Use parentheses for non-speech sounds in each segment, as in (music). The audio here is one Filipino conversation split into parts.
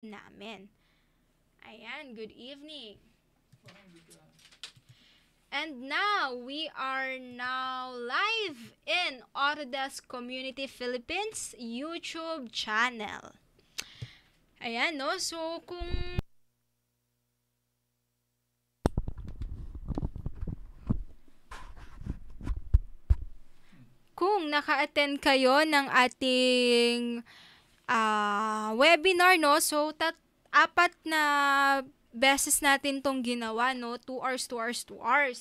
namin. Ayan, good evening. And now, we are now live in Autodesk Community Philippines YouTube channel. Ayan, no? So, kung kung naka-attend kayo ng ating uh, webinar, no? So, tat apat na beses natin tong ginawa, no? 2 hours, 2 hours, 2 hours.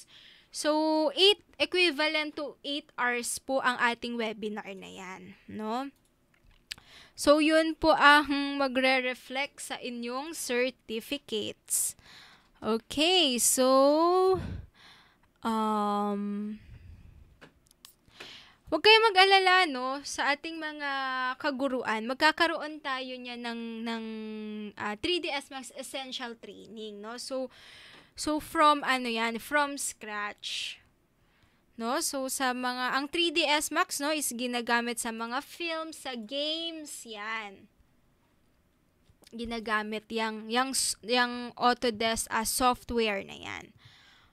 So, 8, equivalent to 8 hours po ang ating webinar na yan, no? So, yun po ang magre-reflect sa inyong certificates. Okay, so, um, Huwag kayong mag-alala, no, sa ating mga kaguruan, magkakaroon tayo niya ng, ng uh, ah, 3ds Max Essential Training, no? So, so from, ano yan, from scratch, no? So, sa mga, ang 3ds Max, no, is ginagamit sa mga films, sa games, yan. Ginagamit yang, yang, yang Autodesk uh, software na yan.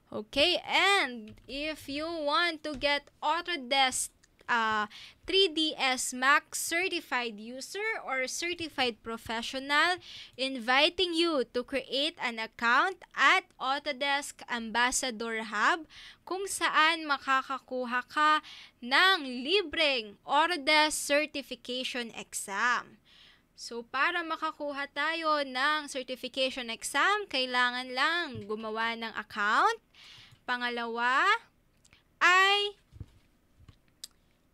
Okay, and if you want to get Autodesk a 3DS Max certified user or certified professional inviting you to create an account at Autodesk Ambassador Hub kung saan makakakuha ka ng libreng Autodesk certification exam. So, para makakuha tayo ng certification exam, kailangan lang gumawa ng account. Pangalawa ay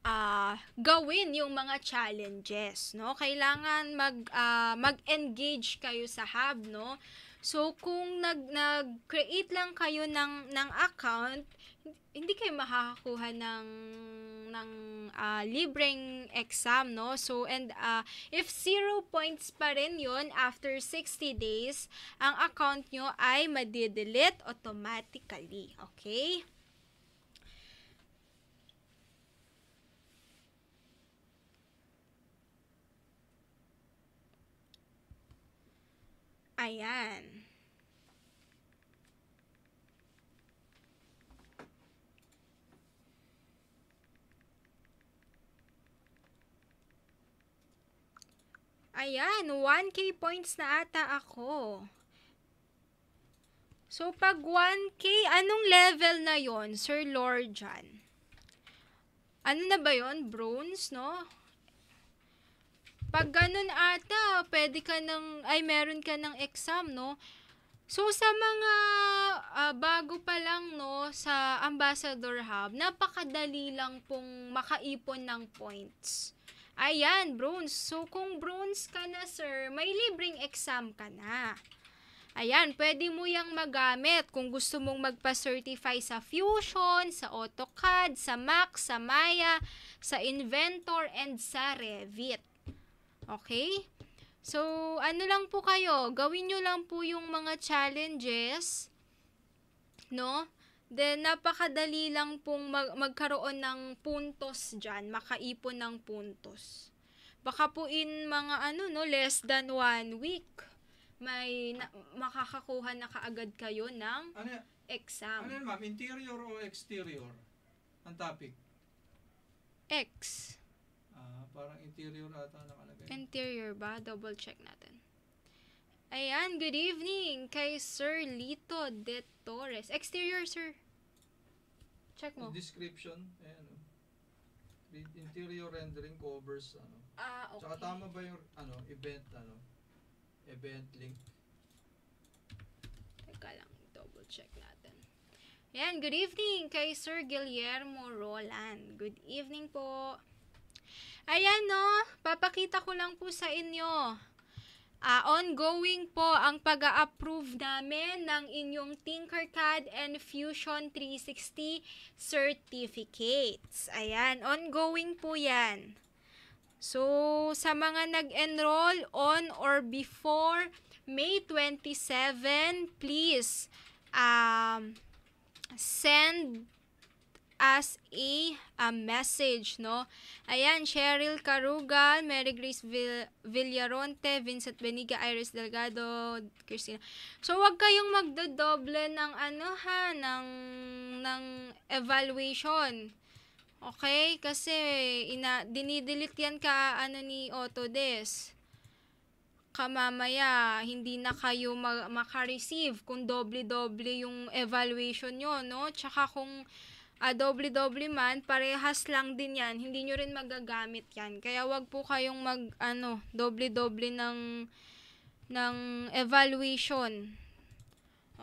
uh, gawin yung mga challenges, no? Kailangan mag uh, mag-engage kayo sa hub, no? So kung nag nag-create lang kayo ng ng account, hindi kayo makakakuha ng ng uh, libreng exam, no? So, and uh, if zero points pa rin 'yon after 60 days, ang account nyo ay ma-delete automatically, okay? Ayan. Ayan, 1K points na ata ako. So, pag 1K, anong level na yon Sir Lorjan? Ano na ba yon Bronze, no? Pag ganun ata, pwede ka ng, ay meron ka ng exam, no? So, sa mga uh, bago pa lang, no, sa Ambassador Hub, napakadali lang pong makaipon ng points. Ayan, bronze. So, kung bronze ka na, sir, may libreng exam ka na. Ayan, pwede mo yang magamit kung gusto mong magpa-certify sa Fusion, sa AutoCAD, sa Max, sa Maya, sa Inventor, and sa Revit. Okay? So, ano lang po kayo, gawin nyo lang po yung mga challenges, no? Then, napakadali lang pong mag- magkaroon ng puntos dyan, makaipon ng puntos. Baka po in mga ano, no, less than one week, may na- makakakuha na kaagad kayo ng ano, exam. Ano yun, ma'am? Interior o exterior? Ang topic? X. Parang interior ata nakalagay. Interior ba? Double check natin. Ayan, good evening kay Sir Lito De Torres. Exterior, sir. Check mo. Description. Ayan, oh. Interior rendering covers, ano. Ah, okay. Tsaka tama ba yung, ano, event, ano, event link? Teka lang, double check natin. Ayan, good evening kay Sir Guillermo Roland. Good evening po. Ayan no, papakita ko lang po sa inyo. Uh, ongoing po ang pag approve namin ng inyong Tinkercad and Fusion 360 certificates. Ayan, ongoing po yan. So, sa mga nag-enroll on or before May 27, please um, send as a, a message, no? Ayan, Cheryl Carugan, Mary Grace Vill- Villaronte, Vincent Beniga, Iris Delgado, Christina. So, wag kayong magdodoble ng ano ha, ng, ng evaluation. Okay? Kasi, ina, dinidelete yan ka, ano ni Autodesk kamamaya hindi na kayo mag- maka-receive kung doble-doble yung evaluation nyo, no? Tsaka kung uh, doble-doble man, parehas lang din yan. Hindi nyo rin magagamit yan. Kaya wag po kayong mag, ano, doble-doble ng, ng evaluation.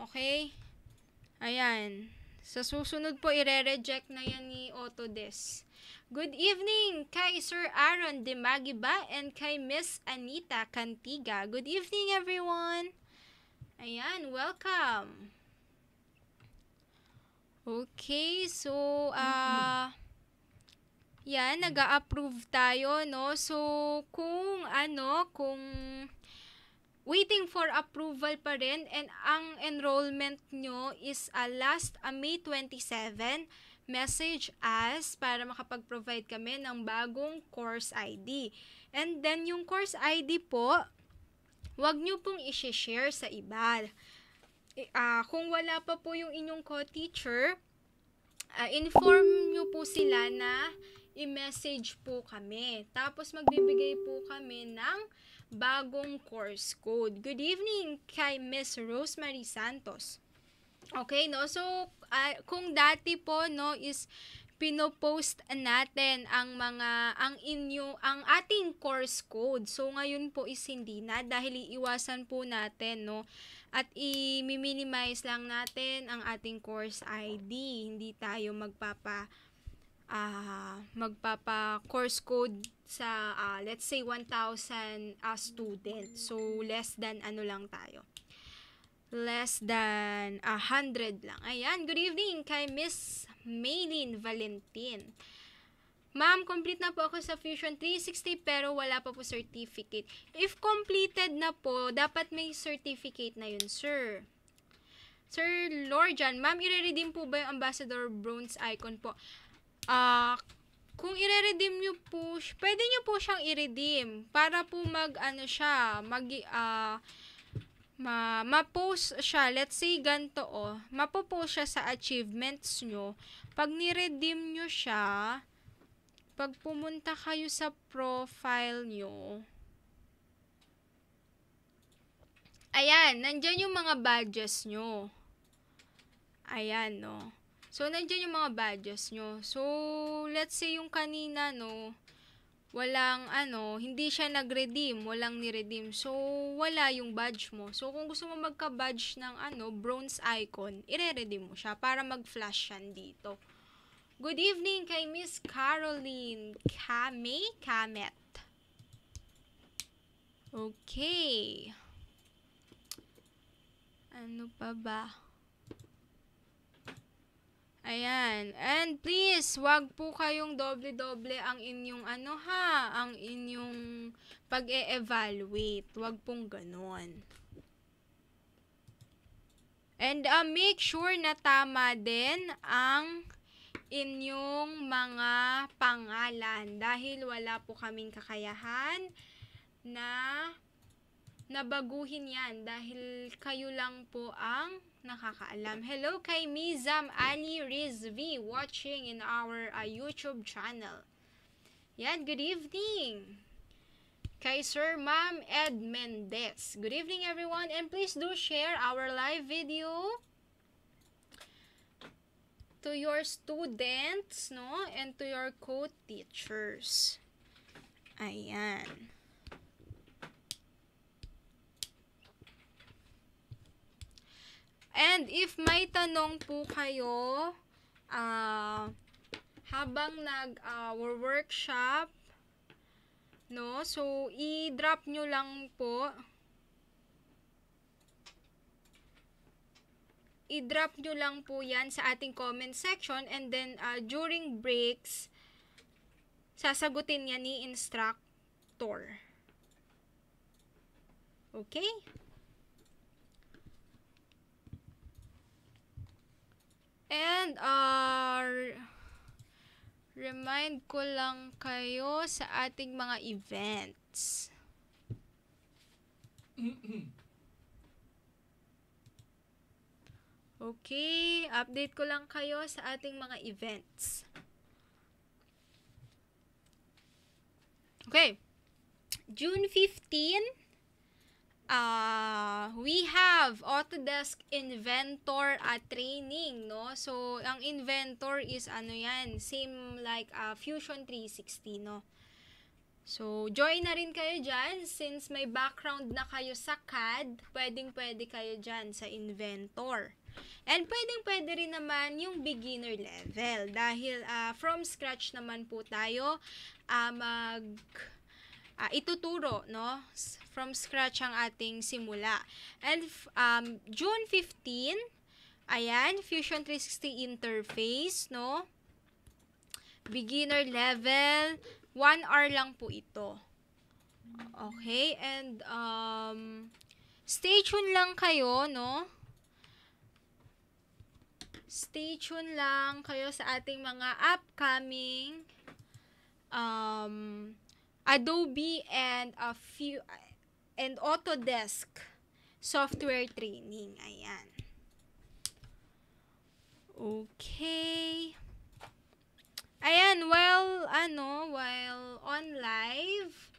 Okay? Ayan. Sa susunod po, ire-reject na yan ni Autodesk. Good evening kay Sir Aaron Demagiba and kay Miss Anita Cantiga. Good evening, everyone. Ayan, welcome. Okay, so ah uh, yan, nag-approve tayo, no? So, kung ano, kung waiting for approval pa rin and ang enrollment nyo is uh, last uh, May 27, message us para makapag-provide kami ng bagong course ID. And then, yung course ID po, wag nyo pong i-share sa iba uh, kung wala pa po yung inyong co-teacher, uh, inform nyo po sila na i-message po kami. Tapos magbibigay po kami ng bagong course code. Good evening kay Miss Rosemary Santos. Okay, no? So, uh, kung dati po, no, is pinopost natin ang mga ang inyo ang ating course code. So ngayon po is hindi na dahil iiwasan po natin no at i-minimize lang natin ang ating course ID. Hindi tayo magpapa uh, magpapa course code sa uh, let's say 1,000 uh, ah, student. So less than ano lang tayo. Less than 100 lang. Ayan, good evening kay Miss Maylin Valentin. Ma'am, complete na po ako sa Fusion 360 pero wala pa po certificate. If completed na po, dapat may certificate na yun, sir. Sir Lorjan, ma'am, ire-redeem po ba yung Ambassador Bronze Icon po? Ah, uh, kung ire-redeem nyo po, pwede nyo po siyang i-redeem para po mag, ano siya, mag, ah, uh, ma ma-post siya, let's say ganto oh, mapo-post siya sa achievements nyo. Pag ni-redeem nyo siya, pag pumunta kayo sa profile nyo, ayan, nandyan yung mga badges nyo. Ayan, no. So, nandyan yung mga badges nyo. So, let's say yung kanina, no, walang ano, hindi siya nag-redeem, walang ni-redeem. So, wala yung badge mo. So, kung gusto mo magka-badge ng ano, bronze icon, ire-redeem mo siya para mag-flash yan dito. Good evening kay Miss Caroline Kame Kamet. Okay. Ano pa ba? Ayan. And please, wag po kayong doble-doble ang inyong ano ha, ang inyong pag-e-evaluate. Wag pong ganon. And uh, make sure na tama din ang inyong mga pangalan dahil wala po kaming kakayahan na nabaguhin yan dahil kayo lang po ang nakakaalam. Hello kay Mizam Ali Rizvi watching in our uh, YouTube channel. Yan, good evening kay Sir Ma'am Ed Mendez. Good evening everyone and please do share our live video to your students, no? And to your co-teachers. Ayan. And if may tanong po kayo, uh, habang nag-workshop, ah, uh, no? So, i-drop nyo lang po i-drop nyo lang po yan sa ating comment section and then uh, during breaks, sasagutin yan ni instructor. Okay? And, uh, remind ko lang kayo sa ating mga events. mm (clears throat) Okay, update ko lang kayo sa ating mga events. Okay. June 15, uh, ah, we have Autodesk Inventor at training, no? So, ang Inventor is ano yan, same like uh, Fusion 360, no? So, join na rin kayo dyan. Since may background na kayo sa CAD, pwedeng-pwede kayo dyan sa Inventor. And pwedeng pwede rin naman yung beginner level dahil uh, from scratch naman po tayo uh, mag uh, ituturo no from scratch ang ating simula. And um, June 15, ayan, Fusion 360 interface, no? Beginner level, 1 hour lang po ito. Okay, and um, stay tuned lang kayo, no? stay tuned lang kayo sa ating mga upcoming um, Adobe and a few and Autodesk software training. Ayan. Okay. Ayan, while ano, while on live,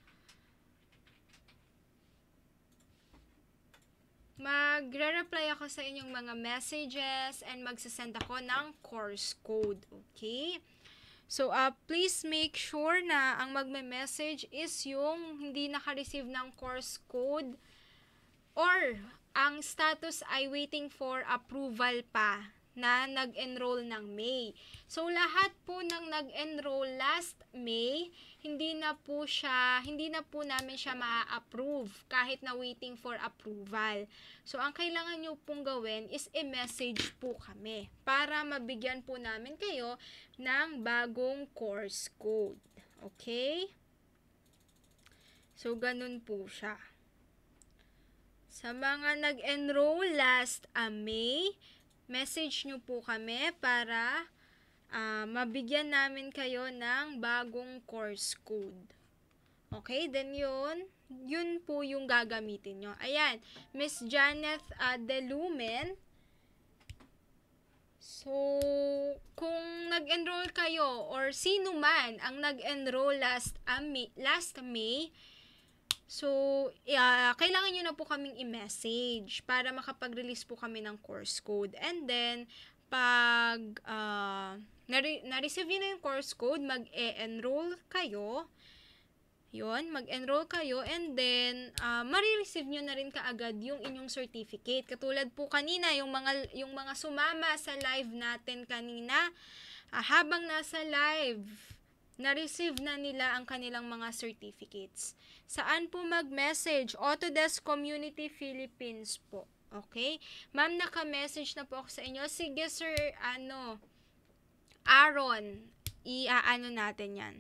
magre-reply ako sa inyong mga messages and magsasend ako ng course code. Okay? So, uh, please make sure na ang magme-message is yung hindi naka-receive ng course code or ang status ay waiting for approval pa na nag-enroll ng May. So, lahat po ng nag-enroll last May, hindi na po siya, hindi na po namin siya ma-approve kahit na waiting for approval. So, ang kailangan nyo pong gawin is i-message po kami para mabigyan po namin kayo ng bagong course code. Okay? So, ganun po siya. Sa mga nag-enroll last uh, May, message nyo po kami para uh, mabigyan namin kayo ng bagong course code. Okay, then yun, yun po yung gagamitin nyo. Ayan, Miss Janet uh, ah, Delumen. So, kung nag-enroll kayo or sino man ang nag-enroll last, uh, last May, So, uh, kailangan nyo na po kaming i-message para makapag-release po kami ng course code. And then, pag uh, ah, na na-receive nyo na yung course code, mag-e-enroll kayo. Yun, mag-enroll kayo and then uh, ah, marireceive nyo na rin kaagad yung inyong certificate. Katulad po kanina, yung mga, yung mga sumama sa live natin kanina, uh, habang nasa live, na-receive na nila ang kanilang mga certificates. Saan po mag-message? Autodesk Community Philippines po. Okay? Ma'am, naka-message na po ako sa inyo. Sige, sir, ano, Aaron, i-ano natin yan.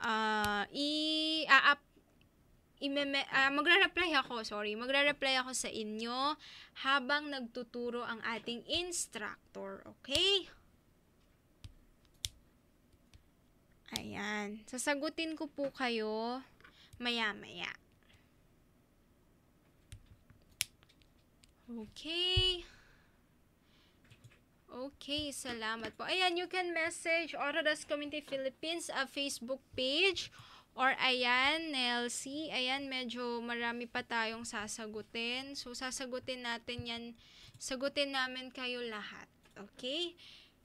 Uh, ah, i-a-up Imeme, uh, ah, magra-reply ako, sorry. magre reply ako sa inyo habang nagtuturo ang ating instructor, okay? Ayan. Sasagutin ko po kayo maya-maya. Okay. Okay, salamat po. Ayan, you can message Autodesk Community Philippines a Facebook page or ayan, NLC. Ayan, medyo marami pa tayong sasagutin. So, sasagutin natin yan. Sagutin namin kayo lahat. Okay?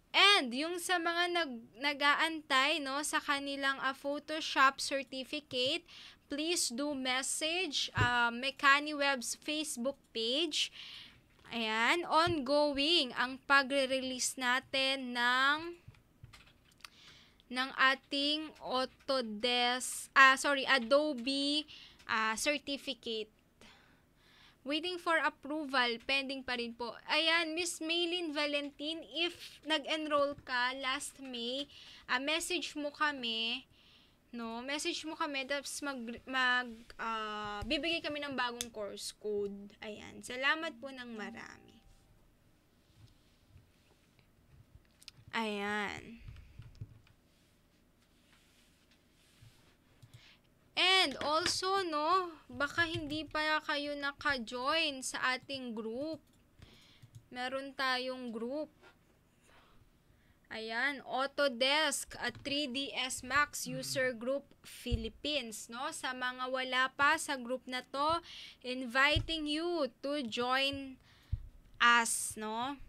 And yung sa mga nag aantay no sa kanilang uh, Photoshop certificate, please do message uh, Mechaniweb's Facebook page. Ayan, ongoing ang pagre-release natin ng ng ating Autodesk, ah, sorry, Adobe uh, certificate. Waiting for approval, pending pa rin po. Ayan, Miss Maylin Valentin, if nag-enroll ka last May, uh, message mo kami no? Message mo kami, tapos mag, mag uh, bibigay kami ng bagong course code. Ayan. Salamat po ng marami. Ayan. And also, no, baka hindi pa kayo naka-join sa ating group. Meron tayong group. Ayan, Autodesk at 3ds Max User mm. Group Philippines, no? Sa mga wala pa sa group na to, inviting you to join us, no?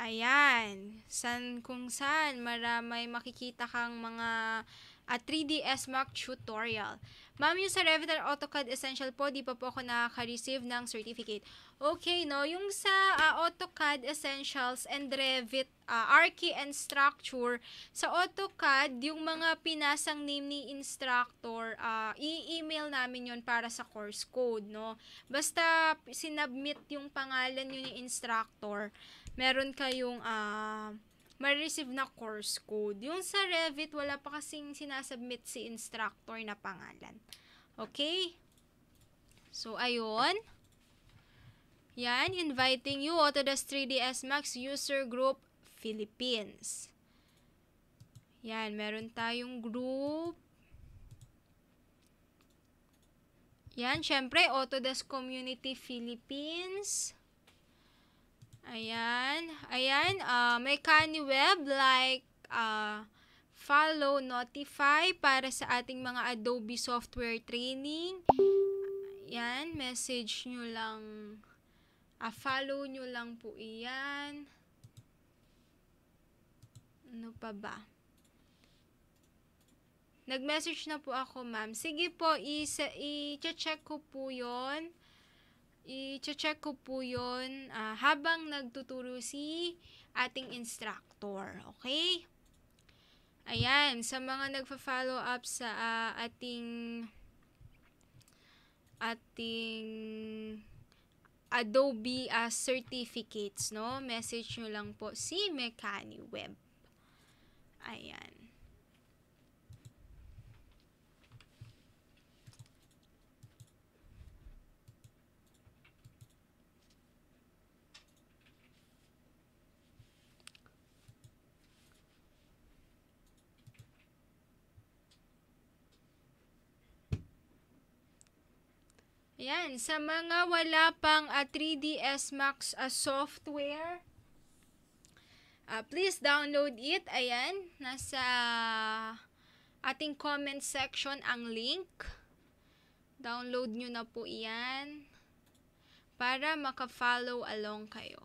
Ayan, san kung saan marami makikita kang mga at 3ds Max tutorial. Ma'am, yung sa Revit and AutoCAD Essential po, di pa po ako nakaka-receive ng certificate. Okay, no? Yung sa uh, AutoCAD Essentials and Revit, uh, ah, Archi and Structure, sa AutoCAD, yung mga pinasang name ni instructor, uh, i-email namin yon para sa course code, no? Basta sinubmit yung pangalan yun ni instructor, meron kayong... Uh, ma-receive na course code. Yung sa Revit, wala pa kasing sinasubmit si instructor na pangalan. Okay? So, ayun. Yan, inviting you to the 3ds Max User Group Philippines. Yan, meron tayong group. Yan, syempre, Autodesk Community Philippines. Ayan. Ayan. Uh, may Kaniweb like uh, follow, notify para sa ating mga Adobe software training. Ayan. Message nyo lang. Uh, follow nyo lang po iyan. Ano pa ba? Nag-message na po ako, ma'am. Sige po, i-check ko po yon i-check ko po yun uh, habang nagtuturo si ating instructor. Okay? Ayan, sa mga nagfa-follow up sa uh, ating ating Adobe uh, certificates, no? Message nyo lang po si Mekani Web. Ayan. Ayan, sa mga wala pang uh, ah, 3ds Max uh, software, uh, please download it. Ayan, nasa ating comment section ang link. Download nyo na po iyan para maka-follow along kayo.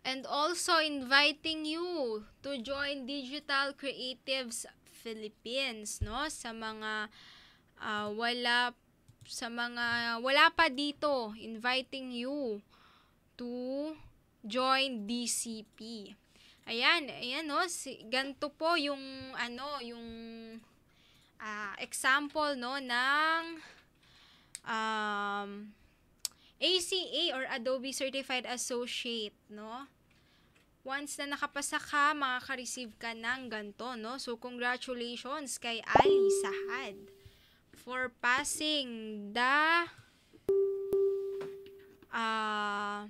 And also inviting you to join Digital Creatives Philippines no sa mga uh, wala sa mga wala pa dito inviting you to join DCP. Ayan, ayan no, si, ganito po yung ano, yung uh, example no ng um, ACA or Adobe Certified Associate no once na nakapasa ka, makaka-receive ka ng ganto, no? So, congratulations kay Ali Sahad for passing the uh,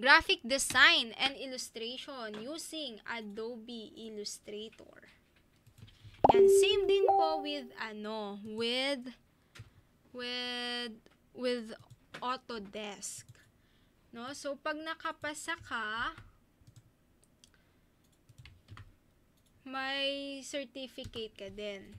graphic design and illustration using Adobe Illustrator. Yan, same din po with ano, with with with Autodesk. No? So pag nakapasa ka, may certificate ka din.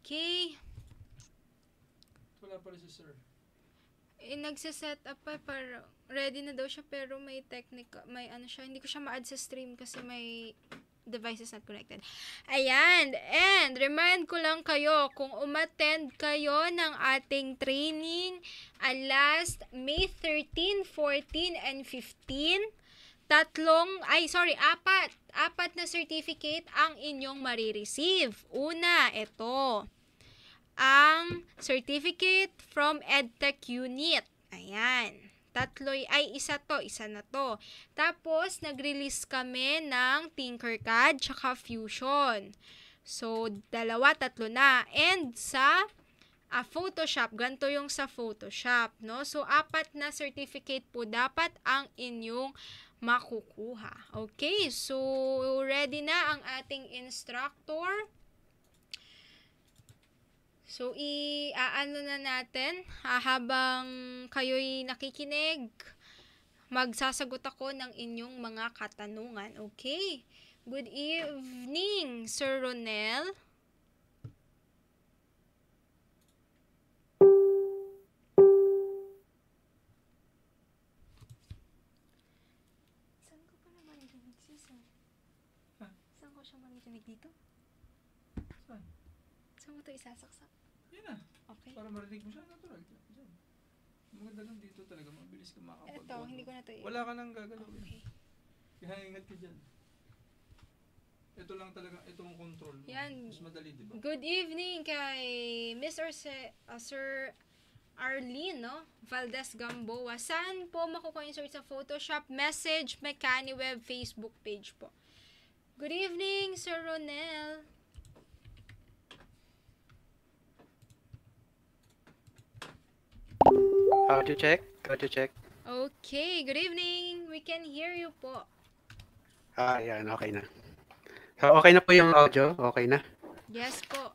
Okay. Wala si sir. eh, nagsiset up pa para ready na daw siya pero may technical, may ano siya, hindi ko siya ma-add sa stream kasi may devices not connected. Ayan, and remind ko lang kayo, kung umattend kayo ng ating training last May 13, 14, and 15, tatlong, ay sorry, apat, apat na certificate ang inyong marireceive. Una, ito ang certificate from EdTech unit. Ayan. Tatlo, ay isa to, isa na to. Tapos, nag-release kami ng Tinkercad tsaka Fusion. So, dalawa, tatlo na. And sa uh, Photoshop, ganito yung sa Photoshop, no? So, apat na certificate po dapat ang inyong makukuha. Okay, so ready na ang ating instructor. So, i-aano na natin ah, habang kayo'y nakikinig, magsasagot ako ng inyong mga katanungan. Okay? Good evening, Sir Ronel. ko siya maririnig dito? Saan? Saan mo ito isasaksak? Yan na. Okay. Para marinig mo siya, natural. Diyan. Maganda lang dito talaga, mabilis ka makakapag Ito, hindi ko na to i- Wala ka nang gagalawin. Okay. Kaya ingat ka dyan. Ito lang talaga, ito ang control mo. Yan. Mas madali, di ba? Good evening kay Miss or uh, Sir Arlene, no? Valdez Gamboa. Saan po makukonsider sa Photoshop? Message, Mechaniweb, Facebook page po. Good evening, Sir Ronel. How to check? How to check? Okay, good evening. We can hear you po. Ah, yan. Okay na. So, okay na po yung audio? Okay na? Yes po.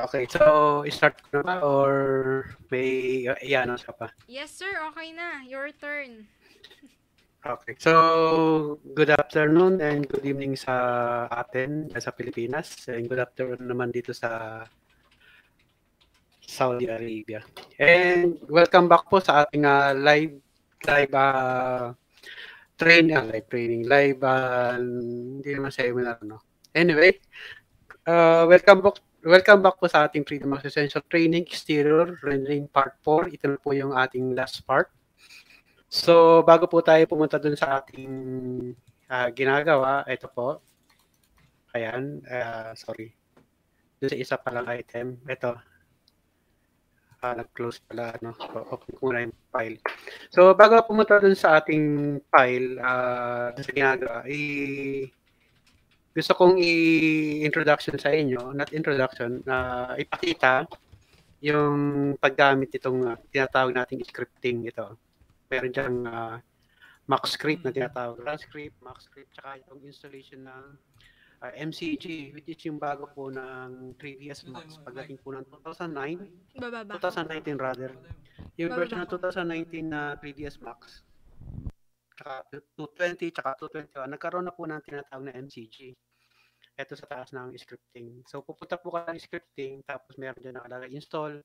Okay, so start ko na ba or may uh, iano sa pa? Yes sir, okay na. Your turn. Okay, so good afternoon and good evening sa atin sa Pilipinas and good afternoon naman dito sa Saudi Arabia. And welcome back po sa ating uh, live live uh, ah, training, uh, ah, live training, live uh, hindi naman seminar no. Anyway, uh, welcome back Welcome back po sa ating Freedom of Essential Training Exterior Rendering Part 4. Ito na po yung ating last part. So, bago po tayo pumunta dun sa ating uh, ginagawa, ito po. Ayan, uh, sorry. Dun sa isa palang item. Ito, uh, nag-close pala. Ano? So, open ko na yung file. So, bago pumunta dun sa ating file, uh, sa ginagawa, i- gusto kong i-introduction sa inyo, not introduction, na uh, ipakita yung paggamit itong uh, tinatawag nating scripting ito. Meron diyang uh, Mac script na tinatawag, run script, Mac script, tsaka itong installation ng uh, ah, MCG, which is yung bago po ng previous max pagdating po ng 2009. Bababa. 2019 rather. Yung version ng 2019 na uh, 3 Max. Tsaka 220, tsaka 221. Nagkaroon na po ng tinatawag na MCG. Ito sa taas ng scripting. So pupunta po ka ng scripting, tapos meron dyan nakalagay install,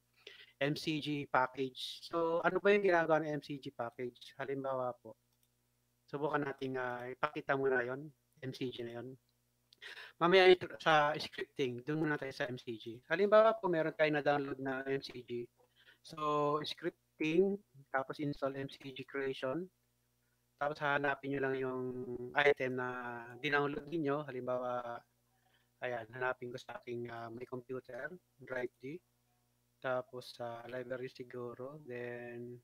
MCG package. So ano ba yung ginagawa ng MCG package? Halimbawa po, subukan natin uh, ipakita muna yon MCG na yon Mamaya sa scripting, doon muna tayo sa MCG. Halimbawa po, meron tayo na-download na MCG. So, scripting, tapos install MCG creation. Tapos hanapin nyo lang yung item na dinownload niyo Halimbawa, ayan, hanapin ko sa aking uh, may computer, drive D. Tapos sa uh, library siguro, then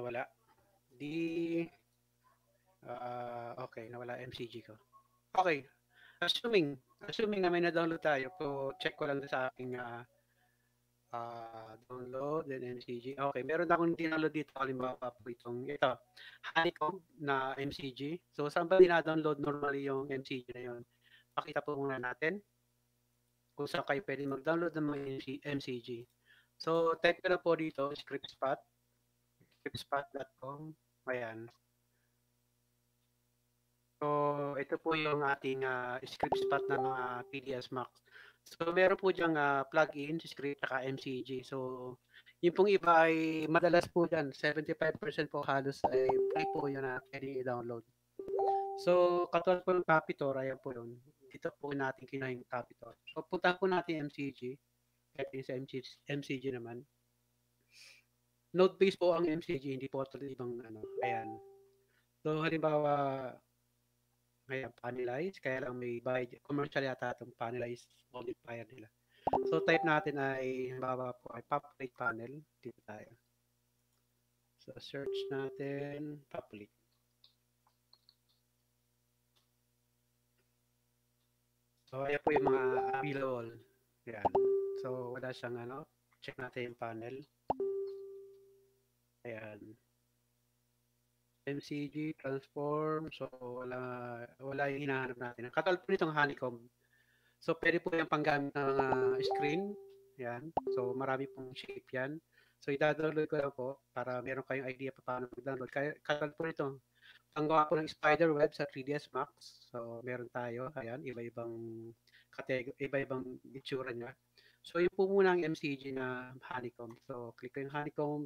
wala. D Uh, okay, nawala MCG ko. Okay. Assuming, assuming na may na-download tayo, so check ko lang sa aking uh, uh, download and MCG. Okay, meron na akong dinownload dito. Halimbawa po itong ito. Honeycomb na MCG. So, saan ba dinadownload normally yung MCG na yun? Pakita po muna natin kung saan kayo pwede mag-download ng mga MCG. So, type ko na po dito, scriptspot, scriptspot.com. Ayan. So, ito po yung ating uh, script spot ng mga uh, PDS Max. So, meron po diyang uh, plug-in, script, at MCG. So, yung pong iba ay madalas po dyan, 75% po halos ay free po yun na pwede i-download. So, katulad po ng Capitor, ayan po yun. Dito po natin kinuha yung Capitor. So, punta po natin MCG. Ito yung sa MCG, MCG naman. Node-based po ang MCG, hindi po ito ibang ano. Ayan. So, halimbawa, kaya panelize, kaya lang may buy, Commercial yata itong panelize modifier nila. So type natin ay, halimbawa po ay pop panel. Dito tayo. So search natin public. So ayan po yung mga available. Ayan. So wala siyang ano. Check natin yung panel. Ayan. MCG, transform, so wala, wala yung hinahanap natin. Katulad po nitong honeycomb. So pwede po yung panggamit ng uh, screen. Yan. So marami pong shape yan. So i-download ko lang po para meron kayong idea pa paano mag-download. Katulad po nito, ang gawa po ng spider web sa 3ds Max. So meron tayo. Ayan, iba-ibang kategorya, iba-ibang itsura niya. So yun po muna ang MCG na honeycomb. So click ko yung honeycomb,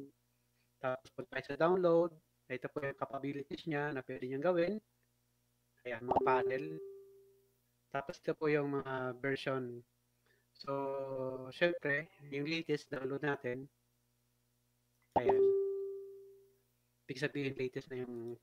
tapos punta sa download, ito po yung capabilities niya na pwede niyang gawin. Ayan, mga panel. Tapos ito po yung mga version. So, syempre, yung latest download natin. Ayan. Ibig sabihin latest na yung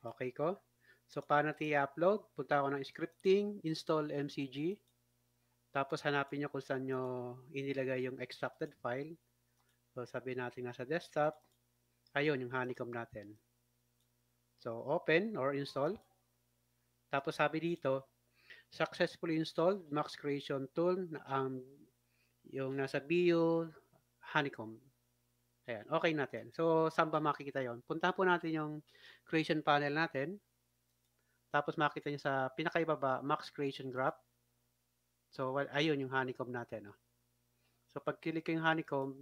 Okay ko? So, paano natin i-upload? Punta ako ng scripting, install MCG. Tapos, hanapin nyo kung saan nyo inilagay yung extracted file. So, sabi natin nasa desktop. Ayun, yung honeycomb natin. So, open or install. Tapos, sabi dito, successfully installed Max Creation Tool. Um, yung nasa bio, honeycomb. Ayan, okay natin. So, saan ba makikita yon? Punta po natin yung creation panel natin. Tapos makita nyo sa pinakaibaba, max creation graph. So, well, ayun yung honeycomb natin. No? Oh. So, pag click yung honeycomb,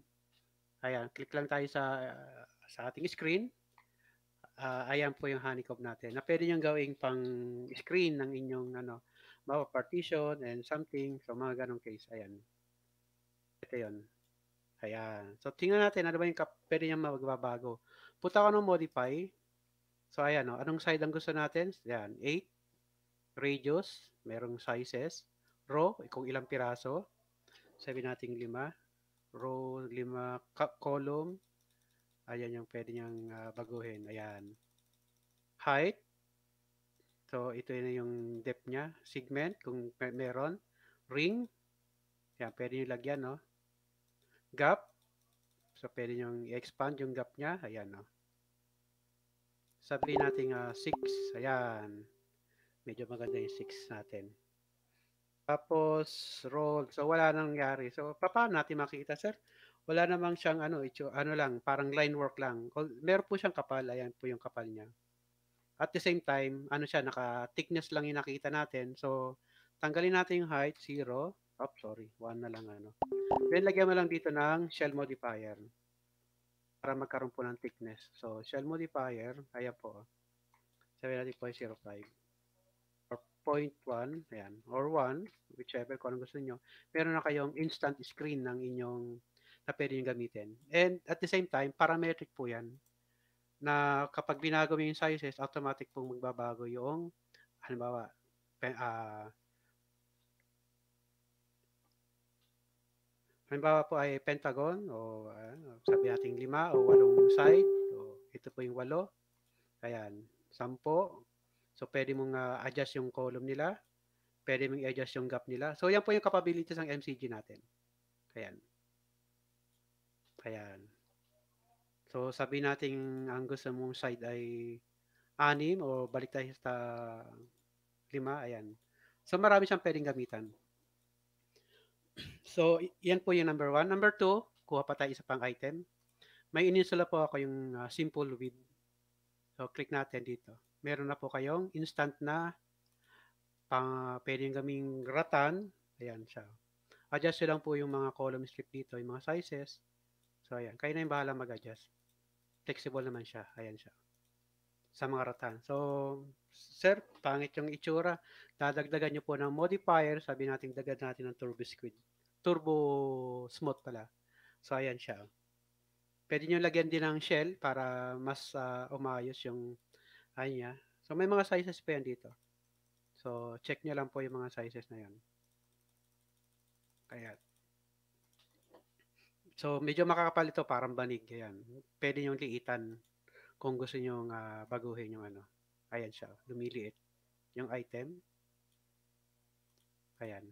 ayan, click lang tayo sa, uh, sa ating screen. Uh, ayan po yung honeycomb natin. Na pwede nyo gawing pang screen ng inyong ano, mawa partition and something. So, mga ganong case. Ayan. Ito yun. Ayan. So, tingnan natin, ano ba yung kap- pwede niya magbabago. Puta ko ng modify. So, ayan, no? anong side ang gusto natin? Ayan, 8. Radius, merong sizes. Row, kung ilang piraso. Sabi natin 5. Row, 5. Column. Ayan yung pwede niyang uh, baguhin. Ayan. Height. So, ito na yung depth niya. Segment, kung meron. Ring. Ayan, pwede niyo lagyan, no? gap. So, pwede nyo i-expand yung gap niya. Ayan, no. Oh. Sabihin natin uh, ah, 6. Ayan. Medyo maganda yung 6 natin. Tapos, roll. So, wala nang nangyari. So, paano natin makikita, sir? Wala namang siyang ano, ito, ano lang, parang line work lang. Meron po siyang kapal. Ayan po yung kapal niya. At the same time, ano siya, naka-thickness lang yung nakita natin. So, tanggalin natin yung height, 0. Oh, sorry. 1 na lang ano. Then, lagyan mo lang dito ng shell modifier para magkaroon po ng thickness. So, shell modifier, kaya po. Sabihin natin po 0.5 or 0.1, ayan, or 1, whichever kung anong gusto nyo. Meron na kayong instant screen ng inyong na pwede nyo gamitin. And at the same time, parametric po yan na kapag binago mo yung sizes, automatic pong magbabago yung, halimbawa, uh, halimbawa po ay pentagon o ano, sabi nating lima o walong side o ito po yung walo. Ayan, sampo. So pwede mong uh, adjust yung column nila. Pwede mong i-adjust yung gap nila. So yan po yung capabilities ng MCG natin. Ayan. Ayan. So sabi natin ang gusto mong side ay anim o balik tayo sa lima. Ayan. So marami siyang pwedeng gamitan. So, yan po yung number one. Number two, kuha pa tayo isa pang item. May ininsula po ako yung uh, simple with. So, click natin dito. Meron na po kayong instant na pang, uh, pwedeng gaming ratan. Ayan siya. Adjust lang po yung mga column strip dito, yung mga sizes. So, ayan. Kayo na yung bahala mag-adjust. Flexible naman siya. Ayan siya sa mga ratan. So, sir, pangit yung itsura. Dadagdagan nyo po ng modifier. Sabi natin, dagdag natin ng turbo squid. Turbo smooth pala. So, ayan siya. Pwede nyo lagyan din ng shell para mas uh, umayos yung ayan ah. niya. So, may mga sizes pa yan dito. So, check nyo lang po yung mga sizes na yan. Kaya, so, medyo makakapal ito, parang banig. Ayan. Pwede yung liitan kung gusto nyo uh, baguhin yung ano. Ayan siya, lumiliit. Yung item. Ayan.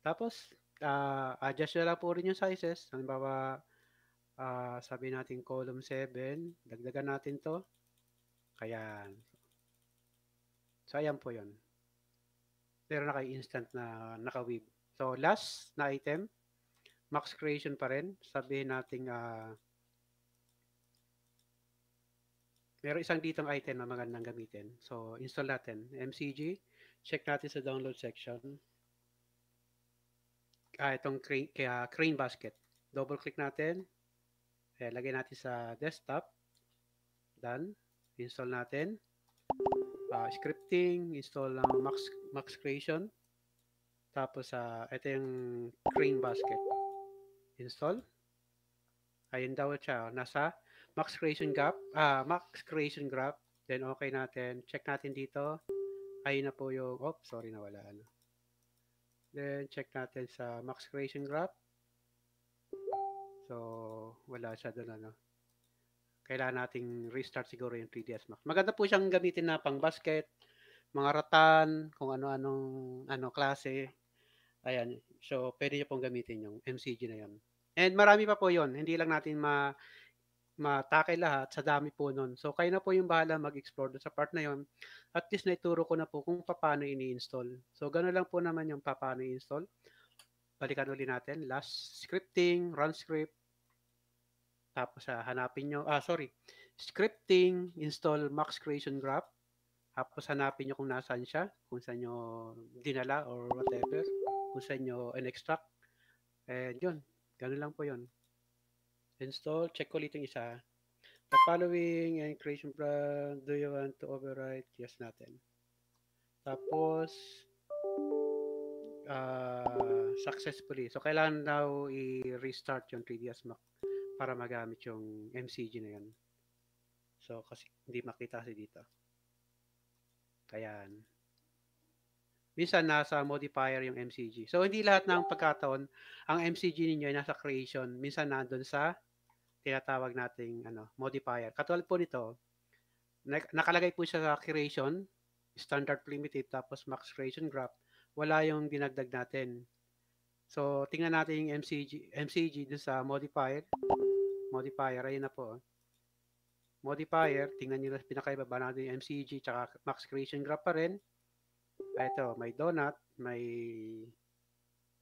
Tapos, uh, adjust nyo lang po rin yung sizes. Halimbawa, uh, sabi natin column 7, dagdagan natin to. Kaya, so ayan po yon Pero naka instant na naka-weave. So, last na item, max creation pa rin. Sabihin natin, uh, Pero isang ditong item na magandang gamitin. So, install natin. MCG. Check natin sa download section. Ah, itong crane, kaya crane basket. Double click natin. Ayan, eh, lagay natin sa desktop. Done. Install natin. Uh, scripting. Install ng max, max creation. Tapos, uh, ito yung crane basket. Install. Ayun daw siya. Nasa max creation gap, ah, max creation graph. Then okay natin. Check natin dito. Ayun na po yung, oh, sorry nawala ano. Then check natin sa max creation graph. So, wala siya doon ano. Kailangan nating restart siguro yung 3ds Max. Maganda po siyang gamitin na pang basket, mga rattan kung ano-anong ano klase. Ayan. So, pwede niyo pong gamitin yung MCG na 'yon. And marami pa po 'yon. Hindi lang natin ma matake lahat sa dami po nun. So, kayo na po yung bahala mag-explore doon sa part na yon. At least naituro ko na po kung paano ini-install. So, gano'n lang po naman yung paano i-install. Balikan ulit natin. Last, scripting, run script. Tapos, ah, hanapin nyo, ah, sorry, scripting, install max creation graph. Tapos, hanapin nyo kung nasaan siya, kung saan nyo dinala or whatever, kung saan nyo in-extract. And yun, gano'n lang po yun. Install, check ulit yung isa. The following and eh, creation plan, do you want to overwrite? Yes natin. Tapos, uh, successfully. So, kailangan daw i-restart yung 3ds Max para magamit yung MCG na yan. So, kasi hindi makita si dito. Ayan. Minsan, nasa modifier yung MCG. So, hindi lahat ng pagkataon, ang MCG ninyo ay nasa creation. Minsan, nandun sa tinatawag nating ano, modifier. Katulad po nito, nakalagay po siya sa creation, standard primitive, tapos max creation graph. Wala yung dinagdag natin. So, tingnan natin yung MCG, MCG dun sa modifier. Modifier, ayun na po. Modifier, tingnan nyo na pinakaibaba ba natin yung MCG, tsaka max creation graph pa rin. Ah, ito, may donut, may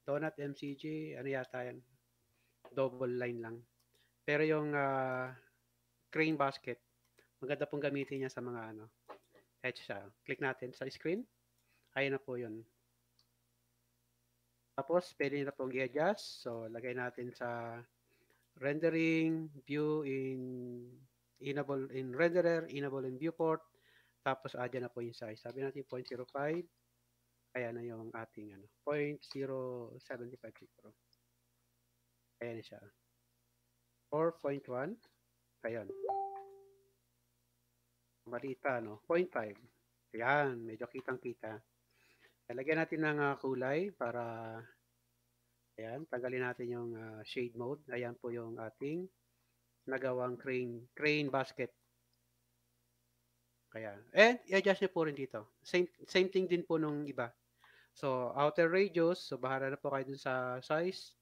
donut MCG, ano yata yan? Double line lang. Pero yung uh, crane basket, maganda pong gamitin niya sa mga ano, etch siya. Click natin sa screen. Ayan na po yun. Tapos, pwede na pong i-adjust. So, lagay natin sa rendering, view in enable in renderer, enable in viewport. Tapos, adyan ah, na po yung size. Sabi natin 0.05. Kaya na yung ating ano, 0.0750. Ayan siya. 4.1. Ayan. Maliit no? 0.5. Ayan, medyo kitang-kita. Lagyan natin ng uh, kulay para ayan, tanggalin natin yung uh, shade mode. Ayan po yung ating nagawang crane, crane basket. Kaya, and i-adjust nyo po rin dito. Same, same thing din po nung iba. So, outer radius, so bahala na po kayo dun sa size.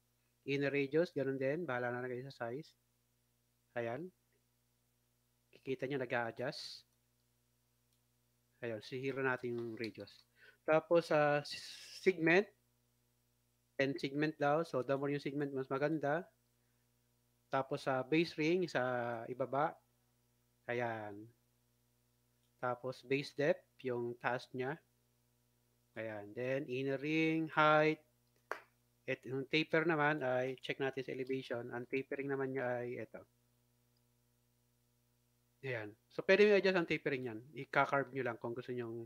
Inner radius, ganun din. Bahala na lang kayo sa size. Ayan. Kikita nyo, nag-a-adjust. Ayan, sihira natin yung radius. Tapos sa uh, segment, and segment daw. So, the more yung segment, mas maganda. Tapos sa uh, base ring, sa ibaba. Ayan. Tapos base depth, yung task niya. Ayan. Then, inner ring, height. At yung taper naman ay, check natin sa elevation, ang tapering naman niya ay ito. Ayan. So, pwede mo adjust ang tapering yan. i carve nyo lang kung gusto nyo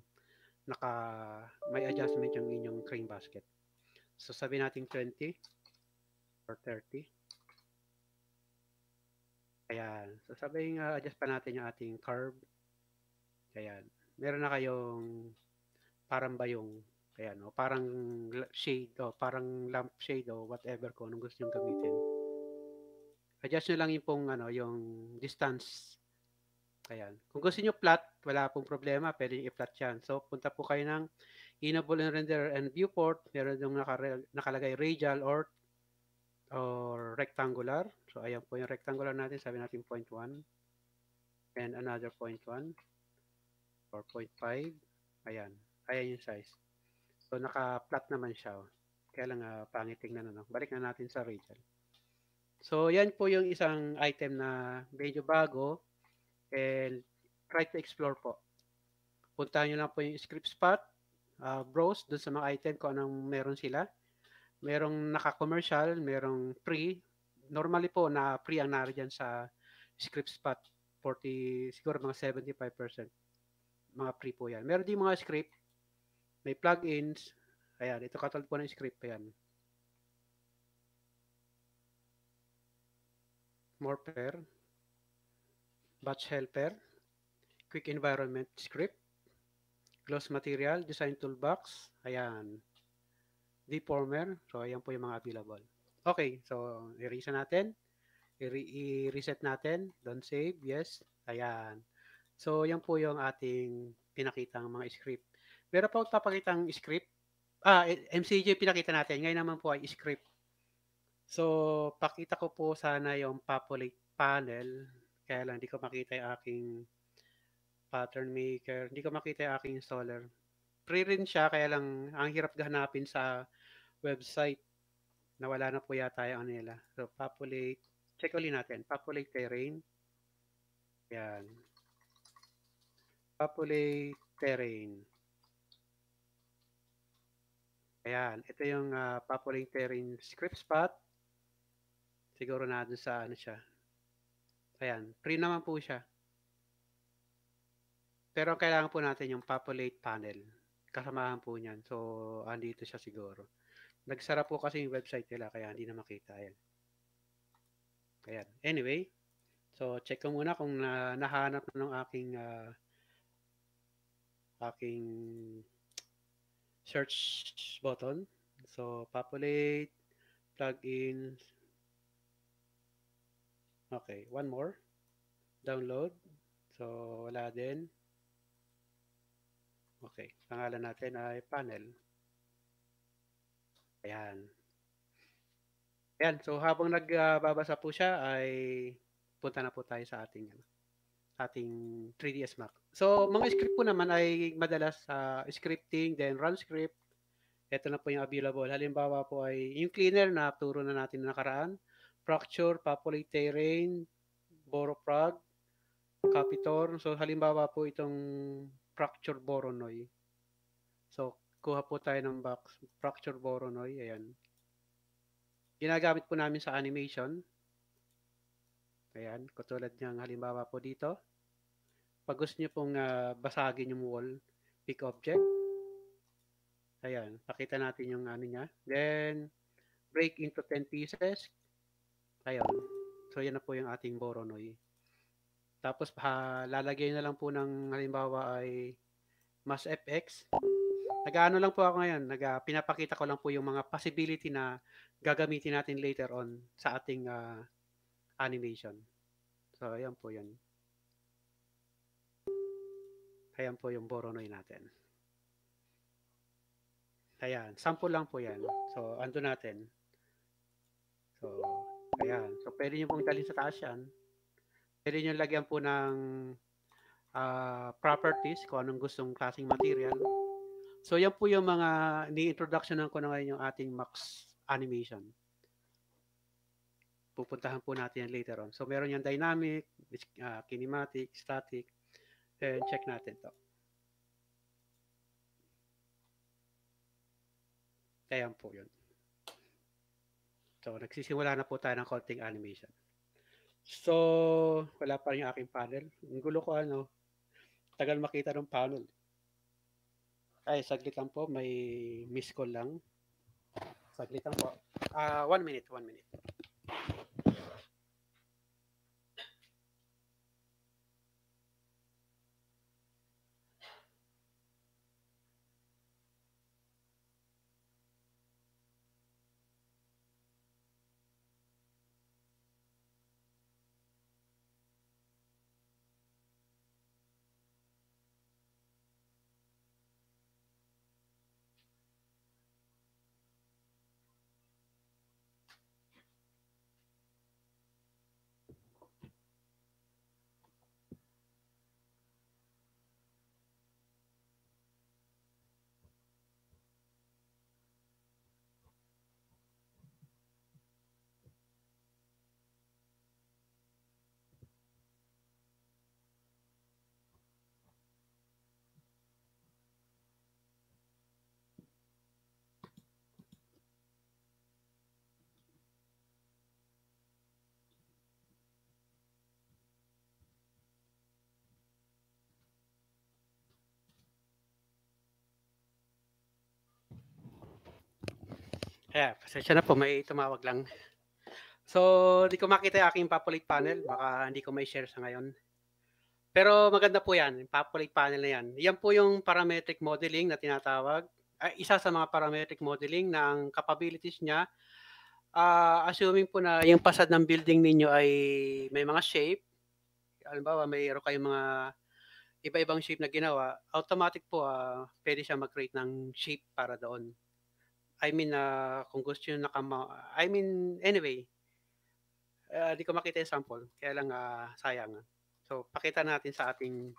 naka, may adjustment yung inyong crane basket. So, sabi natin 20 or 30. Ayan. So, sabi nga, uh, adjust pa natin yung ating curve. Ayan. Meron na kayong parang ba yung Ayan, no? Oh, parang shade o oh, parang lamp shade o oh, whatever ko anong gusto nyo gamitin. Adjust nyo lang yung pong, ano, yung distance. Ayan. Kung gusto nyo flat, wala pong problema. Pwede nyo i-flat yan. So, punta po kayo ng Enable and Render and Viewport. Meron yung nakalagay radial or or rectangular. So, ayan po yung rectangular natin. Sabi natin 0.1 and another 0.1 or 0.5. Ayan. Ayan yung size. So, naka-flat naman siya. Oh. Kaya lang, uh, pangit tingnan. Ano. Balik na natin sa Rachel. So, yan po yung isang item na medyo bago. And try to explore po. Puntahan nyo lang po yung script spot, uh, ah, browse doon sa mga item kung anong meron sila. Merong naka-commercial, merong free. Normally po, na free ang nari sa script spot. 40, siguro mga 75%. Mga free po yan. Meron din mga script may plugins. Ayan, ito katulad po ng script. Ayan. Morpher. Batch helper. Quick environment script. Gloss material. Design toolbox. Ayan. Deformer. So, ayan po yung mga available. Okay. So, i-reset natin. I-reset natin. Don't save. Yes. Ayan. So, yan po yung ating pinakita ng mga script. Pero pa papakita ang script, ah, eh, MCJ pinakita natin. Ngayon naman po ay script. So, pakita ko po sana yung populate panel. Kaya lang, hindi ko makita yung aking pattern maker. Hindi ko makita yung aking installer. Free rin siya, kaya lang, ang hirap gahanapin sa website. Nawala na po yata yung ano nila. So, populate. Check ulit natin. Populate terrain. Yan. Populate terrain. Ayan, ito yung uh, ah, Papuling Terrain script spot. Siguro na doon sa ano siya. Ayan, free naman po siya. Pero ang kailangan po natin yung populate panel. Kasamahan po niyan. So, andito siya siguro. Nagsara po kasi yung website nila kaya hindi na makita. Ayan. Ayan. Anyway, so check ko muna kung na, nahanap ng aking uh, aking search button. So, populate, plug in. Okay, one more. Download. So, wala din. Okay, pangalan natin ay panel. Ayan. Ayan, so habang nagbabasa po siya ay punta na po tayo sa ating ano, ating 3ds Max. So, mga script po naman ay madalas sa uh, scripting, then run script. Ito na po yung available. Halimbawa po ay yung cleaner na turo na natin na nakaraan. Fracture, populate terrain, frog, capitor. So, halimbawa po itong fracture boronoy. So, kuha po tayo ng box. Fracture boronoy. Ayan. Ginagamit po namin sa animation. Ayan. Katulad niyang halimbawa po dito. Pag gusto nyo pong uh, basagin yung wall, pick object. Ayan, pakita natin yung ano niya. Then, break into 10 pieces. Ayan. So, yan na po yung ating Boronoy. Tapos, ha, lalagay na lang po ng halimbawa ay mas FX. Nag-ano lang po ako ngayon, nag, uh, pinapakita ko lang po yung mga possibility na gagamitin natin later on sa ating uh, animation. So, ayan po yan. Ayan po yung Boronoy natin. Ayan, sample lang po yan. So, ando natin. So, ayan. So, pwede nyo pong dalhin sa taas yan. Pwede nyo lagyan po ng uh, properties kung anong gustong klaseng material. So, yan po yung mga ni-introduction ko na ngayon yung ating Max animation. Pupuntahan po natin yan later on. So, meron yung dynamic, uh, kinematic, static, And check natin to. Ayan po yun. So, nagsisimula na po tayo ng konting animation. So, wala pa rin yung aking panel. Ang gulo ko ano, tagal makita ng panel. Ay, saglit lang po. May miss call lang. Saglit lang po. Uh, one minute, one minute. Yeah, pasensya na po, may tumawag lang. So, hindi ko makita yung aking populate panel. Baka hindi ko may share sa ngayon. Pero maganda po yan, yung populate panel na yan. Yan po yung parametric modeling na tinatawag. Ay, isa sa mga parametric modeling na ang capabilities niya, uh, assuming po na yung pasad ng building ninyo ay may mga shape, halimbawa mayroon kayong mga iba-ibang shape na ginawa, automatic po uh, pwede siya mag-create ng shape para doon. I mean, uh, kung gusto nyo nakama... I mean, anyway, uh, di ko makita yung sample. Kaya lang, uh, sayang. So, pakita natin sa ating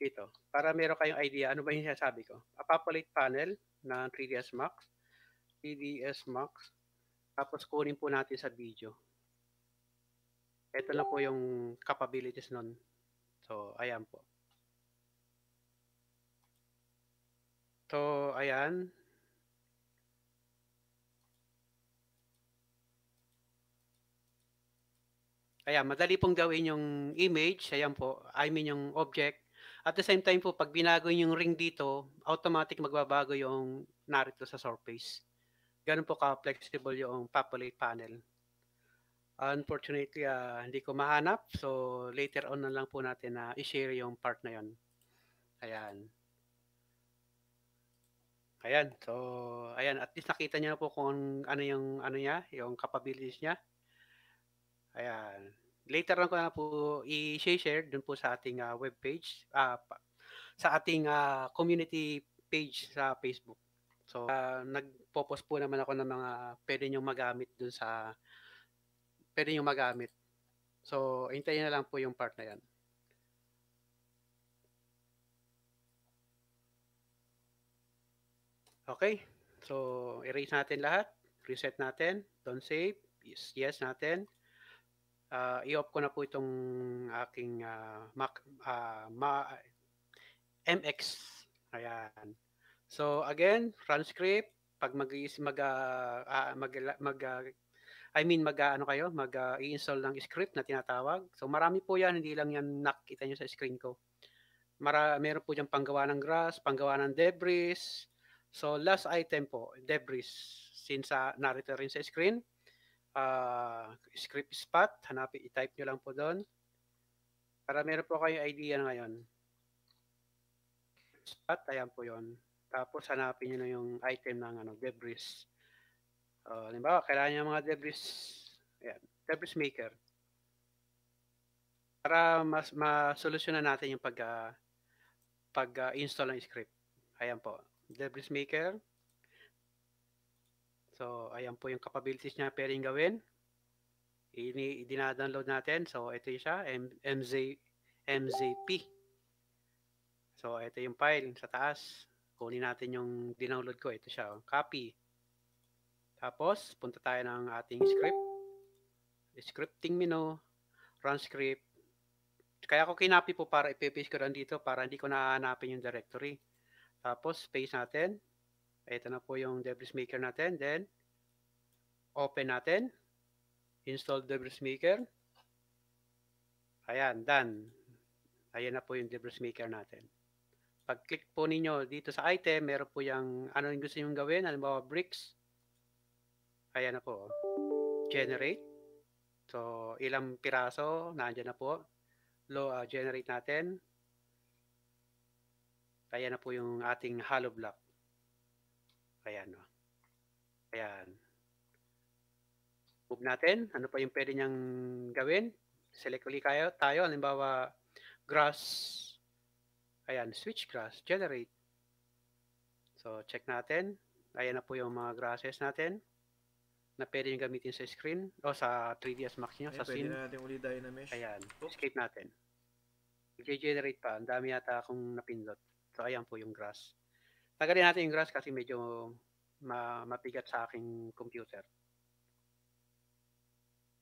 dito. Para meron kayong idea, ano ba yung sinasabi ko? A populate panel na 3ds Max, 3ds Max, tapos kunin po natin sa video. Ito lang po yung capabilities nun. So, ayan po. So, ayan. Ayan, madali pong gawin yung image, ayan po, I mean yung object. At the same time po, pag binago yung ring dito, automatic magbabago yung narito sa surface. Ganun po ka-flexible yung populate panel. Unfortunately, uh, hindi ko mahanap. So, later on na lang po natin na uh, i-share yung part na yon. Ayan. Ayan. So, ayan. At least nakita niyo na po kung ano yung, ano niya, yung capabilities niya. Ayan. Later on ko na po i-share dun po sa ating uh, webpage, uh, sa ating uh, community page sa Facebook. So, uh, nagpo-post po naman ako ng mga pwede nyo magamit dun sa, pwede nyo magamit. So, hintayin na lang po yung part na yan. Okay. So, erase natin lahat. Reset natin. Don't save. Yes, yes natin uh, i-off ko na po itong aking uh, Mac, uh, ma, MX. Ayan. So again, run script pag mag mag uh, mag, mag uh, I mean mag uh, ano kayo, mag uh, i-install ng script na tinatawag. So marami po 'yan, hindi lang 'yan nakita niyo sa screen ko. Mara, meron po diyang panggawa ng grass, panggawa ng debris. So last item po, debris since uh, narito rin sa screen uh, script spot. Hanapin, i-type nyo lang po doon. Para meron po kayo idea ngayon. Spot, ayan po yon. Tapos hanapin nyo na yung item ng ano, debris. Uh, halimbawa, kailangan nyo mga debris, ayan, debris maker. Para mas masolusyonan natin yung pag, uh, ah, pag-install uh, ng script. Ayan po. Debris maker. So, ayan po yung capabilities niya pwedeng gawin. Ini dinadownload natin. So, ito siya, M MZ MZP. So, ito yung file sa taas. Kunin natin yung dinownload ko. Ito siya, oh. copy. Tapos, punta tayo ng ating script. Scripting menu, run script. Kaya ako kinapi po para ipipaste ko lang dito para hindi ko nahanapin yung directory. Tapos, paste natin. Ito na po yung Debris Maker natin. Then, open natin. Install Debris Maker. Ayan, done. Ayan na po yung Debris Maker natin. Pag-click po ninyo dito sa item, meron po yung ano yung gusto nyo gawin. Halimbawa, bricks. Ayan na po. Generate. So, ilang piraso, nandiyan na po. Low, uh, ah, generate natin. Ayan na po yung ating hollow block. Ayan. Oh. Ayan. Move natin. Ano pa yung pwede niyang gawin? Select ulit kayo, tayo. Halimbawa, grass. Ayan, switch grass, generate. So, check natin. Ayan na po yung mga grasses natin na pwede yung gamitin sa screen o sa 3ds max nyo, Ayan, sa pwede scene. Pwede natin ulit dynamesh. Ayan, Oops. Oh. escape natin. I-generate pa. Ang dami yata akong napindot. So, ayan po yung grass. Tagalin natin yung grass kasi medyo ma mapigat sa aking computer.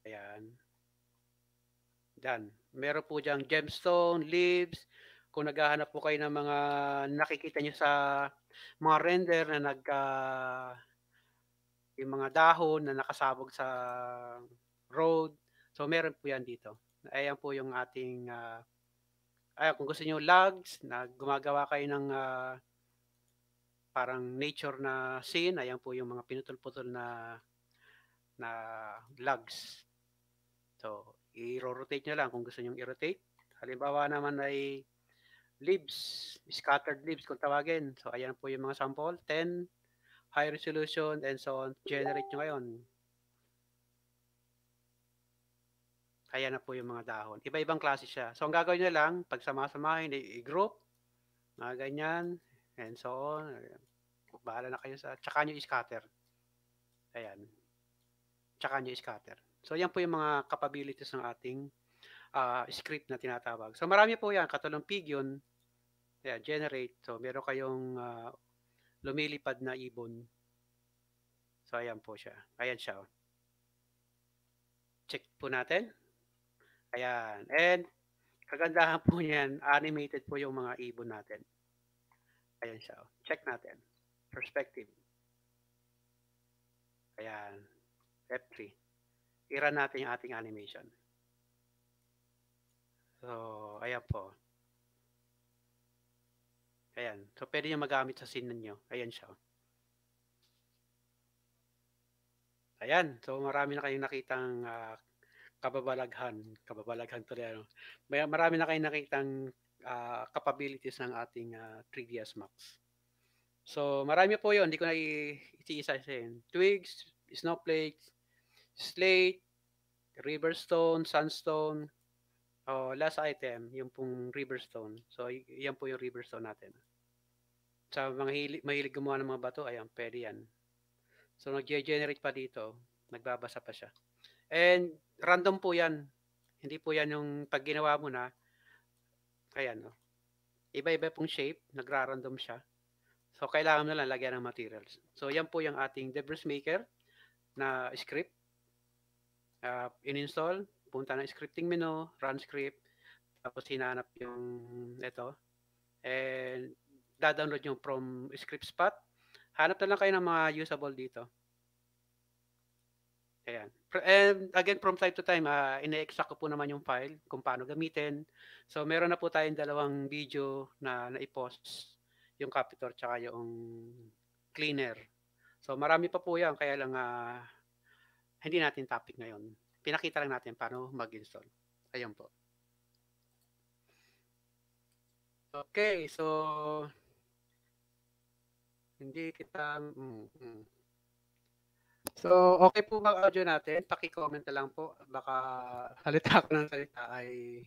Ayan. Dan. Meron po diyang gemstone, leaves. Kung naghahanap po kayo ng mga nakikita nyo sa mga render na nagka uh, yung mga dahon na nakasabog sa road. So meron po yan dito. Ayan po yung ating uh, ah, ay kung gusto niyo logs na gumagawa kayo ng uh, parang nature na scene. Ayan po yung mga pinutol-putol na na lugs. So, i-rotate nyo lang kung gusto nyo i-rotate. Halimbawa naman ay leaves, scattered leaves kung tawagin. So, ayan po yung mga sample. 10, high resolution, and so on. Generate nyo ngayon. Ayan na po yung mga dahon. Iba-ibang klase siya. So, ang gagawin nyo lang, pag samahin i-group, mga ganyan, and so on. Ayan. Bahala na kayo sa, tsaka nyo scatter. Ayan. Tsaka nyo scatter. So, yan po yung mga capabilities ng ating uh, script na tinatawag. So, marami po yan. Katulong pig yun. Ayan, generate. So, meron kayong uh, lumilipad na ibon. So, ayan po siya. Ayan siya. Oh. Check po natin. Ayan. And, kagandahan po niyan, animated po yung mga ibon natin. Ayan siya. Oh. Check natin perspective. Kaya, F3. I-run natin yung ating animation. So, ayan po. Ayan. So, pwede nyo magamit sa scene ninyo. Ayan siya. Ayan. So, marami na kayong nakitang uh, kababalaghan. Kababalaghan to ano. Marami na kayong nakitang uh, capabilities ng ating uh, ah, 3ds Max. So, marami po yon Hindi ko na itiisa sa yun. Twigs, snowflakes, slate, river stone, sandstone, oh, last item, yung pong river stone. So, yan po yung river stone natin. Sa mga hili, mahilig gumawa ng mga bato, ayan, pwede yan. So, nag-generate pa dito. Nagbabasa pa siya. And, random po yan. Hindi po yan yung pag ginawa mo na, ayan, no? Oh. iba-iba pong shape, nagra-random siya. So, kailangan na lang lagyan ng materials. So, yan po yung ating debris maker na script. Uh, in-install, punta ng scripting menu, run script, tapos hinanap yung ito. And, da-download yung from script spot. Hanap na lang kayo ng mga usable dito. Ayan. And again, from time to time, uh, ah, ina-extract ko po naman yung file kung paano gamitin. So, meron na po tayong dalawang video na na-post yung capitor tsaka yung cleaner. So marami pa po yan kaya lang uh, hindi natin topic ngayon. Pinakita lang natin paano mag-install. Ayun po. Okay, so hindi kita mm, mm. So, okay po ba audio natin? Paki-comment na lang po. Baka salita ko ng salita ay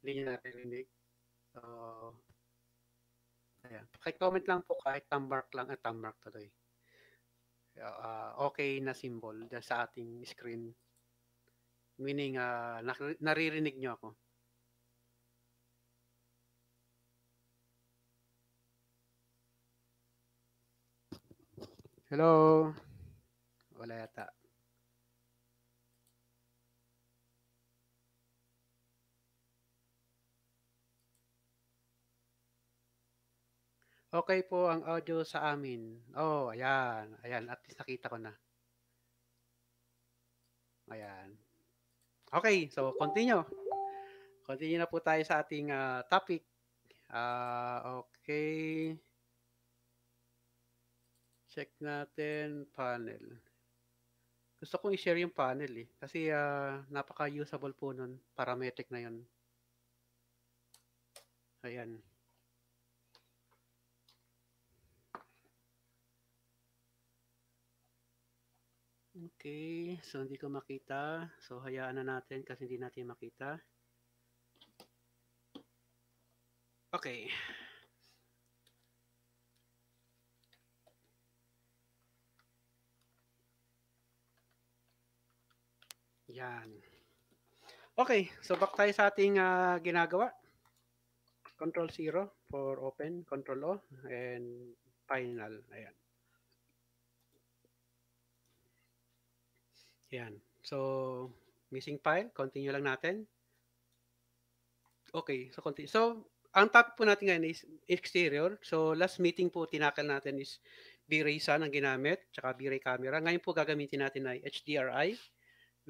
hindi niya natin rinig. So, Ayan. Pakicomment lang po kahit thumb mark lang at thumb mark tuloy. Uh, okay na symbol sa ating screen. Meaning, uh, naririnig nyo ako. Hello? Wala yata. Okay po ang audio sa amin. Oh, ayan. Ayan, at least nakita ko na. Ayan. Okay, so continue. Continue na po tayo sa ating uh, topic. Uh, okay. Check natin panel. Gusto kong i-share yung panel eh. Kasi uh, napaka-usable po nun. Parametric na yun. Ayan. Ayan. Okay, so hindi ko makita. So hayaan na natin kasi hindi natin makita. Okay. Yan. Okay, so back tayo sa ating uh, ginagawa. Control 0 for open, control O, and final. Ayan. Yan. So, missing file, continue lang natin. Okay, so continue. So, ang topic po natin ngayon is exterior. So, last meeting po tinakal natin is B-Ray sun ang ginamit, tsaka B-Ray camera. Ngayon po gagamitin natin ay HDRI,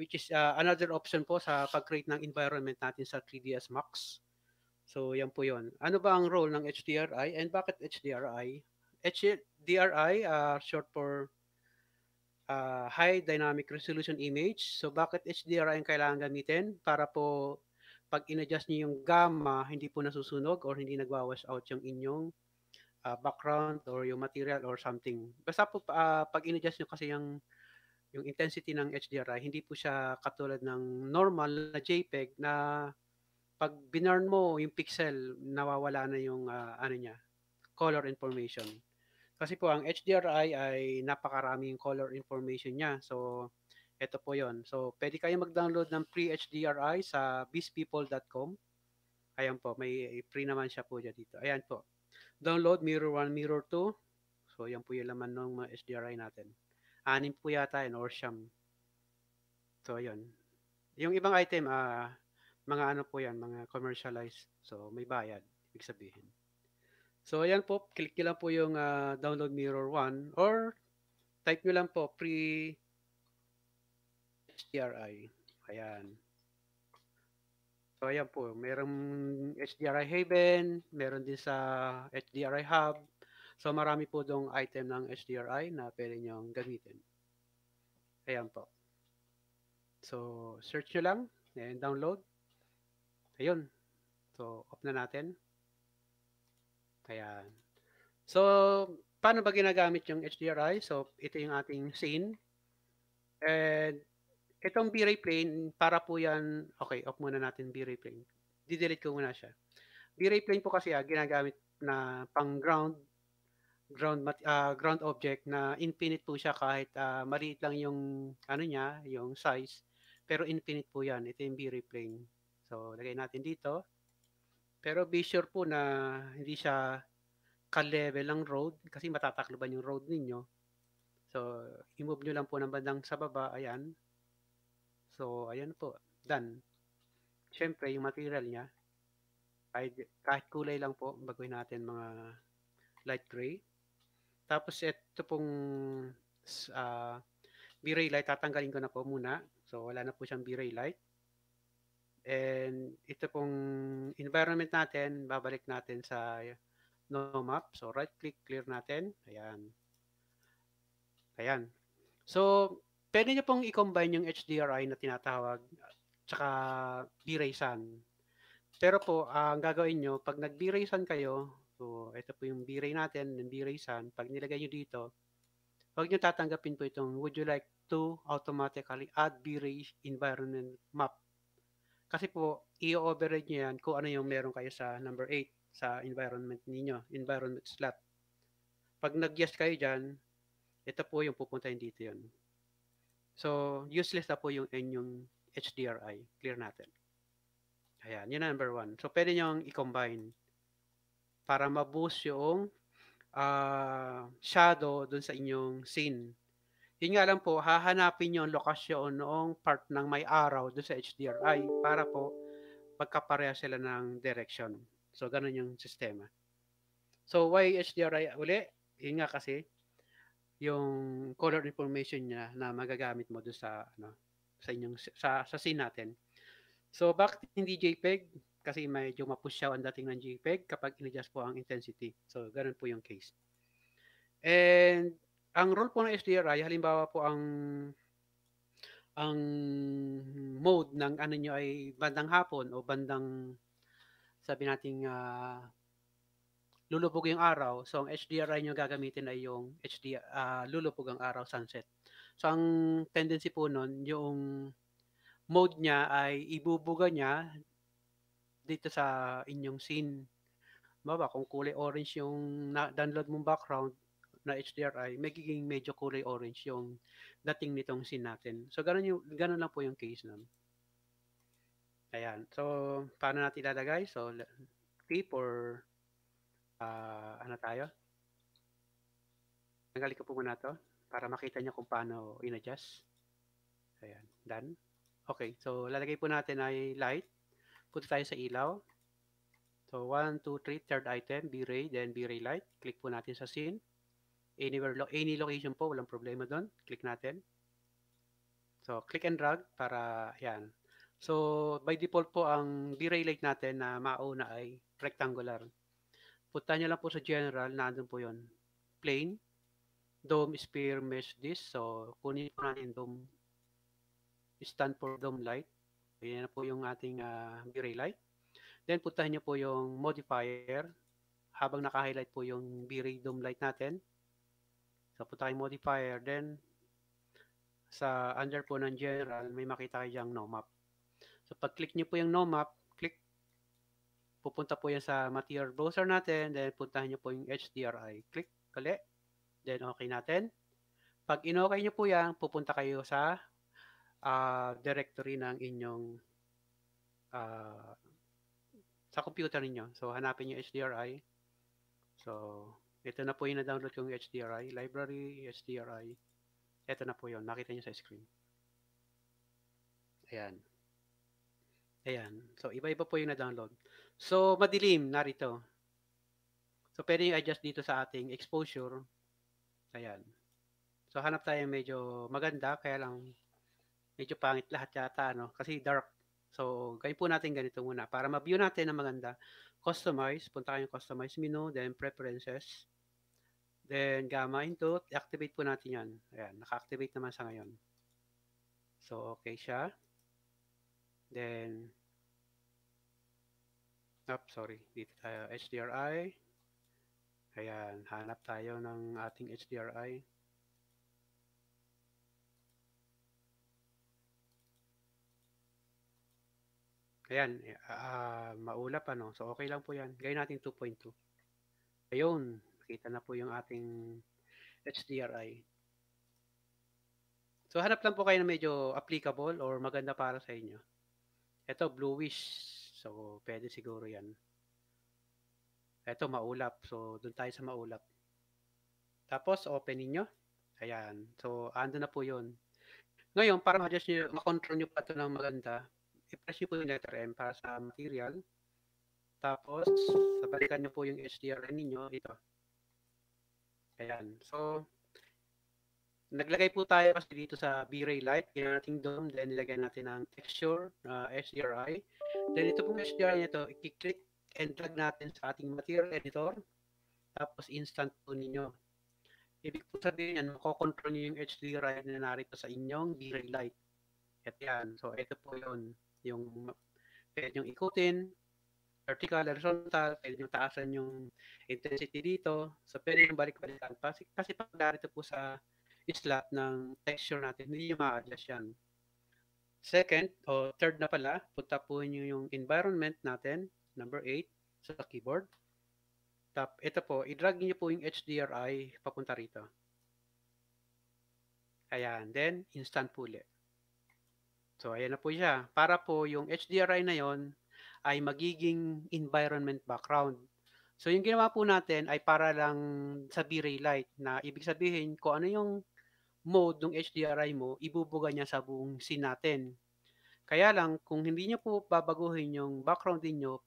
which is uh, another option po sa pag-create ng environment natin sa 3ds Max. So, yan po yon. Ano ba ang role ng HDRI and bakit HDRI? HDRI, uh, ah, short for uh, high dynamic resolution image. So bakit HDR ang kailangan gamitin para po pag in-adjust niyo yung gamma, hindi po nasusunog or hindi nagwa-wash out yung inyong uh, background or yung material or something. Basta po uh, pag inadjust niyo kasi yung yung intensity ng HDR, hindi po siya katulad ng normal na JPEG na pag binarn mo yung pixel, nawawala na yung uh, ano niya, color information. Kasi po, ang HDRI ay napakaraming color information niya. So, ito po yon So, pwede kayo mag-download ng free HDRI sa bizpeople.com. Ayan po, may free naman siya po dyan dito. Ayan po. Download Mirror 1, Mirror 2. So, yan po yung laman ng mga HDRI natin. Anim po yata in or So, ayun. Yung ibang item, ah, uh, mga ano po yan, mga commercialized. So, may bayad, ibig sabihin. So ayan po, click niyo lang po yung uh, download mirror 1 or type niyo lang po pre HDRI. Ayan. So ayan po, merong HDRI Haven, meron din sa HDRI Hub. So marami po dong item ng HDRI na pwede nyo gamitin. Ayan po. So search nyo lang then download. Ayun. So open na natin. Kaya So, paano ba ginagamit yung HDRI? So, ito yung ating scene. And itong B-ray plane, para po yan, okay, off muna natin B-ray plane. Didelete ko muna siya. B-ray plane po kasi ah, ginagamit na pang ground ground uh, ground object na infinite po siya kahit uh, maliit lang yung ano niya, yung size, pero infinite po 'yan. Ito yung B-ray plane. So, lagay natin dito. Pero be sure po na hindi siya ka-level ang road kasi matatakloban yung road ninyo. So, i-move nyo lang po ng bandang sa baba. Ayan. So, ayan po. Done. Siyempre, yung material niya, ay kahit kulay lang po, baguhin natin mga light gray. Tapos, ito pong uh, B-ray light, tatanggalin ko na po muna. So, wala na po siyang B-ray light. And ito pong environment natin, babalik natin sa no map. So right click clear natin. Ayan. Ayan. So pwede niyo pong i-combine yung HDRI na tinatawag tsaka B-Raysan. Pero po, ah, ang gagawin nyo, pag nag-B-Raysan kayo, so ito po yung B-Ray natin, yung B-Raysan, pag nilagay nyo dito, huwag nyo tatanggapin po itong would you like to automatically add B-Ray environment map kasi po, i-override nyo yan kung ano yung meron kayo sa number 8 sa environment ninyo, environment slot. Pag nag-yes kayo diyan, ito po yung pupuntahin dito yon. So, useless na po yung inyong HDRI. Clear natin. Ayan, yun number one. So, pwede niyong i-combine para ma-boost yung uh, shadow dun sa inyong scene yun nga lang po, hahanapin nyo ang lokasyon noong part ng may araw do sa HDRI para po pagkapareha sila ng direction. So, ganun yung sistema. So, why HDRI uli? Yun nga kasi, yung color information niya na magagamit mo do sa ano sa inyong sa sa scene natin. So bakit hindi JPEG? Kasi medyo mapusyaw ang dating ng JPEG kapag inadjust po ang intensity. So ganun po yung case. And ang role po ng SDRI, halimbawa po ang ang mode ng ano nyo ay bandang hapon o bandang sabi nating uh, lulubog yung araw. So ang HDRI nyo gagamitin ay yung HD, uh, ah, lulubog ang araw, sunset. So ang tendency po nun, yung mode niya ay ibubuga niya dito sa inyong scene. Baba, kung kulay orange yung na-download mong background, na HDRI, magiging medyo kulay orange yung dating nitong scene natin. So, ganun, yung, ganun lang po yung case nun. Ayan. So, paano natin ilalagay? So, tip or uh, ano tayo? Tanggalin ko po muna to para makita niyo kung paano in-adjust. Ayan. Done. Okay. So, lalagay po natin ay light. Punta tayo sa ilaw. So, 1, 2, 3, third item, B-ray, then B-ray light. Click po natin sa scene. Anywhere, any location po, walang problema doon. Click natin. So, click and drag para, yan. So, by default po, ang d light natin na mauna ay rectangular. Punta niyo lang po sa general, nandoon po yon Plane, dome, sphere, mesh, disk. So, kunin po natin dome, stand for dome light. yan na po yung ating uh, ah, d light. Then, puntahan niyo po yung modifier. Habang naka-highlight po yung d-ray dome light natin, So, punta kayo modifier. Then, sa under po ng general, may makita kayo yung no map. So, pag-click nyo po yung no map, click, pupunta po yan sa material browser natin. Then, puntahan nyo po yung HDRI. Click, kali. Then, okay natin. Pag in-okay nyo po yan, pupunta kayo sa uh, directory ng inyong uh, sa computer niyo. So, hanapin yung HDRI. So, ito na po yung na-download yung HDRI. Library, HDRI. Ito na po yon Makita nyo sa screen. Ayan. Ayan. So, iba-iba po yung na-download. So, madilim. Narito. So, pwede yung adjust dito sa ating exposure. Ayan. So, hanap tayo medyo maganda. Kaya lang, medyo pangit lahat yata. no? Kasi dark. So, gawin po natin ganito muna. Para ma-view natin na maganda, customize. Punta kayo customize menu, then preferences. Then gamma into, activate po natin yan. Ayan, naka-activate naman sa ngayon. So, okay siya. Then, oh, sorry, dito tayo, HDRI. Ayan, hanap tayo ng ating HDRI. Ayan, uh, maulap ano. So, okay lang po yan. Gawin natin 2.2. Ayun, Nakita na po yung ating HDRI. So hanap lang po kayo na medyo applicable or maganda para sa inyo. Ito bluish. So pwede siguro 'yan. Ito maulap. So doon tayo sa maulap. Tapos open niyo. Ayan. So ando na po 'yon. Ngayon para ma-adjust niyo, ma-control niyo pa 'to ng maganda, i-press niyo po yung letter M para sa material. Tapos, sabalikan niyo po yung HDRI ninyo. Ito. Ayan. So, naglagay po tayo kasi dito sa V-Ray Light. Ginawa natin dome. Then, nilagay natin ang texture, uh, ah, HDRI. Then, ito pong HDRI nito, i-click and drag natin sa ating material editor. Tapos, instant po ninyo. Ibig po sabihin yan, makokontrol nyo yung HDRI na narito sa inyong V-Ray Light. At yan. So, ito po yun. Yung, pwede nyo ikutin, vertical, horizontal, pwede nyo taasan yung intensity dito. So, pwede nyo balik-balikan. Kasi, kasi pag narito po sa slot ng texture natin, hindi nyo ma-adjust yan. Second, o third na pala, punta po nyo yung environment natin, number 8, sa keyboard. Tap, ito po, i-drag nyo po yung HDRI papunta rito. Ayan, then instant po ulit. So, ayan na po siya. Para po yung HDRI na yon ay magiging environment background. So yung ginawa po natin ay para lang sa V-Ray light na ibig sabihin ko ano yung mode ng HDRI mo, ibubuga niya sa buong scene natin. Kaya lang, kung hindi niyo po babaguhin yung background niyo,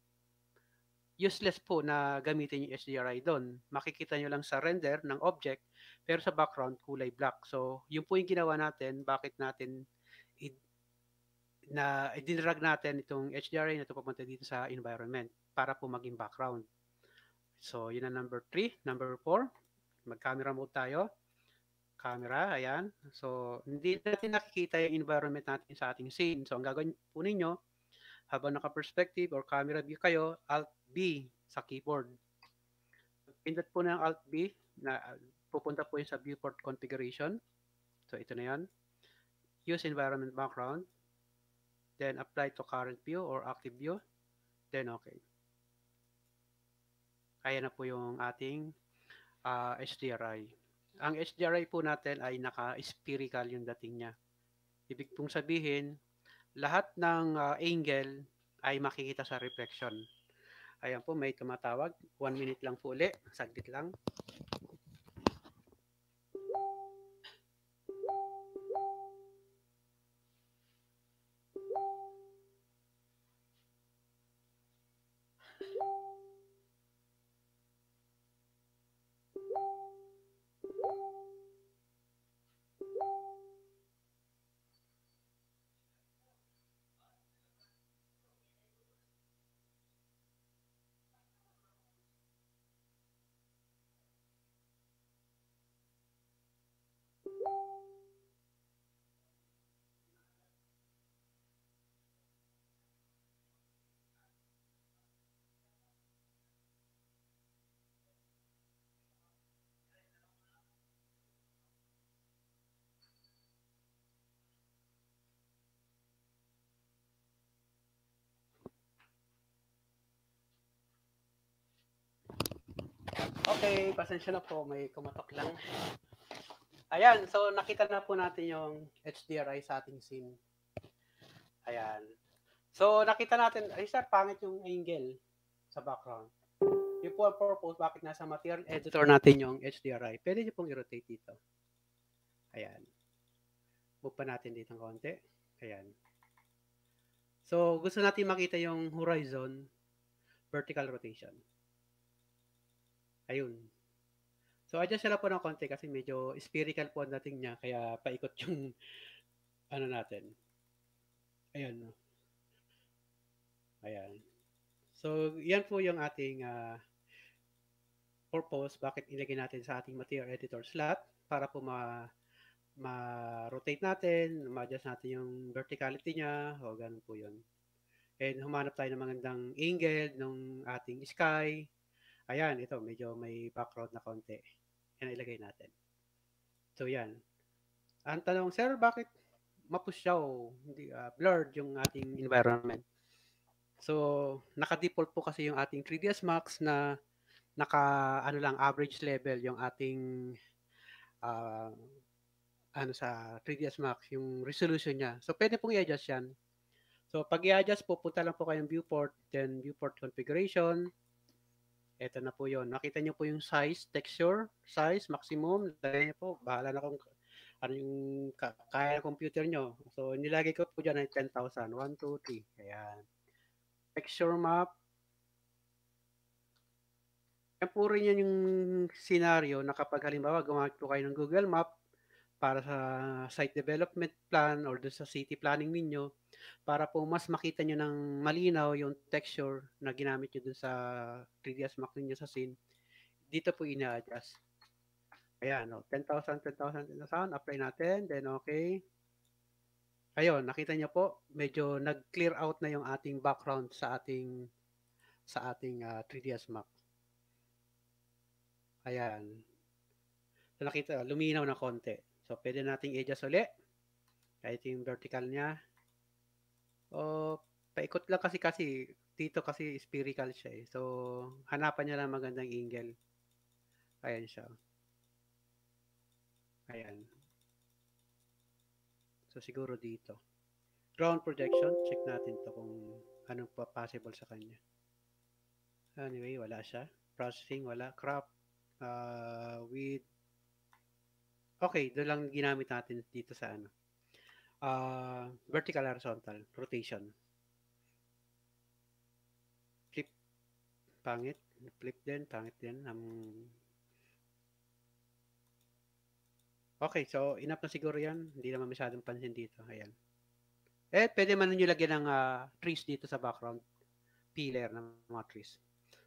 useless po na gamitin yung HDRI doon. Makikita nyo lang sa render ng object, pero sa background kulay black. So, yun po yung ginawa natin, bakit natin na idinrag natin itong HDRA na ito papunta dito sa environment para po maging background. So, yun ang number 3. Number 4, mag-camera mode tayo. Camera, ayan. So, hindi natin nakikita yung environment natin sa ating scene. So, ang gagawin po ninyo, habang naka-perspective or camera view kayo, Alt-B sa keyboard. Pindot po yung Alt-B, na ah, pupunta po yun sa viewport configuration. So, ito na yan. Use environment background then apply to current view or active view, then okay. Kaya na po yung ating uh, ah, HDRI. Ang SDRI po natin ay naka-spherical yung dating niya. Ibig pong sabihin, lahat ng uh, angle ay makikita sa reflection. Ayan po, may tumatawag. One minute lang po ulit. Saglit lang. Okay, pasensya na po. May kumatok lang. Ayan, so nakita na po natin yung HDRI sa ating scene. Ayan. So nakita natin, ay sir, pangit yung angle sa background. Yung po ang purpose, bakit nasa material editor natin yung HDRI. Pwede niyo pong i-rotate dito. Ayan. Move pa natin dito ng konti. Ayan. So gusto natin makita yung horizon vertical rotation. Ayun. So, adjust siya lang po ng konti kasi medyo spherical po ang dating niya, kaya paikot (laughs) yung ano natin. Ayun. Ayan. So, yan po yung ating uh, purpose, bakit ilagay natin sa ating material editor slot para po ma ma-rotate natin, ma-adjust natin yung verticality niya, o ganun po yun. And humanap tayo ng magandang angle ng ating sky, Ayan, ito, medyo may background na konti. Yan ilagay natin. So, yan. Ang tanong, sir, bakit mapusyaw, hindi, uh, blurred yung ating environment? So, naka-default po kasi yung ating 3ds Max na naka ano lang average level yung ating uh, ano sa 3ds Max yung resolution niya. So pwede pong i-adjust 'yan. So pag i-adjust po punta lang po kayong viewport then viewport configuration ito na po yon. Nakita nyo po yung size, texture, size, maximum. Lagay nyo po. Bahala na kung ano yung kaya ng computer nyo. So, nilagay ko po dyan ay 10,000. 1, 2, 3. Ayan. Texture map. Yan po rin yan yung scenario na kapag halimbawa gumamit po kayo ng Google Map, para sa site development plan or dun sa city planning ninyo para po mas makita nyo ng malinaw yung texture na ginamit nyo dun sa 3ds Max ninyo sa scene. Dito po ina-adjust. Ayan, no? 10,000, 10,000, 10,000. Apply natin. Then, okay. Ayun, nakita niyo po, medyo nag-clear out na yung ating background sa ating sa ating uh, ah, 3ds Max. Ayan. So, nakita, luminaw na konti. So, pwede nating i-adjust uli. Kahit yung vertical niya. O, paikot lang kasi kasi dito kasi spherical siya eh. So, hanapan niya lang magandang angle. Ayan siya. Ayan. So, siguro dito. Ground projection. Check natin to kung anong pa possible sa kanya. Anyway, wala siya. Processing, wala. Crop, uh, width, Okay, doon lang ginamit natin dito sa ano. Uh, vertical horizontal rotation. Flip. Pangit. Flip din. Pangit din. Um, okay, so enough na siguro yan. Hindi naman masyadong pansin dito. Ayan. Eh, pwede man nyo lagyan ng uh, trees dito sa background. Pillar ng mga trees.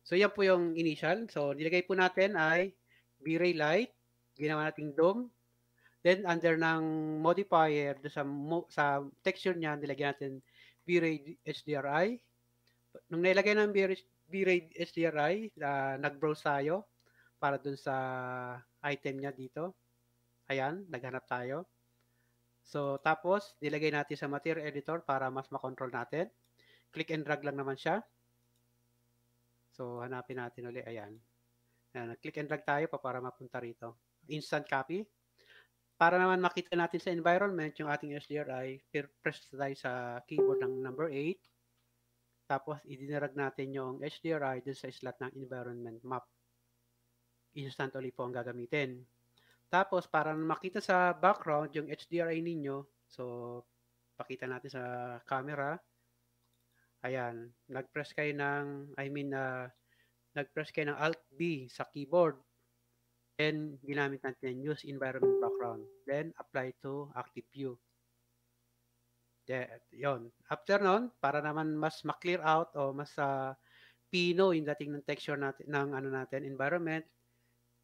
So, yan po yung initial. So, nilagay po natin ay v ray light. Ginawa nating dome. Then under ng modifier do sa mo, sa texture niya nilagyan natin v ray HDRI. Nung nilagay ng v ray HDRI, uh, nag-browse tayo para dun sa item niya dito. Ayan, naghanap tayo. So, tapos, nilagay natin sa material editor para mas makontrol natin. Click and drag lang naman siya. So, hanapin natin ulit. Ayan. Ayan. Click and drag tayo pa para mapunta rito. Instant copy para naman makita natin sa environment yung ating SDRI, press tayo sa keyboard ng number 8. Tapos, idinarag natin yung HDRI dun sa slot ng environment map. Instantly po ang gagamitin. Tapos, para makita sa background yung HDRI ninyo, so, pakita natin sa camera. Ayan, nag-press kayo ng, I mean, uh, nag-press kayo ng Alt-B sa keyboard. Then, ginamit natin use environment background. Then, apply to active view. Then, yon. After nun, para naman mas ma-clear out o mas uh, pino yung dating ng texture natin, ng ano natin, environment,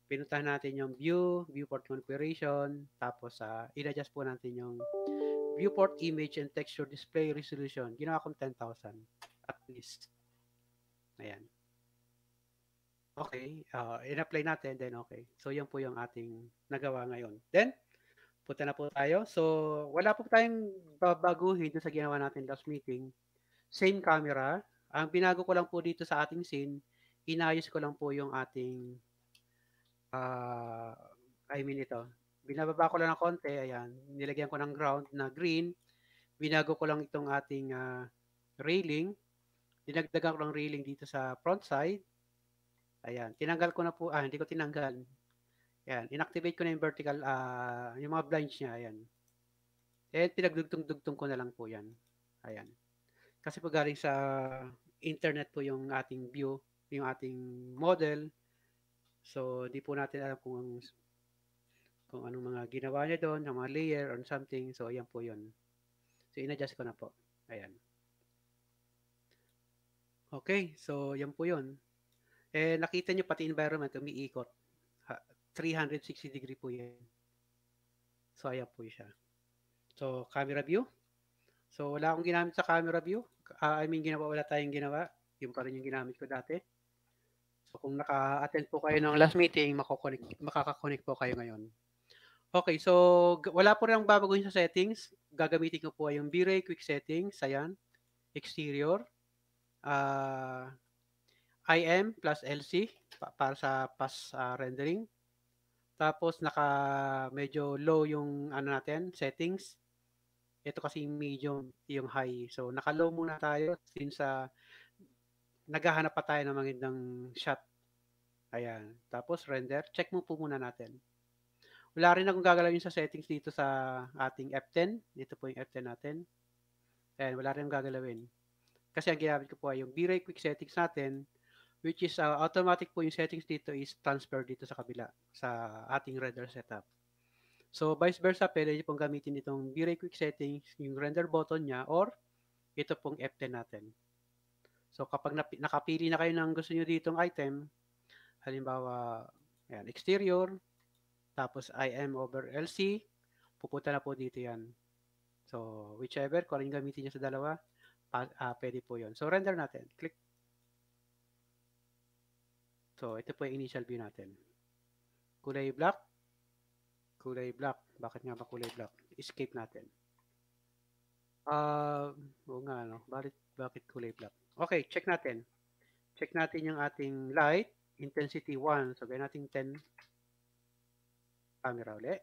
pinutahan natin yung view, viewport configuration, tapos uh, in-adjust po natin yung viewport image and texture display resolution. Ginawa kong 10,000 at least. Ayan okay, uh, in-apply natin, then okay. So, yan po yung ating nagawa ngayon. Then, punta na po tayo. So, wala po tayong babaguhin doon sa ginawa natin last meeting. Same camera. Ang binago ko lang po dito sa ating scene, inayos ko lang po yung ating, uh, I mean ito, binababa ko lang ng konti, ayan, nilagyan ko ng ground na green, binago ko lang itong ating uh, railing, dinagdagan ko ng railing dito sa front side, Ayan, tinanggal ko na po, ah, hindi ko tinanggal. Ayan, inactivate ko na yung vertical, uh, yung mga blinds niya, ayan. And pinagdugtong-dugtong ko na lang po yan. Ayan. Kasi po galing sa internet po yung ating view, yung ating model. So, di po natin alam kung kung anong mga ginawa niya doon, ng mga layer or something. So, ayan po yun. So, in-adjust ko na po. Ayan. Okay, so yan po yun. Eh, nakita nyo pati environment, umiikot. 360 degree po yan. So, ayan po siya. So, camera view. So, wala akong ginamit sa camera view. Uh, I mean, ginawa, wala tayong ginawa. Yung pa rin yung ginamit ko dati. So, kung naka-attend po kayo ng last meeting, makakonnect, makakakonect po kayo ngayon. Okay, so wala po rin babaguhin sa settings. Gagamitin ko po ay yung V-Ray Quick Settings. Ayan. Exterior. Uh, IM plus LC pa- para sa pass uh, rendering. Tapos naka medyo low yung ano natin, settings. Ito kasi medium yung high. So naka-low muna tayo since uh, naghahanap pa tayo ng magandang shot. Ayan. Tapos render. Check mo po muna natin. Wala rin akong gagalawin sa settings dito sa ating F10. Dito po yung F10 natin. Ayan, wala rin akong gagalawin. Kasi ang ginamit ko po ay yung V-Ray quick settings natin which is uh, automatic po yung settings dito is transfer dito sa kabila sa ating render setup. So vice versa, pwede niyo pong gamitin itong V-Ray Quick Settings, yung render button niya, or ito pong F10 natin. So kapag nap- nakapili na kayo ng gusto niyo ng item, halimbawa, ayan, exterior, tapos IM over LC, pupunta na po dito yan. So whichever, kung ano gamitin niyo sa dalawa, pa- uh, pwede po yon So render natin. Click So, ito po yung initial view natin. Kulay black. Kulay black. Bakit nga ba kulay black? Escape natin. Ah, uh, oo nga, no? Bakit, bakit kulay black? Okay, check natin. Check natin yung ating light. Intensity 1. So, gawin natin 10. Camera ulit.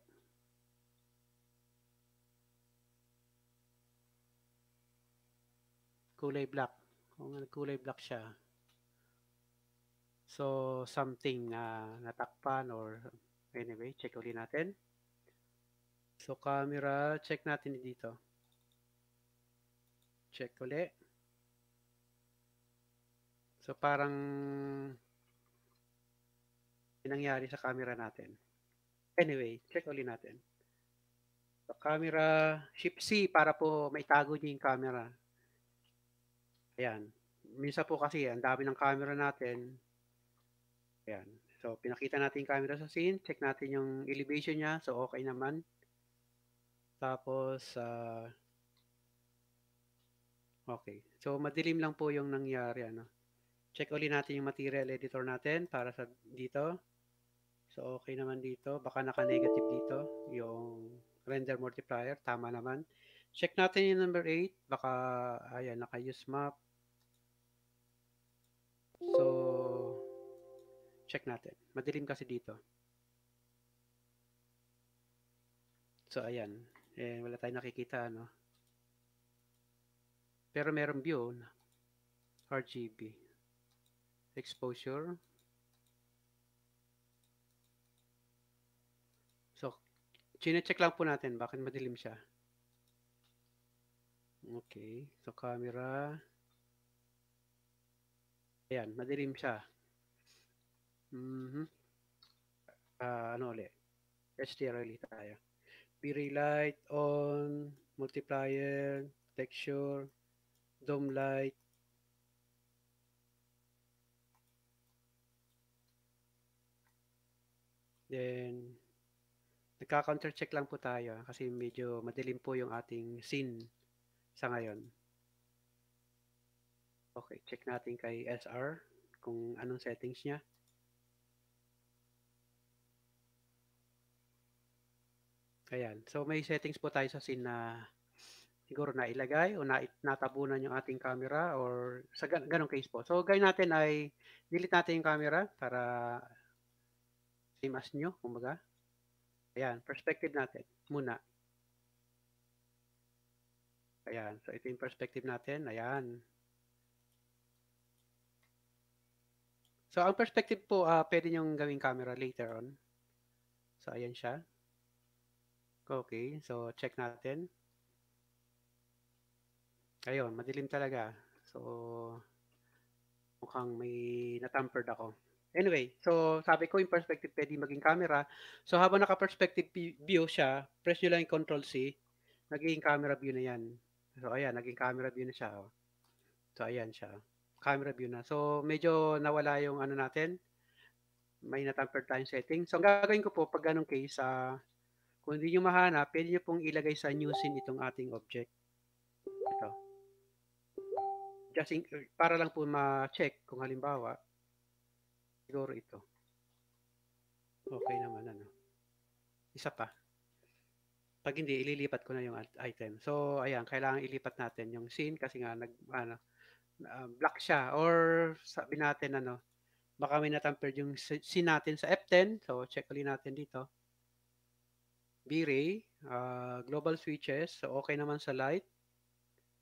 kulay black. Kung kulay black siya. So, something na natakpan or anyway, check ulit natin. So, camera, check natin dito. Check ulit. So, parang nangyari sa camera natin. Anyway, check ulit natin. So, camera, shift C para po maitago niyo yung camera. Ayan. Minsan po kasi, ang dami ng camera natin, Ayan. So, pinakita natin yung camera sa scene. Check natin yung elevation niya. So, okay naman. Tapos, uh, okay. So, madilim lang po yung nangyari. Ano? Check uli natin yung material editor natin para sa dito. So, okay naman dito. Baka naka-negative dito yung render multiplier. Tama naman. Check natin yung number 8. Baka, ayan, naka-use map. So, Check natin. Madilim kasi dito. So, ayan. Eh, wala tayong nakikita, ano. Pero meron view. RGB. Exposure. So, chine-check lang po natin bakit madilim siya. Okay. So, camera. Ayan, madilim siya. Mm-hmm. Uh, ano ulit? HDR ulit tayo. Very light on, multiplier, texture, dome light, Then, nagka-counter check lang po tayo ah, kasi medyo madilim po yung ating scene sa ngayon. Okay, check natin kay SR kung anong settings niya. Ayan. So may settings po tayo sa scene na siguro na ilagay o na, natabunan yung ating camera or sa gan ganong case po. So gawin natin ay delete natin yung camera para same as new, kumbaga. Ayan, perspective natin muna. Ayan, so ito yung perspective natin. Ayan. So ang perspective po, uh, pwede niyong gawing camera later on. So ayan siya. Okay, so check natin. Ayun, madilim talaga. So, mukhang may natampered ako. Anyway, so sabi ko yung perspective pwede maging camera. So habang naka-perspective view siya, press nyo lang yung Control C, naging camera view na yan. So ayan, naging camera view na siya. Oh. So ayan siya. Camera view na. So medyo nawala yung ano natin. May natampered tayong setting. So ang gagawin ko po pag ganong case, uh, kung hindi nyo mahanap, pwede nyo pong ilagay sa new scene itong ating object. Ito. Just in, para lang po ma-check kung halimbawa, siguro ito. Okay naman, ano. Isa pa. Pag hindi, ililipat ko na yung item. So, ayan, kailangan ilipat natin yung scene kasi nga, nag, ano, uh, black siya. Or, sabi natin, ano, baka may natampered yung scene natin sa F10. So, check ulit natin dito. V-Ray, uh, ah, global switches, so okay naman sa light.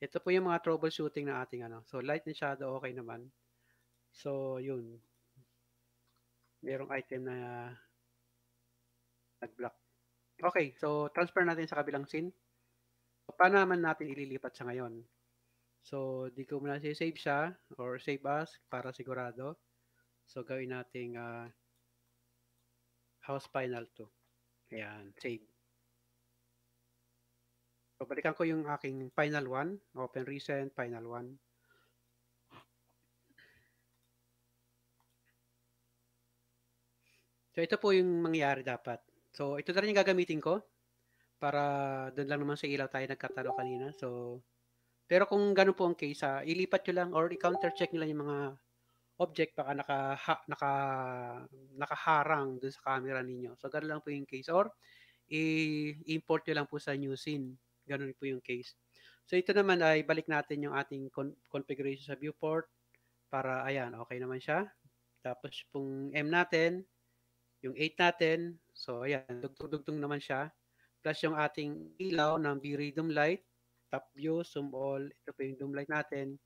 Ito po yung mga troubleshooting na ating ano. So light and shadow okay naman. So yun. Merong item na nag-block. Okay, so transfer natin sa kabilang scene. So, paano naman natin ililipat sa ngayon? So, di ko muna si-save siya or save as para sigurado. So, gawin natin uh, ah, house final to. Ayan, save. So, ko yung aking final one. Open recent, final one. So, ito po yung mangyayari dapat. So, ito na rin yung gagamitin ko para doon lang naman sa ilaw tayo nagkatalo kanina. So, pero kung ganun po ang case, uh, ilipat nyo lang or i countercheck check nyo lang yung mga object baka naka, ha, naka, nakaharang doon sa camera ninyo. So, ganun lang po yung case. Or, i-import nyo lang po sa new scene ganun po yung case. So ito naman ay balik natin yung ating con- configuration sa viewport para ayan, okay naman siya. Tapos pong M natin, yung 8 natin, so ayan, dugtong-dugtong naman siya. Plus yung ating ilaw ng B-Rhythm light, top view, zoom all, ito pa yung doom light natin.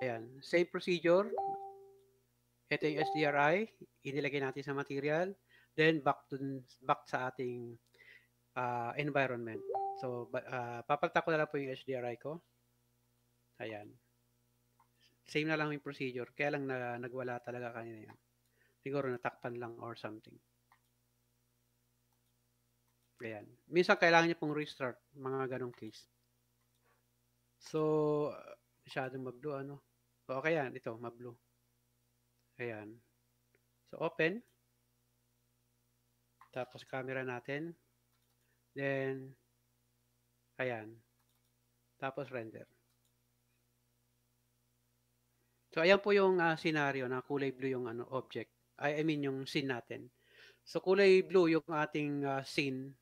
Ayan, same procedure. Ito yung SDRI, inilagay natin sa material. Then back to back sa ating uh, environment. So, uh, ah, papalta ko na lang po yung HDRI ko. Ayan. Same na lang yung procedure. Kaya lang na, nagwala talaga kanina yun. Siguro natakpan lang or something. Ayan. Minsan kailangan niya pong restart. Mga ganong case. So, masyadong mablo ano. So, okay yan. Ito, mablo. Ayan. So, open. Tapos camera natin. Then, Ayan. Tapos render. So ayan po yung uh, scenario na kulay blue yung ano object. I, I mean yung scene natin. So kulay blue yung ating uh, scene.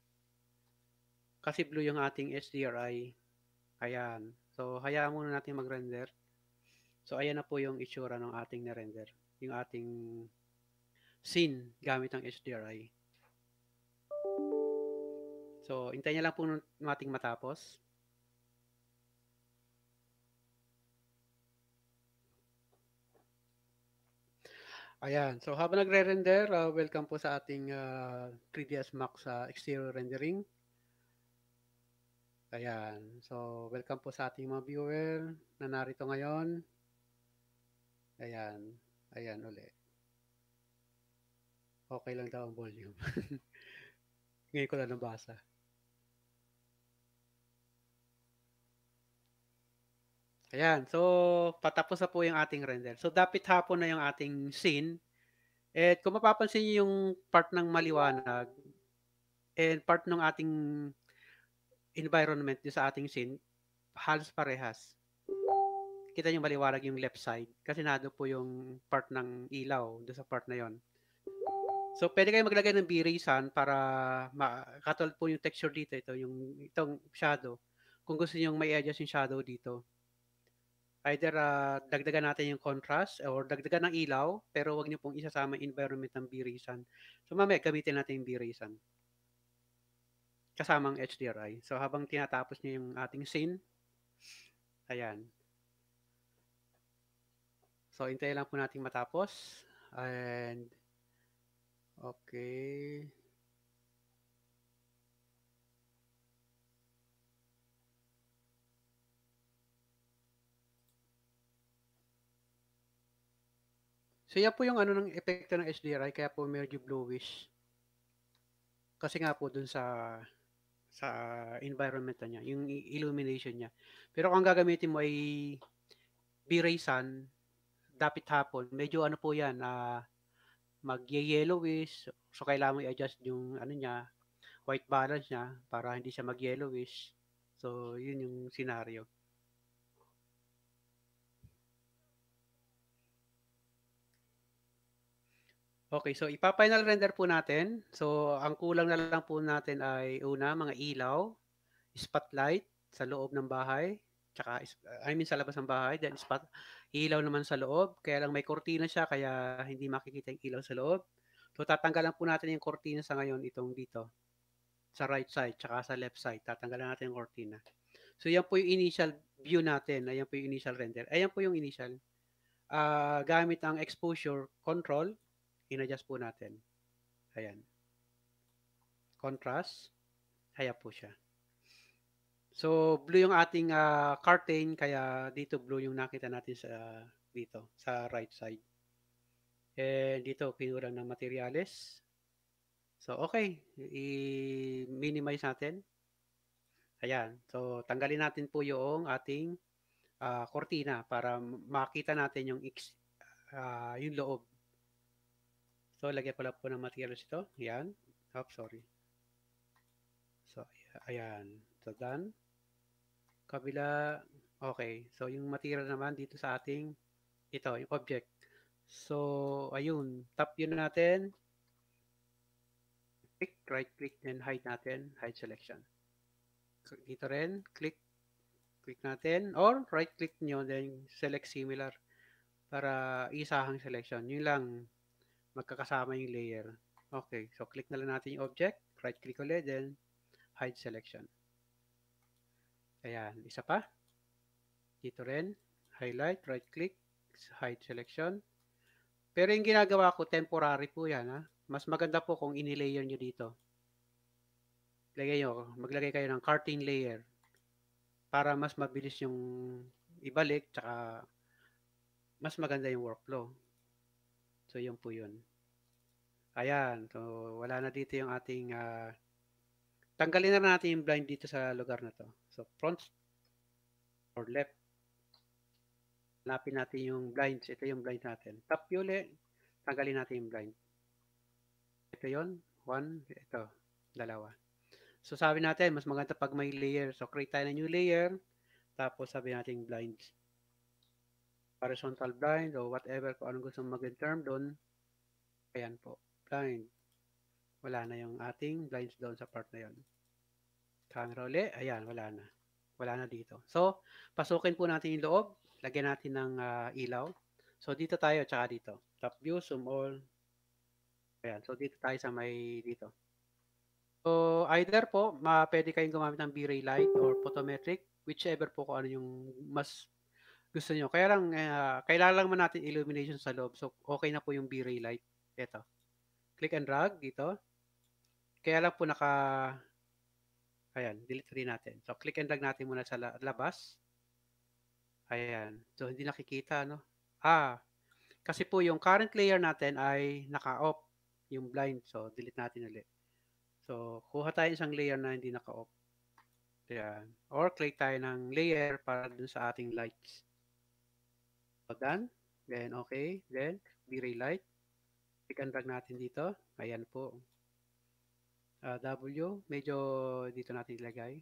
Kasi blue yung ating HDRI. Ayan. So hayaan muna natin mag-render. So ayan na po yung itsura ng ating na-render. Yung ating scene gamit ang HDRI. So, hintayin niya lang po nating matapos. Ayan. So, habang nagre-render, uh, welcome po sa ating uh, 3ds Max uh, exterior rendering. Ayan. So, welcome po sa ating mga viewer na narito ngayon. Ayan. Ayan uli. Okay lang daw ang volume. (laughs) Ngayon ko lang nabasa. Ayan, so patapos na po yung ating render. So dapat hapon na yung ating scene. At kung mapapansin niyo yung part ng maliwanag and part ng ating environment sa ating scene, halos parehas. Kita niyo maliwanag yung left side kasi nado po yung part ng ilaw doon sa part na yon. So pwede kayo maglagay ng B-Raysan para katulad po yung texture dito, ito yung itong shadow. Kung gusto niyo may adjust yung shadow dito either uh, dagdagan natin yung contrast or dagdagan ng ilaw, pero wag niyo pong isasama environment ng birisan. So mamaya gamitin natin yung birisan. Kasamang HDRI. So habang tinatapos niyo yung ating scene, ayan. So intay lang po natin matapos. And okay. So yan po yung ano ng epekto ng HDRI kaya po medyo bluish. Kasi nga po dun sa sa environment niya, yung illumination niya. Pero kung gagamitin mo ay B-ray sun, dapat hapon, medyo ano po yan, uh, ah, mag-yellowish. So, kailangan mo i-adjust yung ano niya, white balance niya para hindi siya mag-yellowish. So, yun yung scenario. Okay, so ipa-final render po natin. So, ang kulang na lang po natin ay una, mga ilaw, spotlight sa loob ng bahay, tsaka, I mean, sa labas ng bahay, then spot, ilaw naman sa loob. Kaya lang may cortina siya, kaya hindi makikita yung ilaw sa loob. So, tatanggalan po natin yung cortina sa ngayon, itong dito, sa right side, tsaka sa left side. Tatanggalan natin yung cortina. So, yan po yung initial view natin. Ayan po yung initial render. Ayan po yung initial. Uh, gamit ang exposure control, in-adjust po natin. Ayan. Contrast. Kaya po siya. So, blue yung ating uh, curtain, kaya dito blue yung nakita natin sa dito, sa right side. And dito, pinulang ng materials. So, okay. I-minimize natin. Ayan. So, tanggalin natin po yung ating uh, cortina para makita natin yung, uh, yung loob So, lagyan ko lang po ng materials ito. Ayan. Oh, sorry. So, ayan. So, done. Kabila, okay. So, yung material naman dito sa ating, ito, yung object. So, ayun. Tap yun natin. Click, right click, then hide natin. Hide selection. Dito rin, click. Click natin. Or, right click nyo, then select similar para isahang selection. Yun lang, magkakasama yung layer. Okay, so click na lang natin yung object, right click ulit, then hide selection. Ayan, isa pa. Dito rin, highlight, right click, hide selection. Pero yung ginagawa ko, temporary po yan. Ha? Mas maganda po kung inilayer layer nyo dito. Lagay nyo, maglagay kayo ng carting layer para mas mabilis yung ibalik tsaka mas maganda yung workflow. So, yun po yun. Ayan. So, wala na dito yung ating... Uh, tanggalin na natin yung blind dito sa lugar na to. So, front or left. Hanapin natin yung blinds. Ito yung blind natin. Tap yuli. Tanggalin natin yung blind. Ito yon One. Ito. Dalawa. So, sabi natin, mas maganda pag may layer. So, create tayo ng new layer. Tapos, sabi natin blinds horizontal blind o whatever kung anong gusto maging term doon. Ayan po, blind. Wala na yung ating blinds doon sa part na yon. Camera uli, ayan, wala na. Wala na dito. So, pasukin po natin yung loob. Lagyan natin ng uh, ilaw. So, dito tayo, tsaka dito. Top view, zoom all. Ayan, so dito tayo sa may dito. So, either po, ma pwede kayong gumamit ng B-ray light or photometric, whichever po kung ano yung mas gusto nyo. Kaya lang, uh, kailangan lang man natin illumination sa loob. So, okay na po yung B-ray light. Ito. Click and drag dito. Kaya lang po naka... Ayan, delete rin natin. So, click and drag natin muna sa labas. Ayan. So, hindi nakikita, no? Ah, kasi po yung current layer natin ay naka-off yung blind. So, delete natin ulit. So, kuha tayo isang layer na hindi naka-off. Ayan. Or click tayo ng layer para dun sa ating lights. So done. Then okay. Then derelight. Click and drag natin dito. Ayan po. Uh, W, medyo dito natin ilagay.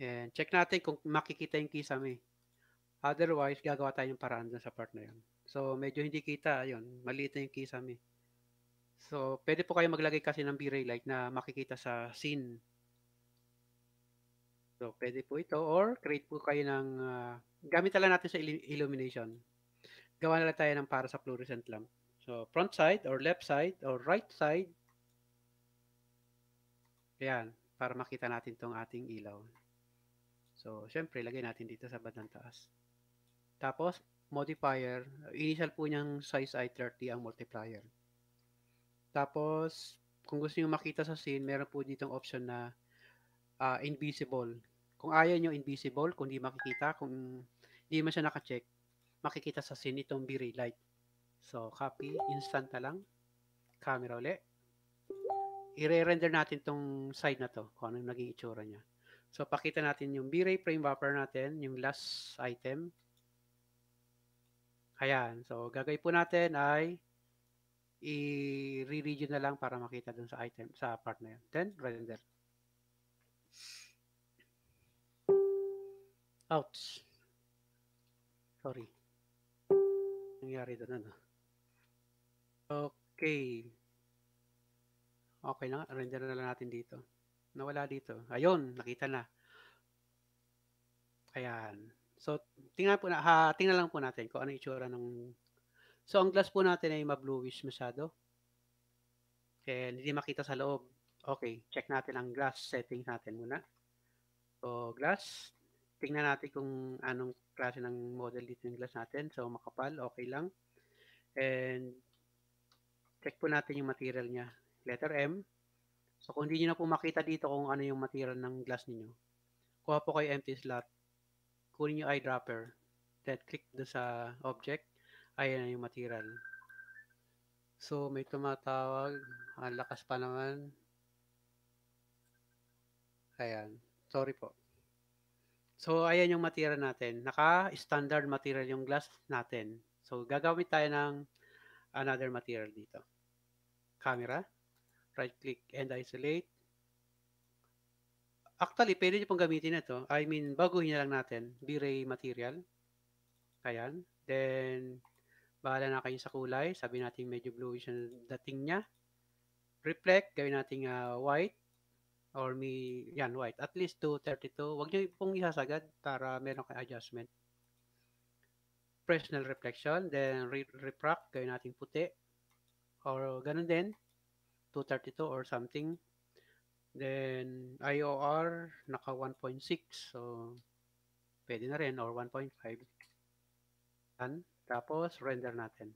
And check natin kung makikita yung kisame. Otherwise, gagawa tayo ng paraan dun sa part na yun. So, medyo hindi kita. Ayun, maliit na yung kisame. So, pwede po kayo maglagay kasi ng B-ray light na makikita sa scene So, pwede po ito. Or, create po kayo ng, uh, gamit lang natin sa illumination. Gawa na lang tayo ng para sa fluorescent lamp. So, front side, or left side, or right side. Ayan, para makita natin tong ating ilaw. So, syempre, lagay natin dito sa bandang taas. Tapos, modifier, initial po niyang size ay 30 ang multiplier. Tapos, kung gusto niyo makita sa scene, meron po ditong option na uh, invisible. Kung ayaw nyo invisible, kung di makikita, kung di man siya nakacheck, makikita sa scene itong be Light. So, copy, instant na lang. Camera ulit. I-render natin tong side na to, kung anong naging itsura niya. So, pakita natin yung B-Ray frame buffer natin, yung last item. Ayan. So, gagawin po natin ay i-region re na lang para makita dun sa item, sa part na yun. Then, render. Ouch. Sorry. Nangyari doon, ano? Okay. Okay lang. Render na lang natin dito. Nawala dito. Ayun, nakita na. Ayan. So, tingnan po na, ha, tingnan lang po natin kung ano itsura ng... So, ang glass po natin ay mabluish masyado. And hindi makita sa loob. Okay, check natin ang glass settings natin muna. So, glass, tingnan natin kung anong klase ng model dito yung glass natin. So, makapal, okay lang. And, check po natin yung material niya. Letter M. So, kung hindi nyo na po makita dito kung ano yung material ng glass niyo kuha po kayo empty slot. Kunin yung eyedropper. Then, click do sa object. Ayan na yung material. So, may tumatawag. Ang lakas pa naman. Ayan. Sorry po. So, ayan yung material natin. Naka-standard material yung glass natin. So, gagamit tayo ng another material dito. Camera. Right-click and isolate. Actually, pwede nyo pong gamitin ito. I mean, baguhin na lang natin. V-ray material. Ayan. Then, bahala na kayo sa kulay. Sabi natin medyo bluish ang dating niya. Reflect, gawin natin uh, white or may yan white at least 232 wag niyo pong ihasagad para meron kang adjustment personal reflection then re refract gawin nating puti or ganun din 232 or something then IOR naka 1.6 so pwede na rin or 1.5 tapos render natin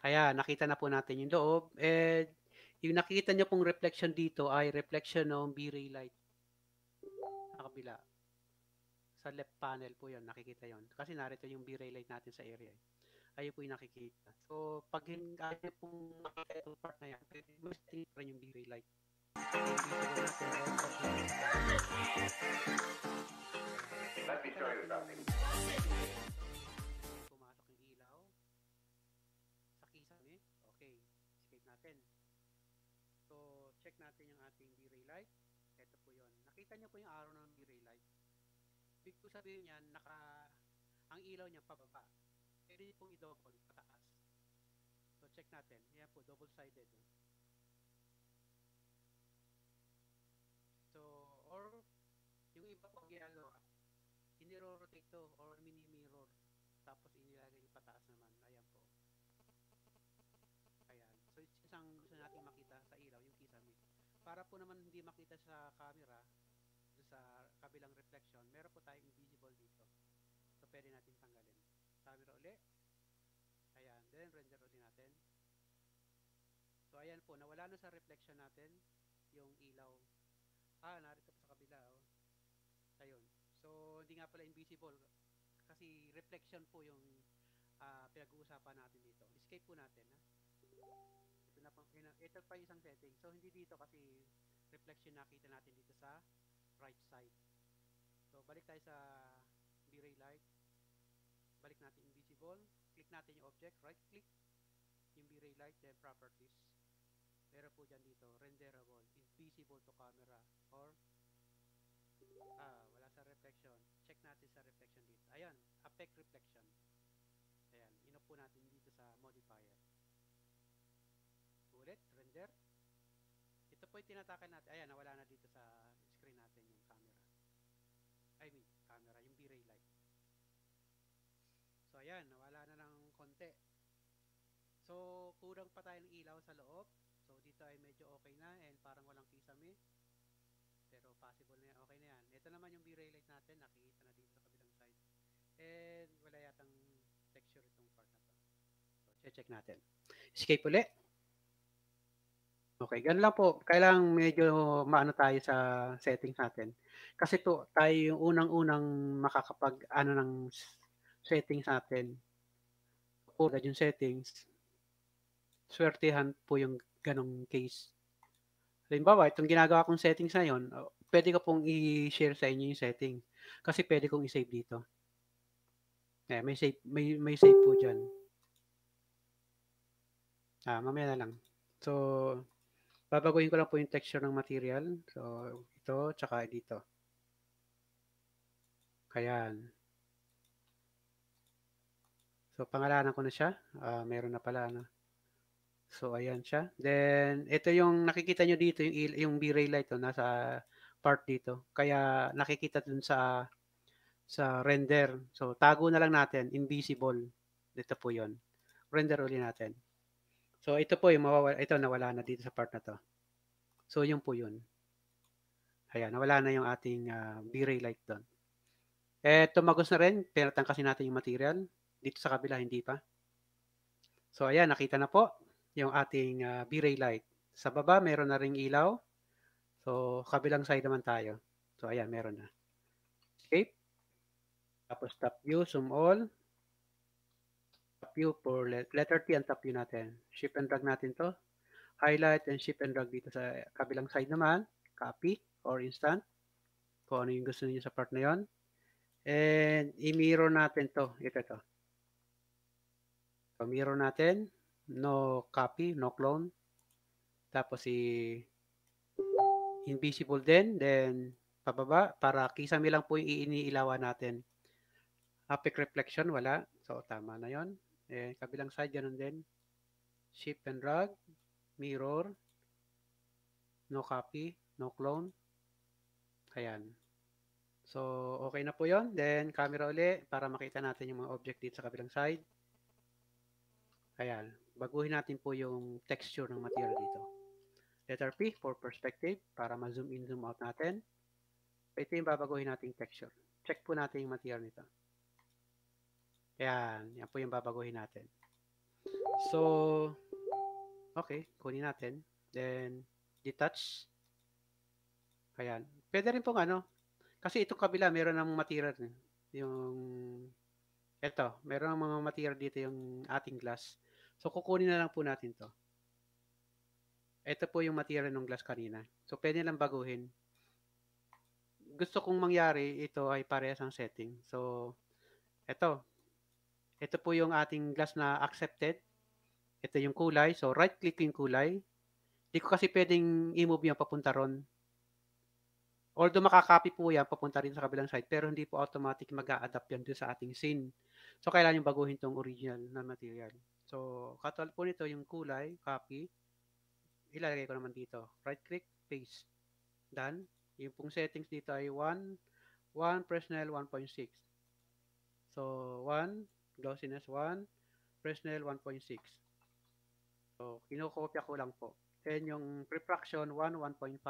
Ayan, nakita na po natin yung loob. And yung nakikita nyo pong reflection dito ay reflection ng B-ray light. Sa kabila. Sa left panel po yon nakikita yon Kasi narito yung B-ray light natin sa area. Eh. Ayun po yung nakikita. So, pag ayaw pong nakikita itong part na yan, pwede mo setting yung B-ray light. Let me show you something. nakita niya po yung araw ng Mirai Light. Ibig po sabihin niya, naka, ang ilaw niya pababa. Pwede niya pong i-double, pataas. So, check natin. Yan po, double-sided. Oh. So, or yung iba po ginagawa, ano, inirorotate to or mini-mirror. Tapos inilagay yung pataas naman. Ayan po. Ayan. So, isang gusto natin makita sa ilaw, yung kisame. Para po naman hindi makita sa camera, sa kabilang reflection, meron po tayong invisible dito. So, pwede natin tanggalin. Sabi Camera uli. Ayan. Then, render uli natin. So, ayan po. Nawala na sa reflection natin yung ilaw. Ah, narito po sa kabila. Oh. Ayun. So, hindi nga pala invisible. Kasi reflection po yung uh, pinag-uusapan natin dito. Escape po natin. Ha? Ito, na pang, ito pa yung isang setting. So, hindi dito kasi reflection nakita natin dito sa right side. So, balik tayo sa V-Ray Light. Balik natin Invisible. Click natin yung object. Right click. Yung V-Ray Light. Then Properties. Meron po dyan dito. Renderable. Invisible to camera. Or ah, wala sa reflection. Check natin sa reflection dito. Ayan. Affect reflection. Ayan. Inop po natin dito sa modifier. Ulit. Render. Ito po yung tinatakan natin. Ayan. Nawala na dito sa ayan, nawala na ng konti. So, kurang pa tayong ilaw sa loob. So, dito ay medyo okay na and parang walang kisame. Pero possible na yan, okay na yan. Ito naman yung B-ray light natin, nakikita na dito sa kabilang side. And wala yatang texture itong part na to. So, check natin. Escape ulit. Okay, ganun lang po. Kailangan medyo maano tayo sa settings natin. Kasi to, tayo yung unang-unang makakapag ano ng settings natin. O agad yung settings. Swertihan po yung ganong case. Halimbawa, itong ginagawa kong settings na yun, oh, pwede ko pong i-share sa inyo yung setting. Kasi pwede kong i-save dito. Eh, may save, may, may save po dyan. Ah, mamaya na lang. So, babaguhin ko lang po yung texture ng material. So, ito, tsaka dito. Kaya, So, pangalanan ko na siya. Uh, meron na pala, ano. So, ayan siya. Then, ito yung nakikita nyo dito, yung, yung B-ray light, oh, nasa part dito. Kaya, nakikita dun sa sa render. So, tago na lang natin. Invisible. Dito po yon Render uli natin. So, ito po yung mawawala. Ito, nawala na dito sa part na to. So, yun po yun. Ayan, nawala na yung ating uh, B-ray light doon. Eh, tumagos na rin. kasi natin yung material. Dito sa kabila, hindi pa. So ayan, nakita na po yung ating uh, B-ray light. Sa baba, meron na ring ilaw. So kabilang side naman tayo. So ayan, meron na. Okay. Tapos top view, zoom all. Top view for letter T ang top view natin. Shift and drag natin to. Highlight and shift and drag dito sa kabilang side naman. Copy or instant. Kung ano yung gusto niyo sa part na yon. And i-mirror natin to. Ito to. Pamiro natin. No copy, no clone. Tapos si invisible din. Then pababa para kisame lang po yung iniilawan natin. Apic reflection, wala. So tama na yon. Eh, kabilang side, ganun din. Ship and rug. Mirror. No copy. No clone. Ayan. So, okay na po yon Then, camera uli para makita natin yung mga object dito sa kabilang side. Ayan, baguhin natin po yung texture ng material dito. Letter P for perspective para ma-zoom in, zoom out natin. Ito yung babaguhin nating texture. Check po natin yung material nito. Ayan, yan po yung babaguhin natin. So, okay, kunin natin. Then, detach. Ayan. Pwede rin pong ano, kasi itong kabila meron ng material. Yung, eto, meron ng mga material dito yung ating glass. So, kukunin na lang po natin to. Ito po yung material ng glass kanina. So, pwede lang baguhin. Gusto kong mangyari, ito ay parehas ang setting. So, ito. Ito po yung ating glass na accepted. Ito yung kulay. So, right-click yung kulay. Hindi ko kasi pwedeng i-move yung papunta ron. Although makakopy po yan, papunta rin sa kabilang side, pero hindi po automatic mag a adapt yan dun sa ating scene. So, kailangan yung baguhin tong original na material. So, katulad po nito, yung kulay, copy, ilalagay ko naman dito. Right click, paste. Done. Yung pong settings dito ay 1, 1 Presnel 1.6. So, 1, glossiness 1, Presnel 1.6. So, kinokopya ko lang po. Then, yung refraction 1, 1.5.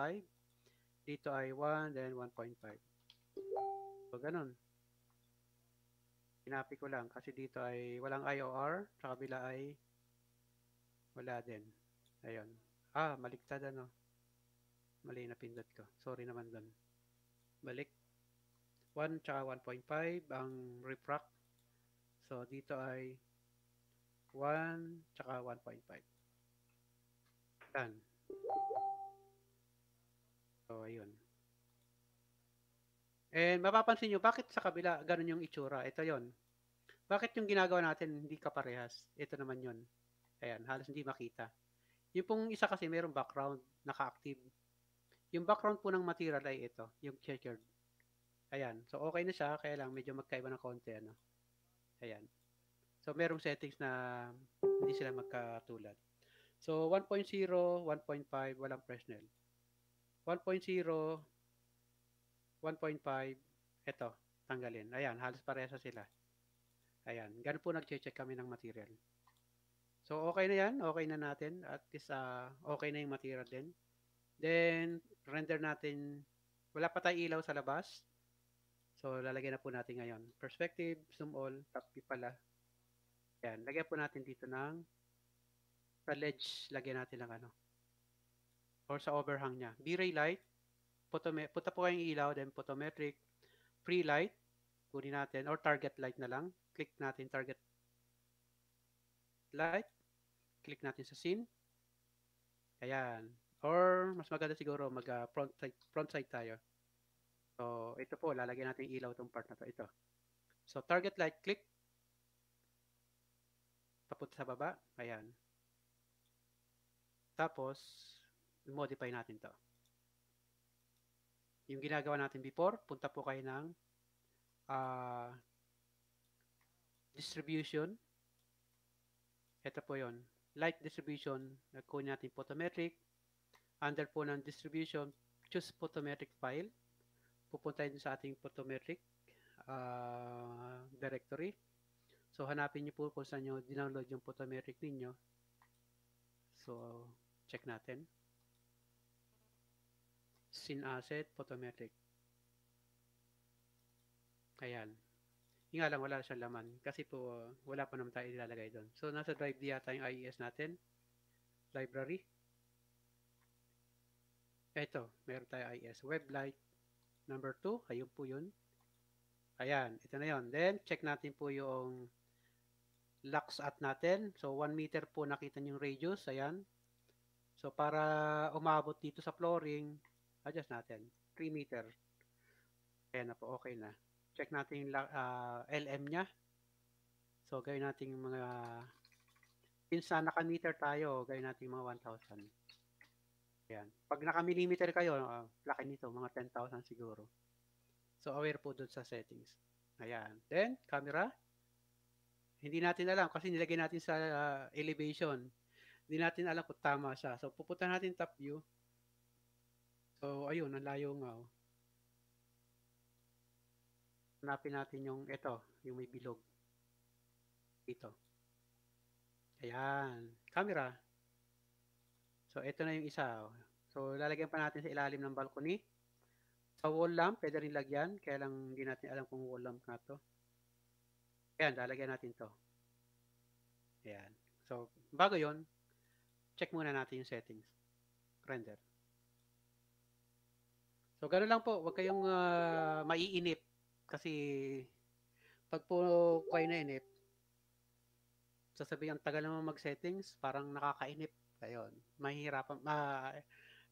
Dito ay 1, then 1.5. So, ganun. Kinapi ko lang kasi dito ay walang IOR, sa kabila ay wala din. Ayun. Ah, maliktad ano. Mali na pindot ko. Sorry naman doon. Balik. 1 tsaka 1.5 ang refract. So, dito ay 1 tsaka 1.5. Done. So, ayun. And mapapansin nyo, bakit sa kabila ganun yung itsura? Ito yon. Bakit yung ginagawa natin hindi kaparehas? Ito naman yon. Ayan, halos hindi makita. Yung pong isa kasi mayroong background, naka-active. Yung background po ng material ay ito, yung checkered. Ayan, so okay na siya, kaya lang medyo magkaiba ng konti. Ano? Ayan. So merong settings na hindi sila magkatulad. So 1.0, 1.5, walang Fresnel. 1.0, 1.5, ito, tanggalin. Ayan, halos paresa sila. Ayan, ganun po nag-check kami ng material. So, okay na yan. Okay na natin. At least, uh, okay na yung material din. Then, render natin. Wala pa tayong ilaw sa labas. So, lalagyan na po natin ngayon. Perspective, zoom all, top view pala. Ayan, lagyan po natin dito ng sa ledge, lagyan natin ng ano. Or sa overhang niya. B-ray light photome- puta po kayong ilaw, then photometric, free light, kunin natin, or target light na lang. Click natin target light. Click natin sa scene. Ayan. Or, mas maganda siguro mag uh, front, side, front side tayo. So, ito po, lalagyan natin ilaw itong part na to. Ito. So, target light, click. Tapos sa baba. Ayan. Tapos, modify natin to. Yung ginagawa natin before, punta po kayo ng uh, distribution. Ito po yon Light distribution, nagkuha natin photometric. Under po ng distribution, choose photometric file. Pupunta sa ating photometric uh, directory. So, hanapin nyo po kung saan nyo dinownload yung photometric ninyo. So, check natin sin Asset, Photometric. Ayan. Yung lang, wala siyang laman. Kasi po, wala pa naman tayo ilalagay doon. So, nasa drive D yata yung IES natin. Library. Eto, meron tayo IES. Weblight number 2. Ayun po yun. Ayan, ito na yon. Then, check natin po yung lux at natin. So, 1 meter po nakita yung radius. Ayan. So, para umabot dito sa flooring, adjust natin, 3 meter. Ayan na po, okay na. Check natin yung uh, ah, LM niya. So, gawin natin yung mga, since na naka-meter tayo, gawin natin yung mga 1,000. Ayan. Pag naka-millimeter kayo, uh, laki nito, mga 10,000 siguro. So, aware po doon sa settings. Ayan. Then, camera. Hindi natin alam kasi nilagay natin sa uh, elevation. Hindi natin alam kung tama siya. So, pupunta natin top view. So, oh, ayun, ang layo nga. Oh. Hanapin natin yung ito, yung may bilog. Ito. Ayan. Camera. So, ito na yung isa. Oh. So, lalagyan pa natin sa ilalim ng balcony. Sa wall lamp, pwede rin lagyan. Kaya lang hindi natin alam kung wall lamp na to. Ayan, lalagyan natin to. Ayan. So, bago yon check muna natin yung settings. Render. So, gano'n lang po. Huwag kayong uh, maiinip. Kasi, pag po kayo inip, sasabihin, ang tagal naman mag-settings, parang nakakainip. Ayun, mahihirapan. Uh,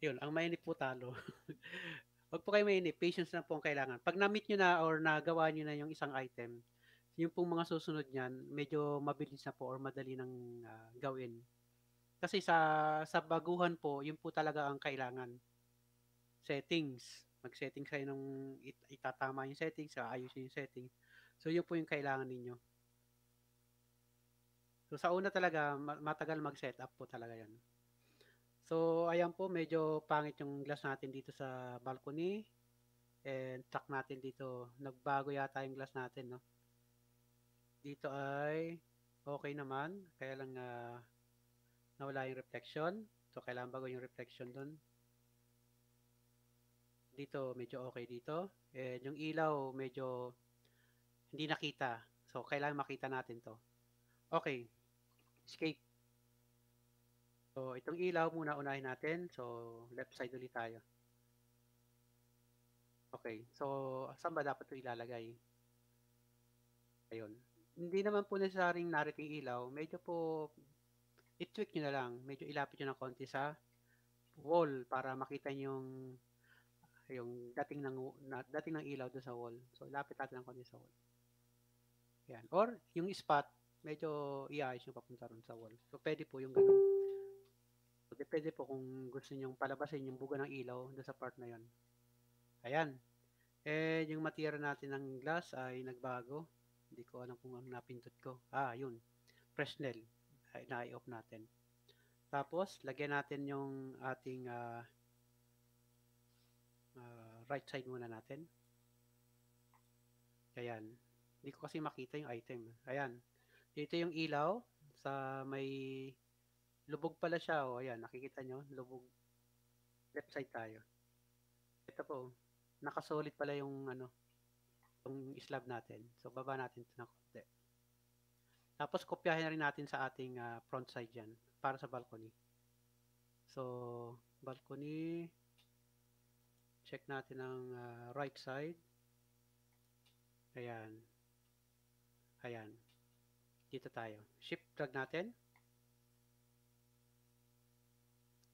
yun, ang mainip po talo. (laughs) Huwag po kayo mainip. Patience lang po ang kailangan. Pag na-meet nyo na or nagawa nyo na yung isang item, yung pong mga susunod niyan, medyo mabilis na po or madali nang uh, gawin. Kasi sa sa baguhan po, yun po talaga ang kailangan settings. Mag-setting kayo nung it- itatama yung settings, ayusin yung settings. So, yun po yung kailangan ninyo. So, sa una talaga, matagal mag-setup po talaga yan. So, ayan po, medyo pangit yung glass natin dito sa balcony. And track natin dito. Nagbago yata yung glass natin, no? Dito ay okay naman. Kaya lang uh, nawala yung reflection. So, kailangan bago yung reflection doon dito medyo okay dito. And yung ilaw medyo hindi nakita. So, kailangan makita natin to. Okay. Escape. So, itong ilaw muna unahin natin. So, left side ulit tayo. Okay. So, saan ba dapat ito ilalagay? Ayun. Hindi naman po necessaryong narito yung ilaw. Medyo po, itweak nyo na lang. Medyo ilapit nyo ng konti sa wall para makita nyo yung yung dating ng dating ng ilaw do sa wall. So lapit natin lang konti sa wall. Yan. Or yung spot medyo iayos yung papunta ron sa wall. So pwede po yung ganun. So, depende po kung gusto niyo palabasin yung buga ng ilaw do sa part na yon. Ayan. Eh yung material natin ng glass ay nagbago. Hindi ko alam kung ang napindot ko. Ah, yun. Fresnel. Ay, na-off natin. Tapos, lagyan natin yung ating uh, right side muna natin. Ayan. Hindi ko kasi makita yung item. Ayan. Dito yung ilaw sa may lubog pala siya. Oh. ayan, nakikita nyo? Lubog. Left side tayo. Ito po. Nakasolid pala yung ano, yung slab natin. So, baba natin ito ng konti. Tapos, kopyahin na rin natin sa ating uh, front side dyan para sa balcony. So, balcony, Check natin ang uh, right side. Ayan. Ayan. Dito tayo. Shift drag natin.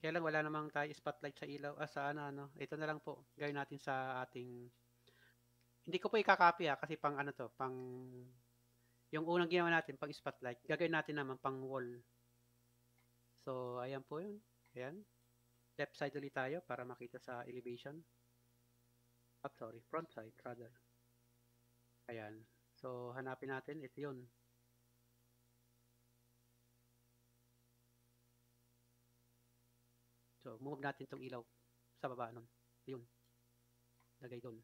Kaya lang wala namang tayo spotlight sa ilaw. Ah, sa ano, ano. Ito na lang po. Gawin natin sa ating... Hindi ko po ikakopy ha, ah, kasi pang ano to, pang... Yung unang ginawa natin, pang spotlight. Gagawin natin naman pang wall. So, ayan po yun. Ayan. Left side ulit tayo para makita sa elevation up ah, sorry, front side rather. Ayan. So, hanapin natin. Ito yun. So, move natin tong ilaw sa baba nun. Yun. Lagay doon.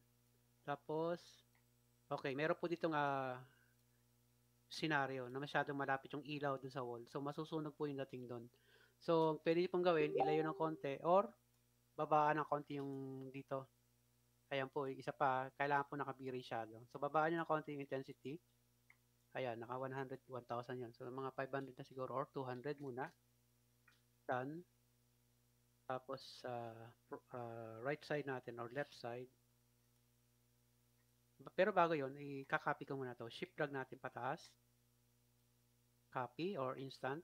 Tapos, okay, meron po ditong uh, scenario na masyadong malapit yung ilaw dun sa wall. So, masusunog po yung dating doon. So, pwede pong gawin, ilayo ng konti or babaan ng konti yung dito Ayan po, isa pa, kailangan po nakabiri siya. So, babaan nyo ng konti yung intensity. Ayan, naka 100, 1,000 yan. So, mga 500 na siguro or 200 muna. Done. Tapos, sa uh, uh, right side natin or left side. Pero bago yon i-copy ko muna to. Shift drag natin pataas. Copy or instant.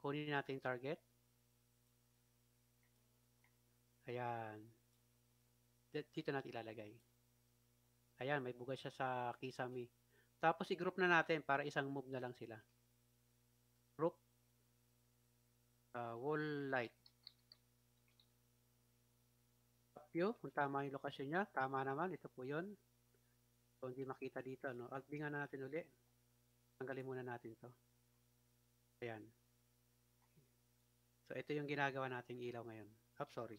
Kunin natin yung target. Ayan dito natin ilalagay. Ayan, may bugay siya sa kisame. Tapos i-group na natin para isang move na lang sila. Group uh, wall light. Top kung tama yung lokasyon niya, tama naman, ito po yun. So, hindi makita dito, no? Alt na natin uli. Tanggalin muna natin to. Ayan. So, ito yung ginagawa nating ilaw ngayon. Oh, sorry.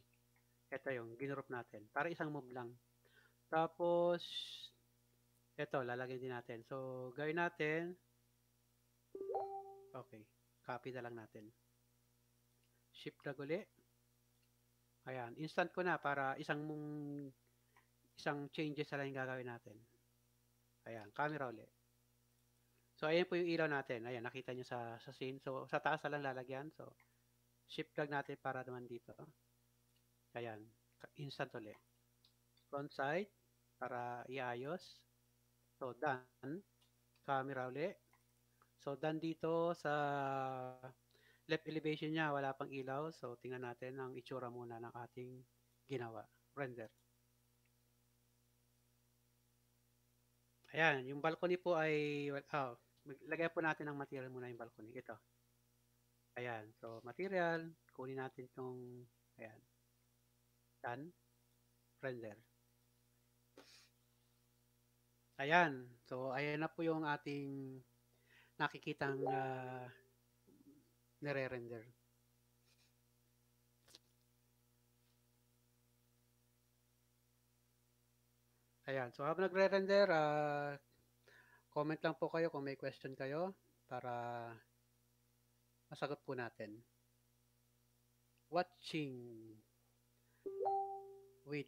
Ito yung ginurup natin. Para isang move lang. Tapos, ito, lalagyan din natin. So, gawin natin. Okay. Copy na lang natin. Shift na uli. Ayan. Instant ko na para isang mong isang changes na lang yung gagawin natin. Ayan. Camera uli. So, ayan po yung ilaw natin. Ayan. Nakita nyo sa, sa scene. So, sa taas na lang lalagyan. So, shift lag natin para naman dito. Ayan, instant ulit. Front side, para iayos. So, done. Camera ulit. So, done dito sa left elevation niya, wala pang ilaw. So, tingnan natin ang itsura muna ng ating ginawa. Render. Ayan, yung balcony po ay, oh, lagay po natin ng material muna yung balcony. Ito. Ayan, so material, kunin natin itong, ayan. Dan Renler. Ayan. So, ayan na po yung ating nakikitang uh, nire-render. Ayan. So, habang nagre-render, uh, comment lang po kayo kung may question kayo para masagot po natin. Watching. Wait.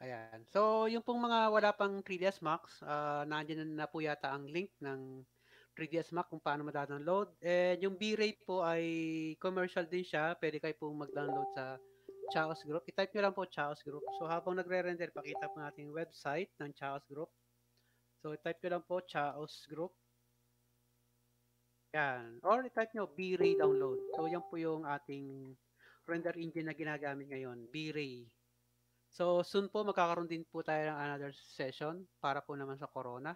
Ayan. So, yung pong mga wala pang 3ds Max, uh, nandiyan na po yata ang link ng 3ds Max kung paano ma-download. And yung B-Ray po ay commercial din siya. Pwede kayo pong mag-download sa Chaos Group. I-type nyo lang po Chaos Group. So, habang nagre-render, pakita po natin yung website ng Chaos Group. So, type ko lang po, Chaos Group. Yan. Or type nyo, B-Ray download. So, yan po yung ating render engine na ginagamit ngayon, B-Ray. So, soon po, magkakaroon din po tayo ng another session para po naman sa Corona,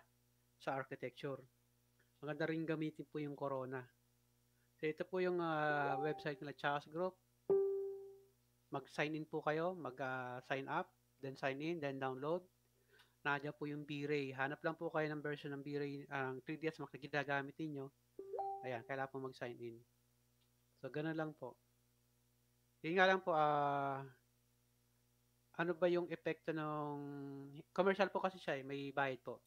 sa architecture. Maganda rin gamitin po yung Corona. So, ito po yung uh, website nila, Chaos Group. Mag-sign in po kayo, mag-sign ah, uh, up, then sign in, then download. Nandiyan po yung B-Ray. Hanap lang po kayo ng version ng B-Ray ang um, 3DS Max na ginagamit ninyo. Ayan, kailangan po mag-sign in. So, ganun lang po. Yun nga lang po, ah, uh, ano ba yung epekto ng... Commercial po kasi siya eh, may bayad po.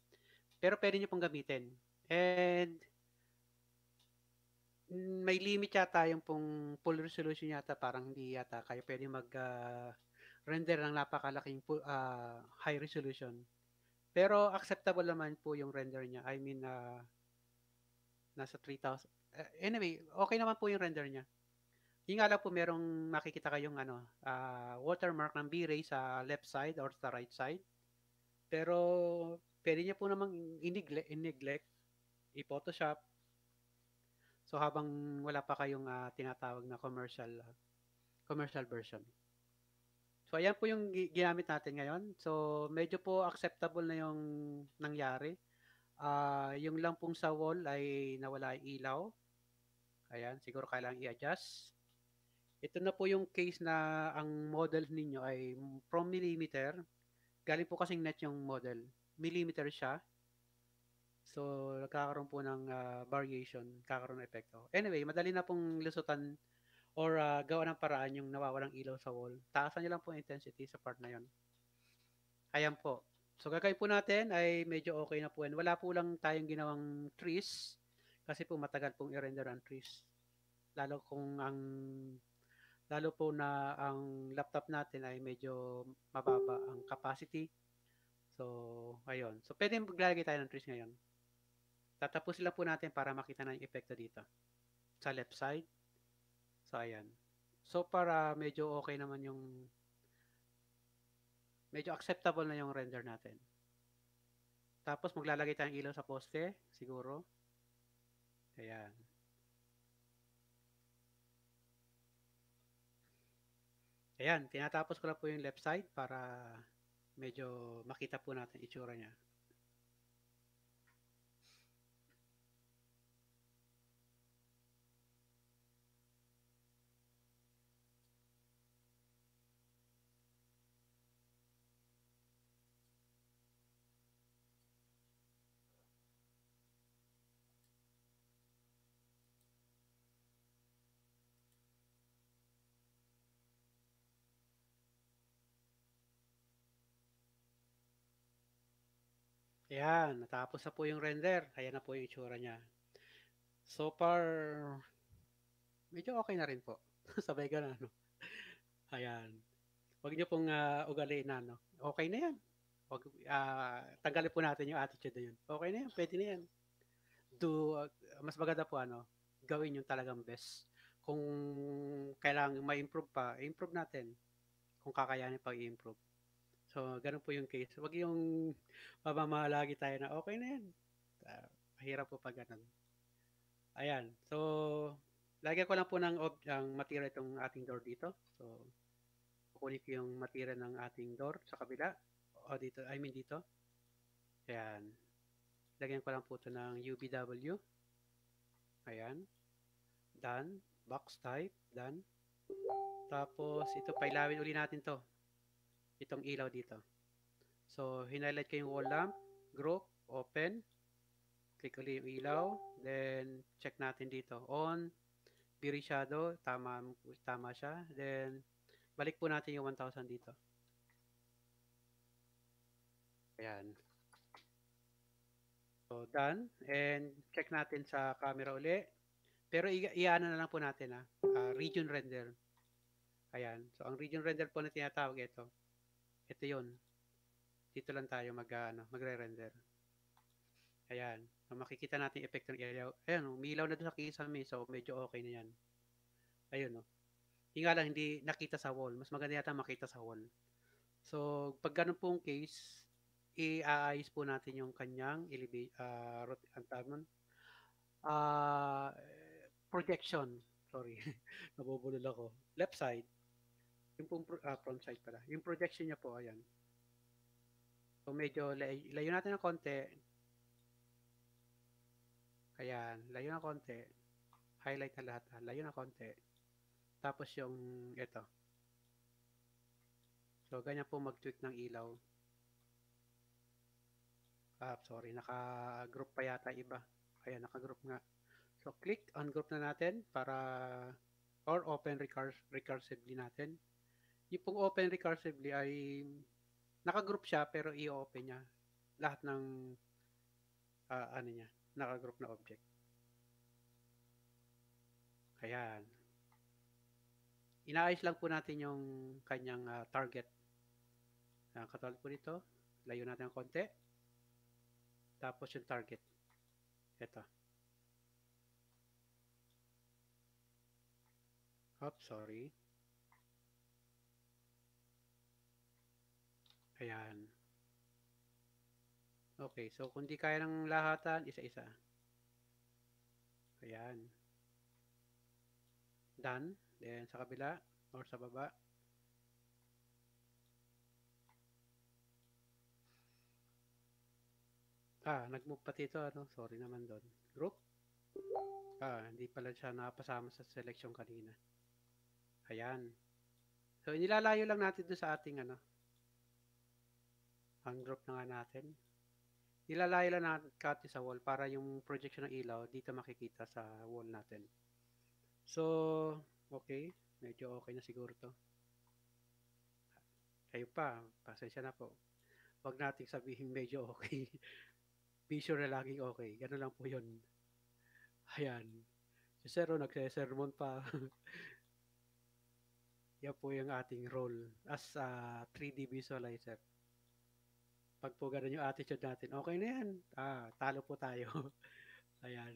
Pero pwede nyo pong gamitin. And may limit yata yung pong full resolution yata parang hindi yata kayo pwede mag uh, render ng napakalaking full, uh, ah, high resolution. Pero acceptable naman po yung render niya. I mean, uh, nasa 3,000. Uh, eh, anyway, okay naman po yung render niya. Yung nga lang po merong makikita kayong ano, uh, watermark ng v ray sa left side or sa right side. Pero pwede niya po namang in-neglect i-photoshop. So habang wala pa kayong uh, tinatawag na commercial uh, commercial version. So ayan po yung ginamit natin ngayon. So medyo po acceptable na yung nangyari. Uh, yung lampong sa wall ay nawala yung ilaw. Ayan, siguro kailangan i-adjust. Ito na po yung case na ang model ninyo ay from millimeter. Galing po kasing net yung model. Millimeter siya. So, nagkakaroon po ng uh, variation, kakaroon ng epekto. Anyway, madali na pong lusutan or uh, gawa ng paraan yung nawawalang ilaw sa wall. Taasan niyo lang po intensity sa part na yon. Ayan po. So gagawin po natin ay medyo okay na po yan. Wala po lang tayong ginawang trees kasi po matagal pong i-render ang trees. Lalo kung ang lalo po na ang laptop natin ay medyo mababa ang capacity. So, ayun. So, pwede maglalagay tayo ng trees ngayon. Tatapusin lang po natin para makita na yung epekto dito. Sa left side, So, ayan. So, para medyo okay naman yung medyo acceptable na yung render natin. Tapos, maglalagay tayong ilaw sa poste, siguro. Ayan. Ayan, tinatapos ko lang po yung left side para medyo makita po natin itsura niya. Ayan, natapos na po yung render. Ayan na po yung itsura niya. So far, medyo okay na rin po. (laughs) Sabay ka na, no? Ayan. Huwag niyo pong uh, ugaliin na, no? Okay na yan. Huwag, uh, tanggalin po natin yung attitude na yun. Okay na yan, pwede na yan. Do, uh, mas maganda po, ano, gawin yung talagang best. Kung kailangan ma-improve pa, improve natin. Kung kakayanin pag-improve. So, ganun po yung case. Huwag yung mamamalagi tayo na okay na yan. Uh, mahirap po pag ganun. Ayan. So, lagyan ko lang po ng ob- ang material itong ating door dito. So, kukunin ko yung material ng ating door sa kabila. O dito, I mean dito. Ayan. Lagyan ko lang po ito ng UBW. Ayan. Done. Box type. Done. Tapos, ito, pailawin uli natin to itong ilaw dito. So, hinighlight ko yung wall lamp, group, open, click ulit yung ilaw, then check natin dito, on, Biri Shadow, tama, tama siya. Then, balik po natin yung 1,000 dito. Ayan. So, done. And, check natin sa camera uli. Pero, iyaano na lang po natin, ah. Uh, region render. Ayan. So, ang region render po na tinatawag ito ito yon Dito lang tayo mag, ano, magre-render. Ayan. So, makikita natin yung effect ng ilaw. Ayan, oh, umilaw na doon sa kisame. Eh. So, medyo okay na yan. Ayun, oh. no. hindi lang, hindi nakita sa wall. Mas maganda yata makita sa wall. So, pag ganun pong case, i iaayos po natin yung kanyang elevate, uh, rotation, uh, ah, projection. Sorry, (laughs) nabubulol ako. Left side. Yung pong uh, front side pala. Yung projection niya po, ayan. So medyo lay, layo natin ng konti. Ayan, layo ng konti. Highlight na lahat. Ha? Ah. Layo ng konti. Tapos yung ito. So ganyan po mag-tweak ng ilaw. Ah, sorry, naka-group pa yata iba. Ayan, naka-group nga. So click on group na natin para or open recurs reccursively natin yung pong open recursively ay nakagroup siya pero i-open niya lahat ng uh, ano niya, nakagroup na object. Ayan. Inaayos lang po natin yung kanyang uh, target. Uh, katulad po nito, layo natin ng konti. Tapos yung target. Ito. Oops, sorry. Ayan. Okay, so kung di kaya ng lahatan, isa-isa. Ayan. Done. Then sa kabila or sa baba. Ah, nag-move pati ito. Ano? Sorry naman doon. Group. Ah, hindi pala siya napasama sa selection kanina. Ayan. So, inilalayo lang natin doon sa ating ano, ang Ungroup na nga natin. Ilalay lang natin kati sa wall para yung projection ng ilaw dito makikita sa wall natin. So, okay. Medyo okay na siguro to. Kayo pa, pasensya na po. Huwag nating sabihin medyo okay. Be (laughs) sure na laging okay. Ganun lang po yun. Ayan. Si Sero oh, nagse-sermon pa. (laughs) Yan po yung ating role as a 3D visualizer pag po ganun yung attitude natin, okay na yan. Ah, talo po tayo. (laughs) ayan.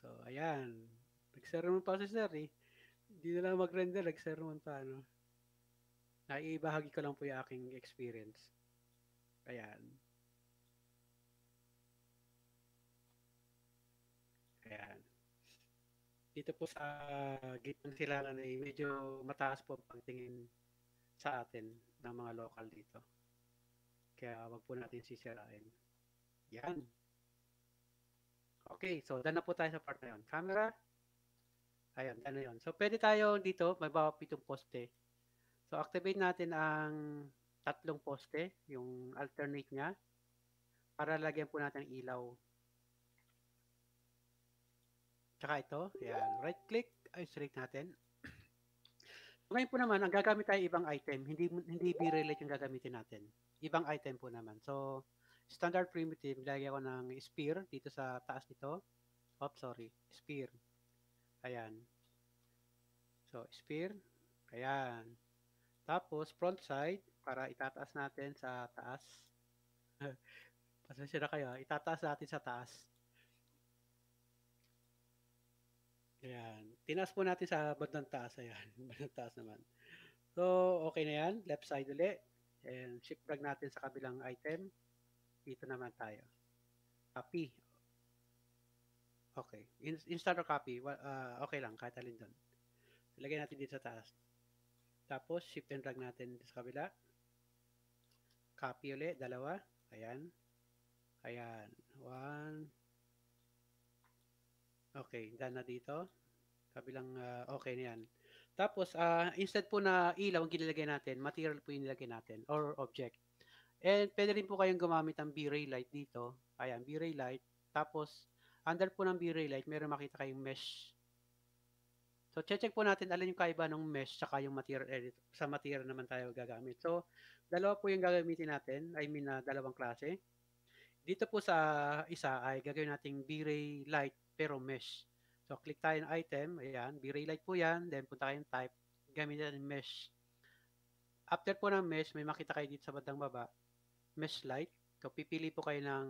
So, ayan. Nag-sermon pa si sir eh. Hindi na lang mag-render, nag-sermon pa. Ano. Naiibahagi ko lang po yung aking experience. Ayan. Ayan. Dito po sa gitnang silangan ay eh, medyo mataas po ang pagtingin sa atin ng mga local dito. Kaya wag po natin sisirain. Yan. Okay, so dyan na po tayo sa part na yun. Camera. Ayun, done na yun. So pwede tayo dito, may bawa pitong poste. So activate natin ang tatlong poste, yung alternate niya, para lagyan po natin ng ilaw. Tsaka ito, yan, right click, ay select natin. So, (clears throat) ngayon po naman, ang gagamit tayo ibang item, hindi hindi B-relate yung gagamitin natin ibang item po naman. So, standard primitive, nilagay ko ng spear dito sa taas nito. Oh, sorry. Spear. Ayan. So, spear. Ayan. Tapos, front side, para itataas natin sa taas. (laughs) Pasensya na kayo. Itataas natin sa taas. Ayan. Tinaas po natin sa bandang taas. Ayan. (laughs) Bandang taas naman. So, okay na yan. Left side ulit. And shift drag natin sa kabilang item. Dito naman tayo. Copy. Okay. In instant or copy? Uh, okay lang, kahit alin doon. Lagay natin dito sa taas. Tapos, shift and drag natin sa kabila. Copy ulit, dalawa. Ayan. Ayan. One. Okay, done na dito. Kabilang, uh, okay na yan. Tapos, uh, instead po na ilaw ang ginilagay natin, material po yung nilagay natin or object. And pwede rin po kayong gumamit ng B-ray light dito. Ayan, B-ray light. Tapos, under po ng B-ray light, meron makita kayong mesh. So, check po natin alin yung kaiba ng mesh tsaka yung material edit. Sa material naman tayo gagamit. So, dalawa po yung gagamitin natin. I mean, uh, dalawang klase. Dito po sa isa ay gagawin nating B-ray light pero mesh. So, click tayo ng item. Ayan, B-Relight po yan. Then, punta kayo ng type. Gamitin natin mesh. After po ng mesh, may makita kayo dito sa bandang baba. Mesh light. So, pipili po kayo ng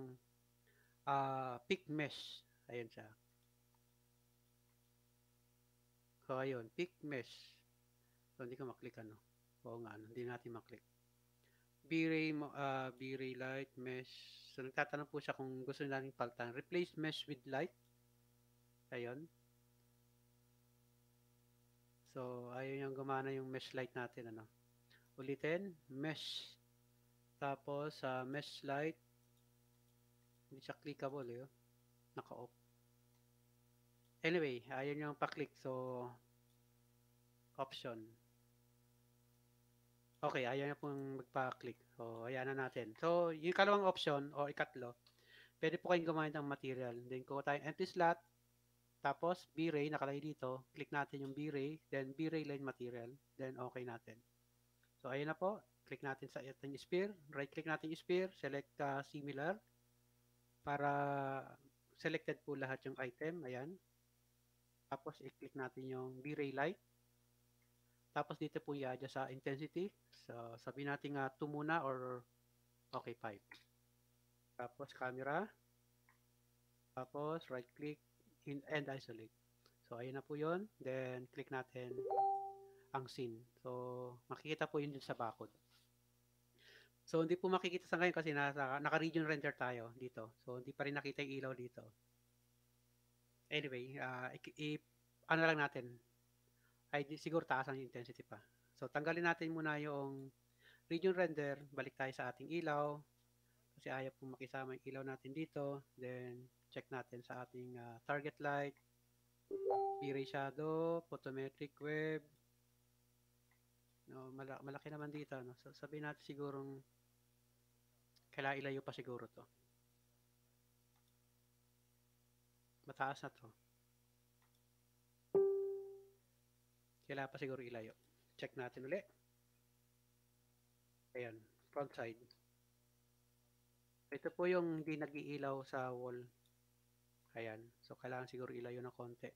uh, pick mesh. Ayan siya. So, ayun. Pick mesh. So, hindi ko maklik ano. Oo nga, hindi natin maklik. B-ray, uh, B-ray light mesh. So, nagtatanong po siya kung gusto natin palitan. Replace mesh with light. Ayun. So, ayun yung gumana yung mesh light natin. Ano? Ulitin, mesh. Tapos, sa uh, mesh light, hindi siya clickable. Eh, oh. Naka-off. Anyway, ayun yung pa-click. So, option. Okay, ayaw na pong magpa-click. So, ayan na natin. So, yung kalawang option o ikatlo, pwede po kayong gumamit ng material. Then, kuha tayong empty slot. Tapos, B-Ray, nakalagay dito. Click natin yung B-Ray, then B-Ray line material, then okay natin. So, ayan na po. Click natin sa ating sphere. Right-click natin yung sphere. Select uh, similar para selected po lahat yung item. Ayan. Tapos, i-click natin yung B-Ray light. Tapos, dito po i-adjust sa intensity. So, sabi natin nga uh, 2 muna or okay 5. Tapos, camera. Tapos, right-click in, and isolate. So, ayun na po 'yon. Then, click natin ang scene. So, makikita po yun dun sa bakod. So, hindi po makikita sa ngayon kasi nasa, naka-region render tayo dito. So, hindi pa rin nakita yung ilaw dito. Anyway, uh, ah, i, i, ano lang natin. Ay, siguro taasan yung intensity pa. So, tanggalin natin muna yung region render. Balik tayo sa ating ilaw. Kasi ayaw po makisama yung ilaw natin dito. Then, check natin sa ating uh, target light, P-ray shadow, photometric web. No, malaki, malaki naman dito. No? So, sabihin natin sigurong kailangan ilayo pa siguro to. Mataas na to. Kailangan pa siguro ilayo. Check natin ulit. Ayan, front side. Ito po yung hindi nag-iilaw sa wall Ayan. So, kailangan siguro ilayo ng konti.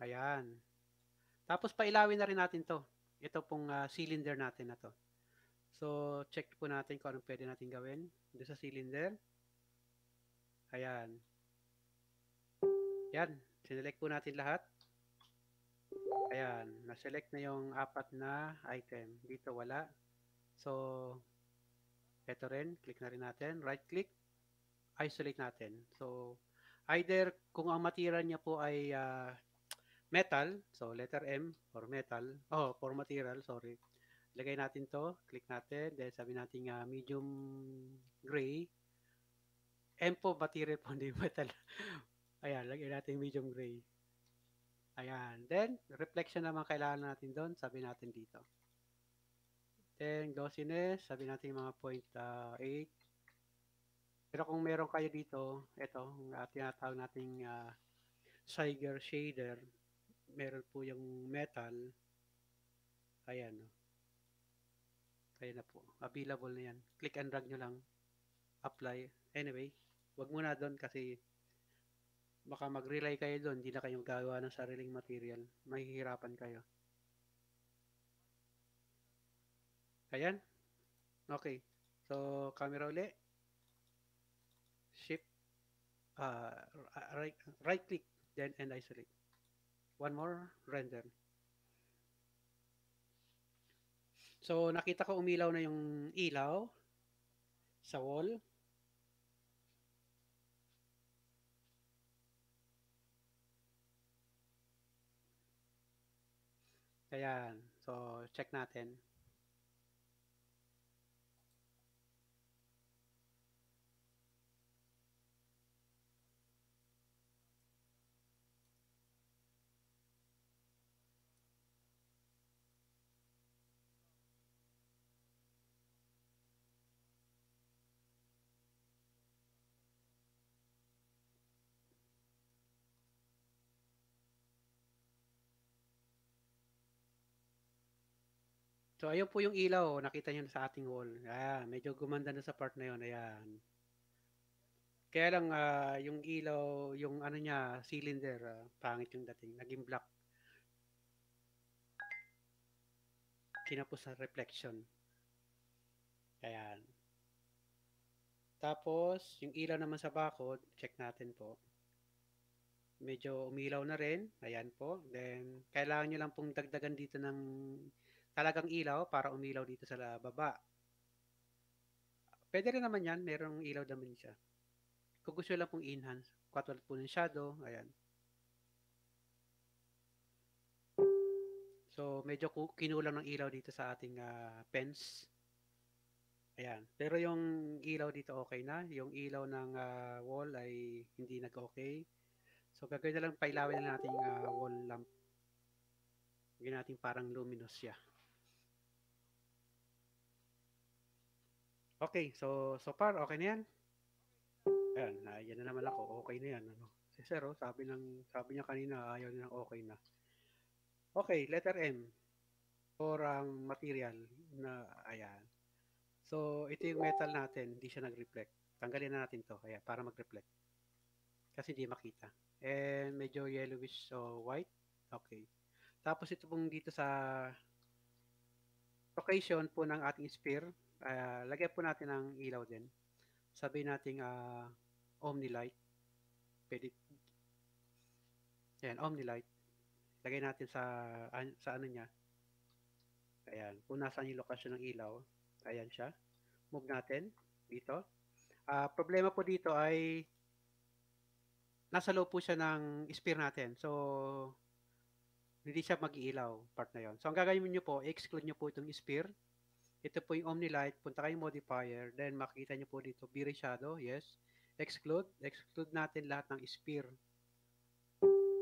Ayan. Tapos, pailawin na rin natin to. Ito pong uh, cylinder natin na to. So, check po natin kung anong pwede natin gawin. Doon sa cylinder. Ayan. Ayan. Sinelect po natin lahat. Ayan. Na-select na yung apat na item. Dito wala. So, ito rin. Click na rin natin. Right click isolate natin. So, either kung ang material niya po ay uh, metal, so letter M for metal, oh, for material, sorry. Lagay natin to, click natin, then sabi natin uh, medium gray. M po material po, (laughs) hindi metal. Ayan, lagay natin medium gray. Ayan. Then, reflection naman kailangan natin doon, sabi natin dito. Then, glossiness, sabi natin mga 0.8. Uh, ah, pero kung meron kayo dito, ito, uh, tinatawag nating uh, ah, Siger shader, meron po yung metal. Ayan. No? Oh. Ayan na po. Available na yan. Click and drag nyo lang. Apply. Anyway, wag muna doon kasi baka mag relay kayo doon. Hindi na kayo gagawa ng sariling material. Mahihirapan kayo. Ayan. Okay. So, camera ulit uh, right, right click then and isolate. One more, render. So nakita ko umilaw na yung ilaw sa wall. Ayan. So check natin. So, ayun po yung ilaw. Nakita nyo na sa ating wall. Ayan, medyo gumanda na sa part na yun. Ayan. Kaya lang, uh, yung ilaw, yung ano niya, cylinder, uh, pangit yung dating. Naging black. Kinapos sa reflection. Ayan. Tapos, yung ilaw naman sa bakod, check natin po. Medyo umilaw na rin. Ayan po. Then, kailangan nyo lang pong dagdagan dito ng kalagang ilaw para umilaw dito sa baba. Pwede rin naman yan, merong ilaw naman siya. Kung gusto lang pong enhance, katulad po ng shadow, ayan. So, medyo kinulang ng ilaw dito sa ating uh, ah, fence. Ayan. Pero yung ilaw dito okay na. Yung ilaw ng uh, wall ay hindi nag-okay. So, gagawin na lang, pailawin na natin yung uh, wall lamp. Gawin natin parang luminous siya. Okay, so so far okay na 'yan. Ayan, ayan na naman ako. Okay na 'yan, ano. Si Sir, oh, sabi ng sabi niya kanina ayaw niya ng okay na. Okay, letter M or ang material na ayan. So, ito yung metal natin, hindi siya nag-reflect. Tanggalin na natin 'to, kaya para mag-reflect. Kasi hindi makita. And medyo yellowish so white. Okay. Tapos ito pong dito sa location po ng ating sphere, Uh, lagay po natin ang ilaw din. Sabihin natin uh, ah, Omnilight. Light. Pwede. Ayan, Omni Lagay natin sa, an, sa ano niya. Ayan, kung nasaan yung lokasyon ng ilaw. Ayan siya. Move natin dito. Uh, problema po dito ay nasa loob po siya ng spear natin. So, hindi siya mag-iilaw part na yon. So, ang gagawin niyo po, exclude niyo po itong spear ito po yung OmniLight. Punta kayo modifier. Then makikita nyo po dito, Beery Shadow. Yes. Exclude. Exclude natin lahat ng spear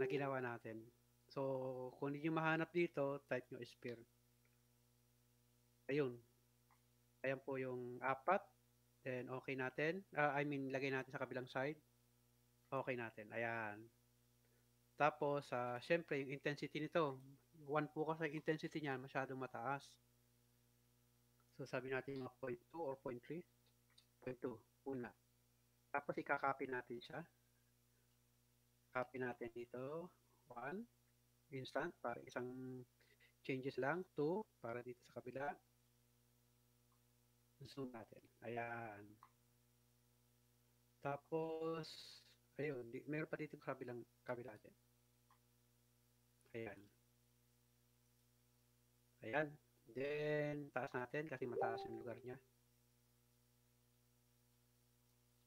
na ginawa natin. So, kung hindi mahanap dito, type nyo spear. Ayun. Ayan po yung apat. Then, okay natin. Uh, I mean, lagay natin sa kabilang side. Okay natin. Ayan. Tapos, uh, syempre, yung intensity nito. 1 po kasi intensity niya masyadong mataas. So sabi natin mga 0.2 or 0.3. 0.2 una. Tapos ikakopy natin siya. Copy natin dito. 1. Instant para isang changes lang. 2 para dito sa kabila. Zoom natin. Ayan. Tapos, ayun, di, meron pa dito kabilang kabila din. Ayan. Ayan. Then, taas natin kasi mataas yung lugar niya.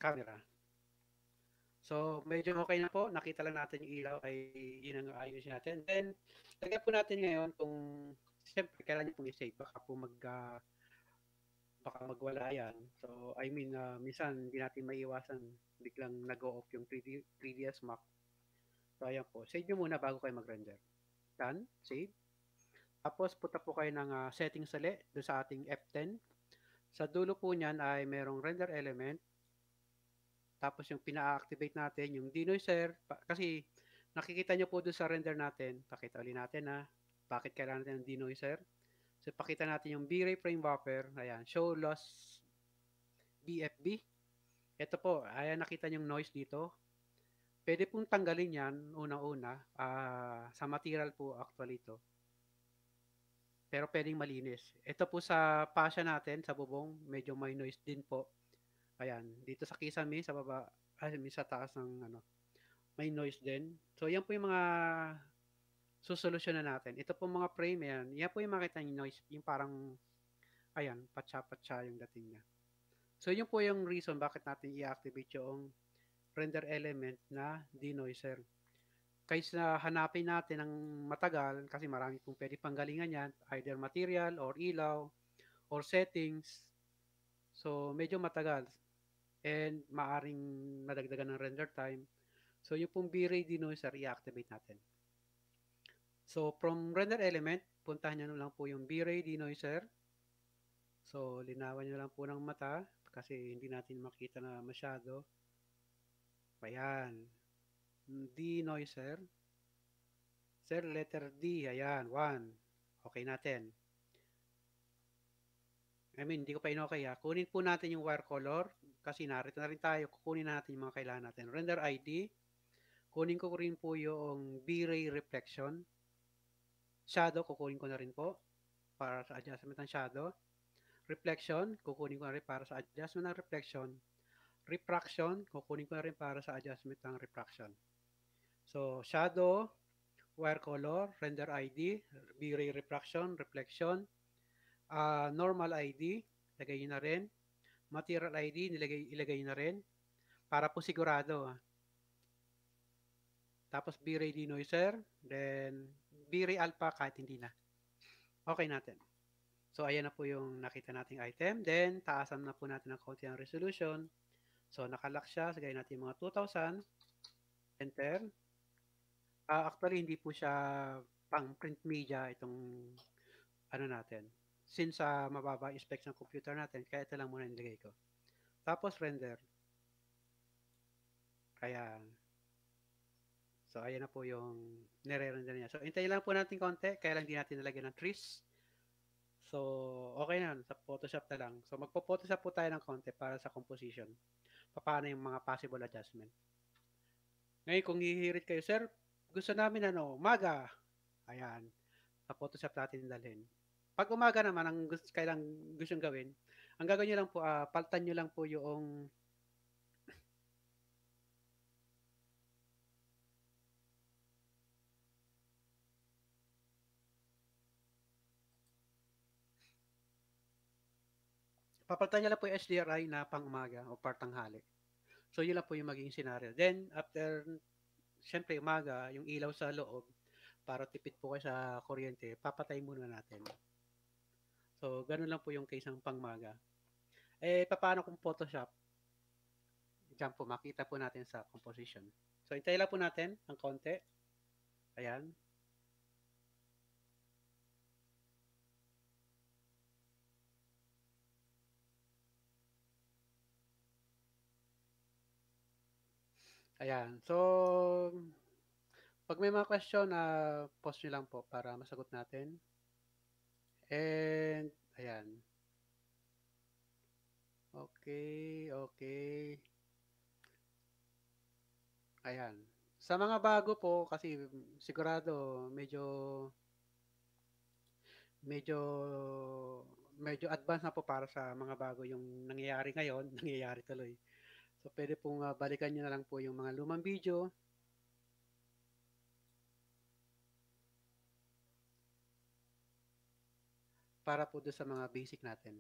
Camera. So, medyo okay na po. Nakita lang natin yung ilaw ay yun ang ayos natin. Then, lagyan po natin ngayon kung siyempre, kailan niyo po i-save. Baka po mag, uh, baka magwala yan. So, I mean, uh, minsan hindi natin maiwasan. Biglang nag-off yung previous Mac. So, ayan po. Save nyo muna bago kayo mag-render. Done. Save. Tapos punta po kayo ng uh, ah, settings sali do sa ating F10. Sa dulo po niyan ay merong render element. Tapos yung pina-activate natin, yung denoiser. Kasi nakikita nyo po doon sa render natin. Pakita ulit natin na ah, bakit kailangan natin ng denoiser. So pakita natin yung B-Ray frame buffer. Ayan, show loss BFB. Ito po, ayan nakita yung noise dito. Pwede pong tanggalin yan una una uh, sa material po actually ito pero pwedeng malinis. Ito po sa pasya natin, sa bubong, medyo may noise din po. Ayan, dito sa kisame, sa baba, ay, sa taas ng ano, may noise din. So, yan po yung mga na natin. Ito po mga frame, yan. Yan po yung makita yung noise, yung parang, ayan, patsa-patsa yung dating niya. So, yun po yung reason bakit natin i-activate yung render element na denoiser kaysa hanapin natin ng matagal kasi marami pong pwede panggalingan yan, either material or ilaw or settings. So, medyo matagal and maaring nadagdagan ng render time. So, yung pong v ray denoiser, i reactivate natin. So, from render element, puntahan nyo lang po yung v ray denoiser. So, linawan nyo lang po ng mata kasi hindi natin makita na masyado. Ayan. D denoiser. Sir, Sir, letter D. Ayan, 1. Okay natin. I mean, hindi ko pa in-okay ha. Ah. Kunin po natin yung wire color kasi narito na rin tayo. Kukunin natin yung mga kailangan natin. Render ID. Kunin ko rin po yung B-ray reflection. Shadow, kukunin ko na rin po para sa adjustment ng shadow. Reflection, kukunin ko na rin para sa adjustment ng reflection. Refraction, kukunin ko na rin para sa adjustment ng refraction. So, shadow, wire color, render ID, B-ray refraction, reflection, uh, normal ID, ilagay lagay na rin. Material ID, nilagay, ilagay na rin. Para po sigurado. Ah. Tapos B-ray denoiser, then B-ray alpha kahit hindi na. Okay natin. So, ayan na po yung nakita nating item. Then, taasan na po natin ang konti ng resolution. So, nakalock siya. Sagay natin mga 2,000. Enter. Uh, actually, hindi po siya pang print media itong ano natin. Since uh, mababa yung specs ng computer natin, kaya ito lang muna nilagay ko. Tapos render. Kaya, so ayan na po yung nire-render niya. So, hintayin lang po natin konti, kaya lang hindi natin nalagyan ng trees. So, okay na, sa Photoshop na lang. So, magpo-Photoshop po tayo ng konti para sa composition. Paano yung mga possible adjustment. Ngayon, kung hihirit kayo, sir, gusto namin ano, umaga. Ayan. Sa-photoshoot natin dalhin. Pag umaga naman, ang gusto, kailang gusto nyo gawin, ang gagawin niyo lang po, uh, paltan nyo lang po yung papalitan niya lang po yung SDRI na pang umaga o partanghali. So, yun lang po yung magiging scenario. Then, after syempre umaga, yung ilaw sa loob, para tipid po kayo sa kuryente, papatay muna natin. So, ganun lang po yung case ng pangmaga. Eh, paano kung Photoshop? Diyan po, makita po natin sa composition. So, intayin lang po natin ang konti. Ayan. Ayan. So, pag may mga question, uh, post nyo lang po para masagot natin. And, ayan. Okay, okay. Ayan. Sa mga bago po, kasi sigurado medyo medyo medyo advanced na po para sa mga bago yung nangyayari ngayon, (laughs) nangyayari tuloy. So, pwede pong uh, balikan nyo na lang po yung mga lumang video. Para po doon sa mga basic natin.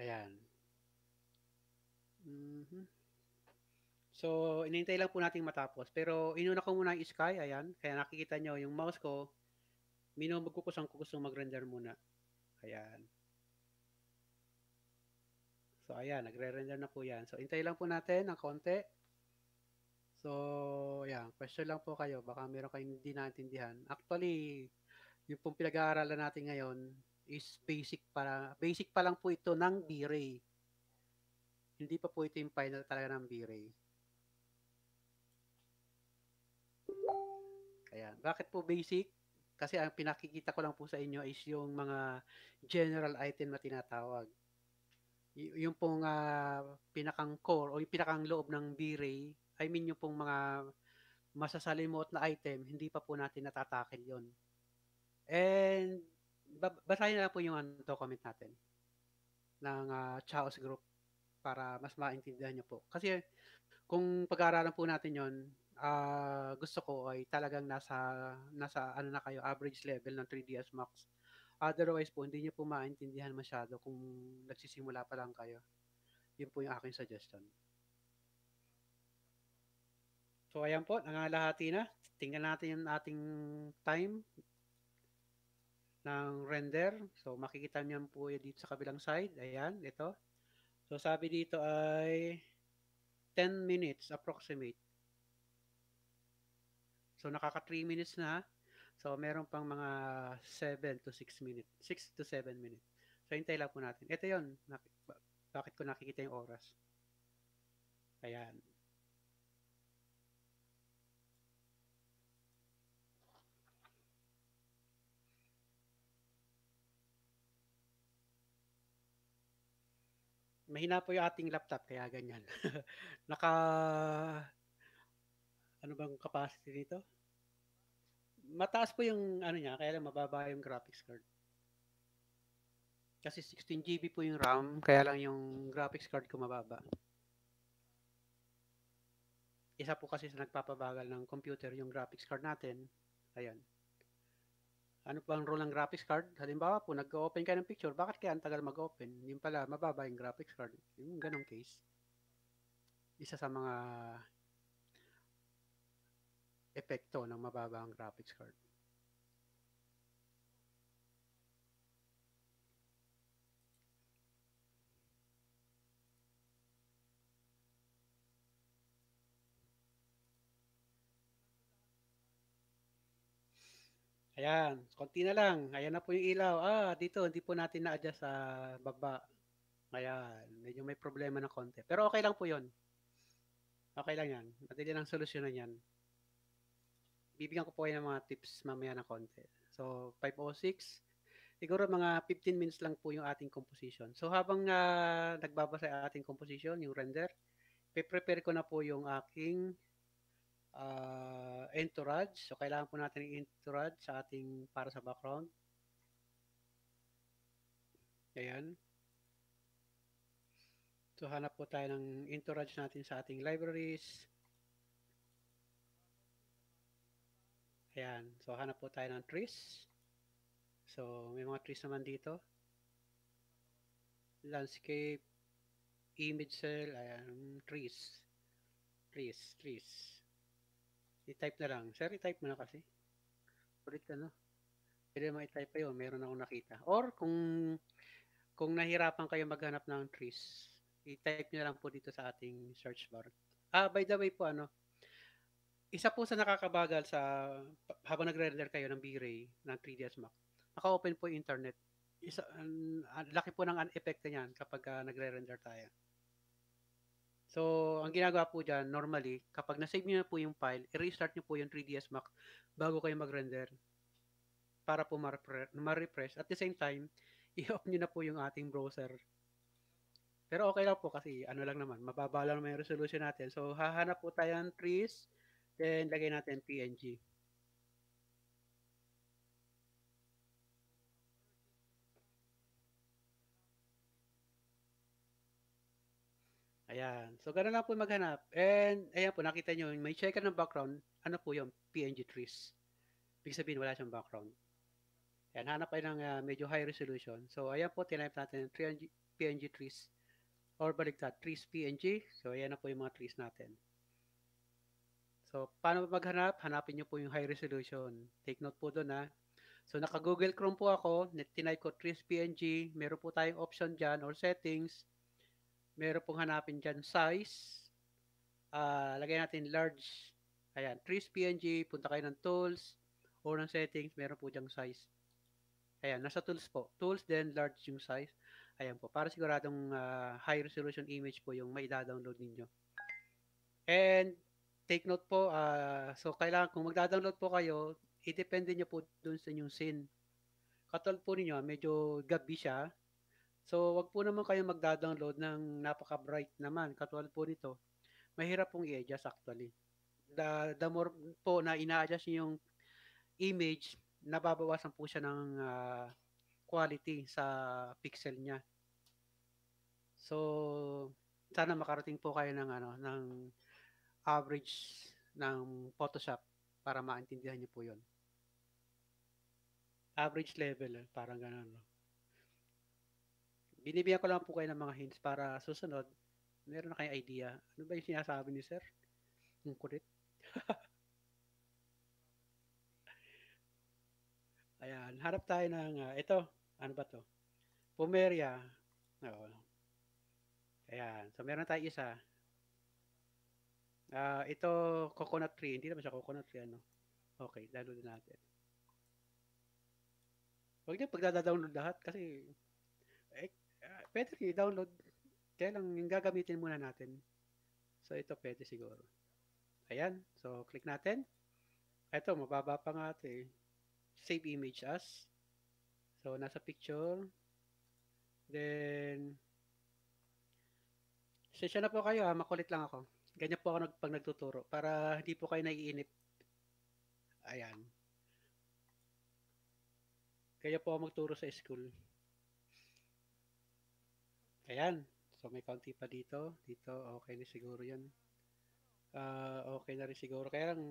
Ayan. Mm-hmm. So, inintay lang po natin matapos. Pero, inuna ko muna yung sky. Ayan. Kaya nakikita nyo yung mouse ko Mino, magkukusang gusto mag-render muna. Ayan. So, ayan. Nagre-render na po yan. So, intay lang po natin ng konti. So, ayan. Question lang po kayo. Baka meron kayong hindi naintindihan. Actually, yung pong pinag-aaralan natin ngayon is basic para basic pa lang po ito ng B-Ray. Hindi pa po ito yung final talaga ng B-Ray. Ayan. Bakit po basic? Kasi ang pinakikita ko lang po sa inyo is yung mga general item na tinatawag. Y- yung pong uh, pinakang core o yung pinakang loob ng V-Ray, I mean yung pong mga masasalimot na item, hindi pa po natin natatakil yon. And basahin na po yung ano, comment natin ng uh, Chaos Group para mas maintindihan nyo po. Kasi kung pag-aaralan po natin yon uh, gusto ko ay talagang nasa nasa ano na kayo average level ng 3ds max otherwise po hindi niyo po maintindihan masyado kung nagsisimula pa lang kayo yun po yung aking suggestion So ayan po, nangalahati na. Tingnan natin yung ating time ng render. So makikita niyo po yun dito sa kabilang side. Ayan, ito. So sabi dito ay 10 minutes approximate. So, nakaka 3 minutes na. So, meron pang mga 7 to 6 minutes. 6 to 7 minutes. So, hintay lang po natin. Ito yon Bakit ko nakikita yung oras? Ayan. mahina po yung ating laptop kaya ganyan. (laughs) Naka ano bang capacity dito? Mataas po yung ano niya, kaya lang mababa yung graphics card. Kasi 16 GB po yung RAM, kaya lang yung graphics card ko mababa. Isa po kasi sa nagpapabagal ng computer yung graphics card natin. Ayan. Ano pa ang role ng graphics card? Halimbawa po, nag-open ka ng picture, bakit kaya ang tagal mag-open? Yung pala, mababa yung graphics card. Yung ganong case. Isa sa mga epekto ng mababang graphics card. Ayan, konti na lang. Ayan na po yung ilaw. Ah, dito, hindi po natin na-adjust sa baba. Ayan, medyo may problema na konti. Pero okay lang po yon. Okay lang yan. Madali lang solusyonan yan bibigyan ko po kayo ng mga tips mamaya na konti. So, 506, siguro mga 15 minutes lang po yung ating composition. So, habang uh, nagbabasa yung ating composition, yung render, pe-prepare ko na po yung aking uh, entourage. So, kailangan po natin ng entourage sa ating para sa background. Ayan. So, hanap po tayo ng entourage natin sa ating libraries. Ayan. So, hanap po tayo ng trees. So, may mga trees naman dito. Landscape, image cell, ayan, trees. Trees, trees. I-type na lang. Sir, i-type mo na kasi. Ulit ano. Pwede mo i-type pa yun. Meron akong nakita. Or kung kung nahirapan kayo maghanap ng trees, i-type nyo lang po dito sa ating search bar. Ah, by the way po, ano, isa po sa nakakabagal sa habang nagre-render kayo ng V-Ray ng 3ds Max, naka-open po yung internet. Isa, um, laki po ng epekto niyan kapag uh, nagre-render tayo. So, ang ginagawa po dyan, normally, kapag na-save nyo na po yung file, i-restart nyo po yung 3ds Max bago kayo mag-render para po ma-refresh. At the same time, (laughs) i-off nyo na po yung ating browser pero okay lang po kasi ano lang naman, mababa lang naman yung resolution natin. So, hahanap po tayo ng trees Then, lagay natin PNG. Ayan. So, ganun lang po maghanap. And, ayan po, nakita nyo, may checker ng background. Ano po yung PNG trees. Ibig sabihin, wala siyang background. Ayan, hanap ay ng uh, medyo high resolution. So, ayan po, tinayap natin ng PNG, PNG trees. Or baliktad, trees PNG. So, ayan na po yung mga trees natin. So, paano maghanap? Hanapin nyo po yung high resolution. Take note po doon ha. So, naka-Google Chrome po ako. Tinype ko Tris PNG. Meron po tayong option dyan or settings. Meron pong hanapin dyan size. Uh, lagay natin large. Ayan, Tris PNG. Punta kayo ng tools or ng settings. Meron po dyan size. Ayan, nasa tools po. Tools, then large yung size. Ayan po, para siguradong uh, high resolution image po yung may download ninyo. And take note po, uh, so kailangan, kung magda-download po kayo, idepende niyo po doon sa inyong SIN. Katulad po ninyo, medyo gabi siya. So, wag po naman kayo magda-download ng napaka-bright naman. Katulad po nito, mahirap pong i-adjust actually. The, the more po na ina-adjust yung image, nababawasan po siya ng uh, quality sa pixel niya. So, sana makarating po kayo ng ano ng average ng Photoshop para maintindihan niyo po yon. Average level, eh, parang ganun. No? Binibigyan ko lang po kayo ng mga hints para susunod, meron na kayong idea. Ano ba yung sinasabi ni sir? Yung kulit. (laughs) Ayan, harap tayo ng, uh, ito, ano ba to? Pomeria. Oo. Ayan, so meron tayo isa. Uh, ito, coconut tree. Hindi naman siya coconut tree, ano? Okay, lalo na natin. Huwag niyo pagdada-download lahat kasi eh, uh, pwede rin i-download. Kaya lang yung gagamitin muna natin. So, ito pwede siguro. Ayan. So, click natin. Ito, mababa pa nga ito eh. Save image as. So, nasa picture. Then, session na po kayo ha. Ah. Makulit lang ako. Ganyan po ako nag, pag nagtuturo para hindi po kayo naiinip. Ayan. Kaya po ako magturo sa school. Ayan. So may kaunti pa dito. Dito okay na siguro yan. Uh, ah, okay na rin siguro. Kaya lang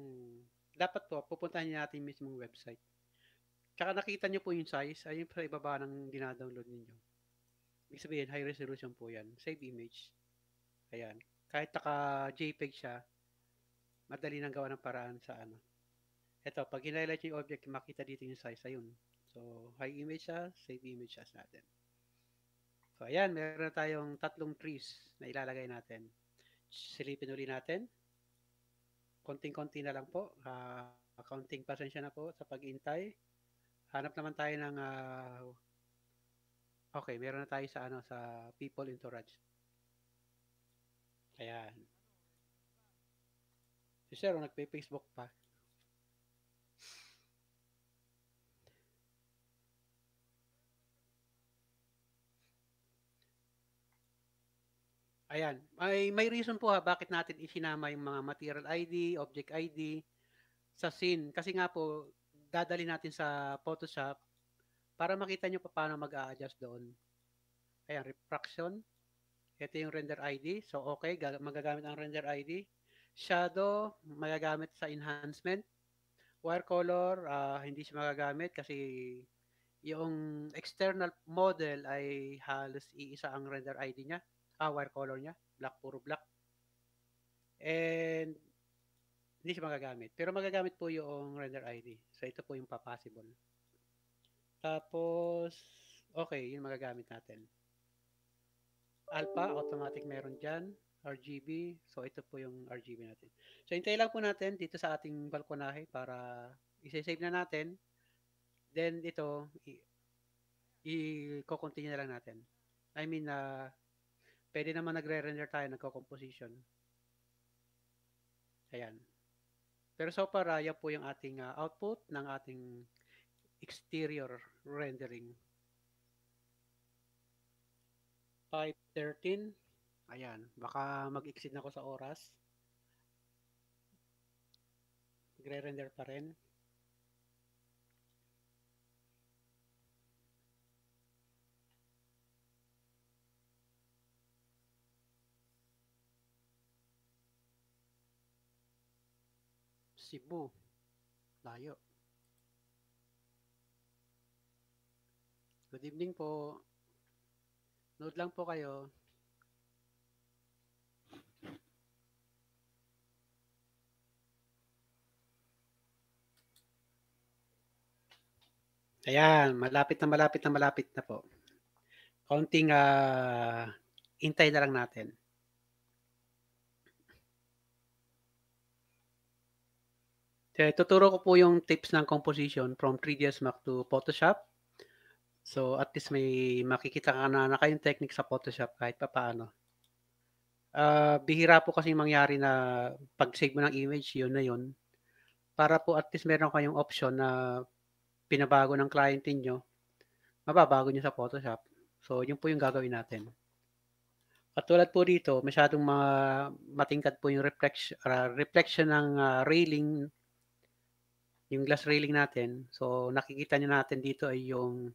dapat po pupuntahan natin yung mismong website. Tsaka nakita nyo po yung size. Ayun sa ibaba ng dinadownload ninyo. Ibig sabihin, high resolution po yan. Save image. Ayan kahit naka JPEG siya, madali nang gawa ng paraan sa ano. Ito, pag hinighlight yung object, makita dito yung size. Ayun. So, high image siya, save image siya sa natin. So, ayan, meron na tayong tatlong trees na ilalagay natin. Silipin uli natin. Konting-konti na lang po. Uh, ah, counting pasensya na po sa pag-intay. Hanap naman tayo ng uh, Okay, meron na tayo sa ano sa people entourage. Ayan. Si Sir, oh, nagpe-Facebook pa. Ayan. may, may reason po ha bakit natin isinama yung mga material ID, object ID sa scene. Kasi nga po, dadali natin sa Photoshop para makita nyo pa paano mag-a-adjust doon. Ayan, refraction. Ito yung render ID. So, okay, magagamit ang render ID. Shadow, magagamit sa enhancement. Wire color, uh, hindi siya magagamit kasi yung external model ay halos iisa ang render ID niya. Ah, wire color niya. Black, puro black. And hindi siya magagamit. Pero magagamit po yung render ID. So, ito po yung pa-possible. Tapos, okay, yun magagamit natin alpha, automatic meron dyan. RGB. So, ito po yung RGB natin. So, hintay lang po natin dito sa ating balkonahe para isa-save na natin. Then, ito, i-continue na lang natin. I mean, uh, pwede naman nagre-render tayo, nagko-composition. Ayan. Pero so far, ah, yan po yung ating uh, output ng ating exterior rendering. 5.13. Ayan, baka mag-exceed na ako sa oras. Nagre-render pa rin. Cebu. Layo. Good evening po. Nood lang po kayo. Ayan, malapit na malapit na malapit na po. Konting uh, ah, intay na lang natin. So, tuturo ko po yung tips ng composition from 3ds Max to Photoshop. So, at least may makikita ka na, na kayong technique sa Photoshop kahit pa paano. Uh, ah, bihira po kasi mangyari na pag-save mo ng image, yun na yun. Para po at least meron kayong option na pinabago ng client ninyo, mababago nyo sa Photoshop. So, yun po yung gagawin natin. At tulad po dito, masyadong mga matingkad po yung reflection, uh, ah, reflection ng uh, railing, yung glass railing natin. So, nakikita nyo natin dito ay yung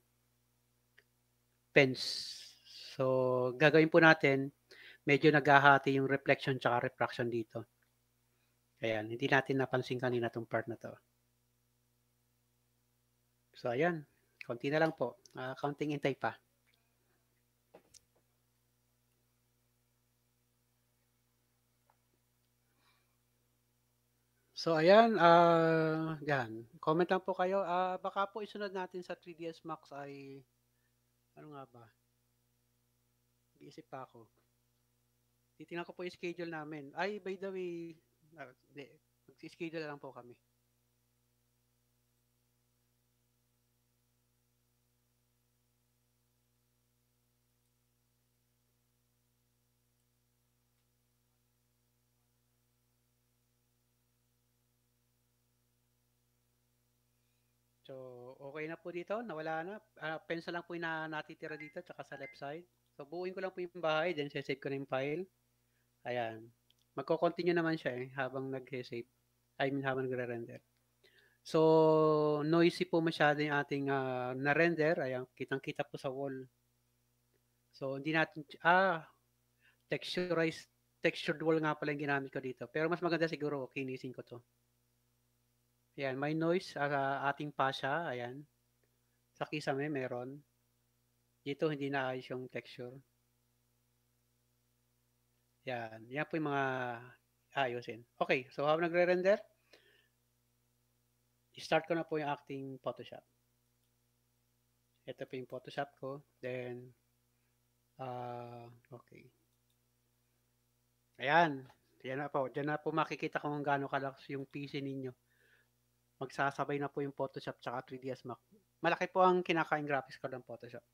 fence. So, gagawin po natin, medyo naghahati yung reflection tsaka refraction dito. Ayan, hindi natin napansin kanina itong part na to. So, ayan. Konti na lang po. Uh, ah, counting intay pa. So ayan, uh, yan. Comment lang po kayo. Uh, baka po isunod natin sa 3ds Max ay ano nga ba? Iisip pa ako. Titingnan ko po yung schedule namin. Ay, by the way, uh, ah, magsi-schedule lang po kami. okay na po dito. Nawala na. Uh, pencil lang po yung natitira dito tsaka sa left side. So, buuin ko lang po yung bahay. Then, save ko na yung file. Ayan. Magko-continue naman siya eh, habang nag-save. I mean, habang nagre-render. So, noisy po masyado yung ating uh, na-render. Ayan, kitang-kita po sa wall. So, hindi natin, ah, texturized, textured wall nga pala yung ginamit ko dito. Pero mas maganda siguro, kinisin ko to. Ayan, may noise sa uh, ating pasha. Ayan. Sa kisame meron. Dito hindi naayos yung texture. Yan. Yan po yung mga ayusin. Okay. So, habang nagre-render, start ko na po yung acting Photoshop. Ito po yung Photoshop ko. Then, uh, okay. Ayan. Ayan na po. Diyan na po makikita kung gaano kalakas yung PC ninyo magsasabay na po yung Photoshop tsaka 3ds Max. Malaki po ang kinakain graphics card ng Photoshop.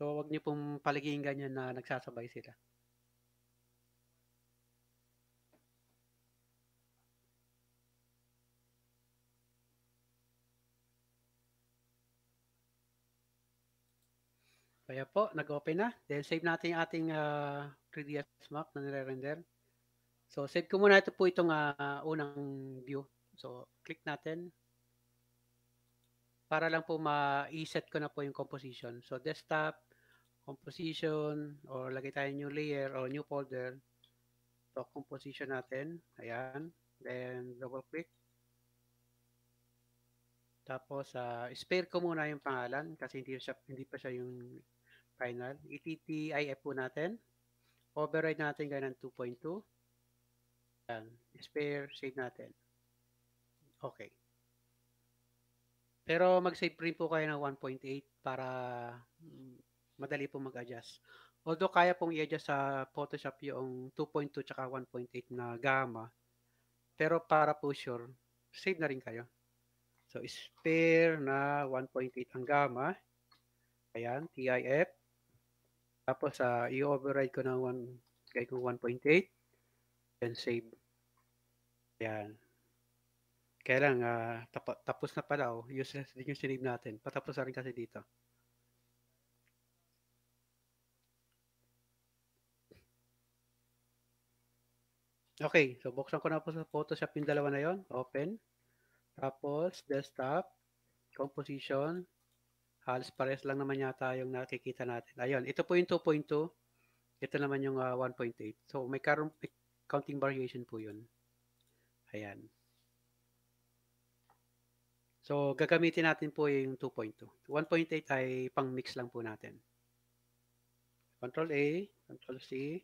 So, wag niyo pong paligiin ganyan na nagsasabay sila. Kaya po, nag-open na. Then, save natin yung ating uh, 3ds Max na nire-render. So, save ko muna ito po itong uh, unang view. So, click natin. Para lang po ma iset ko na po yung composition. So, desktop, composition, or lagay tayo new layer or new folder. So, composition natin. Ayan. Then, double click. Tapos, uh, spare ko muna yung pangalan kasi hindi, siya, hindi pa siya yung final. ITTIF po natin. Override natin gaya 2.2. Yan. Spare, save natin. Okay. Pero mag-save rin po kayo ng 1.8 para mm, madali po mag-adjust. Although kaya pong i-adjust sa Photoshop yung 2.2 tsaka 1.8 na gamma, pero para po sure, save na rin kayo. So, spare na 1.8 ang gamma. Ayan, TIF. Tapos, uh, i-override ko ng 1, kay ko 1.8 and save. Ayan. Kaya lang, uh, ah, tap- tapos na pala. Oh. Useless din yung sinave natin. Patapos na rin kasi dito. Okay, so buksan ko na po sa Photoshop yung dalawa na yon. Open. Tapos, desktop, composition. Halos pares lang naman yata yung nakikita natin. Ayun, ito po yung 2.2. Ito naman yung uh, ah, 1.8. So, may, karon, may counting variation po yun. Ayan. So, gagamitin natin po yung 2.2. 1.8 ay pang-mix lang po natin. Control A, Control C,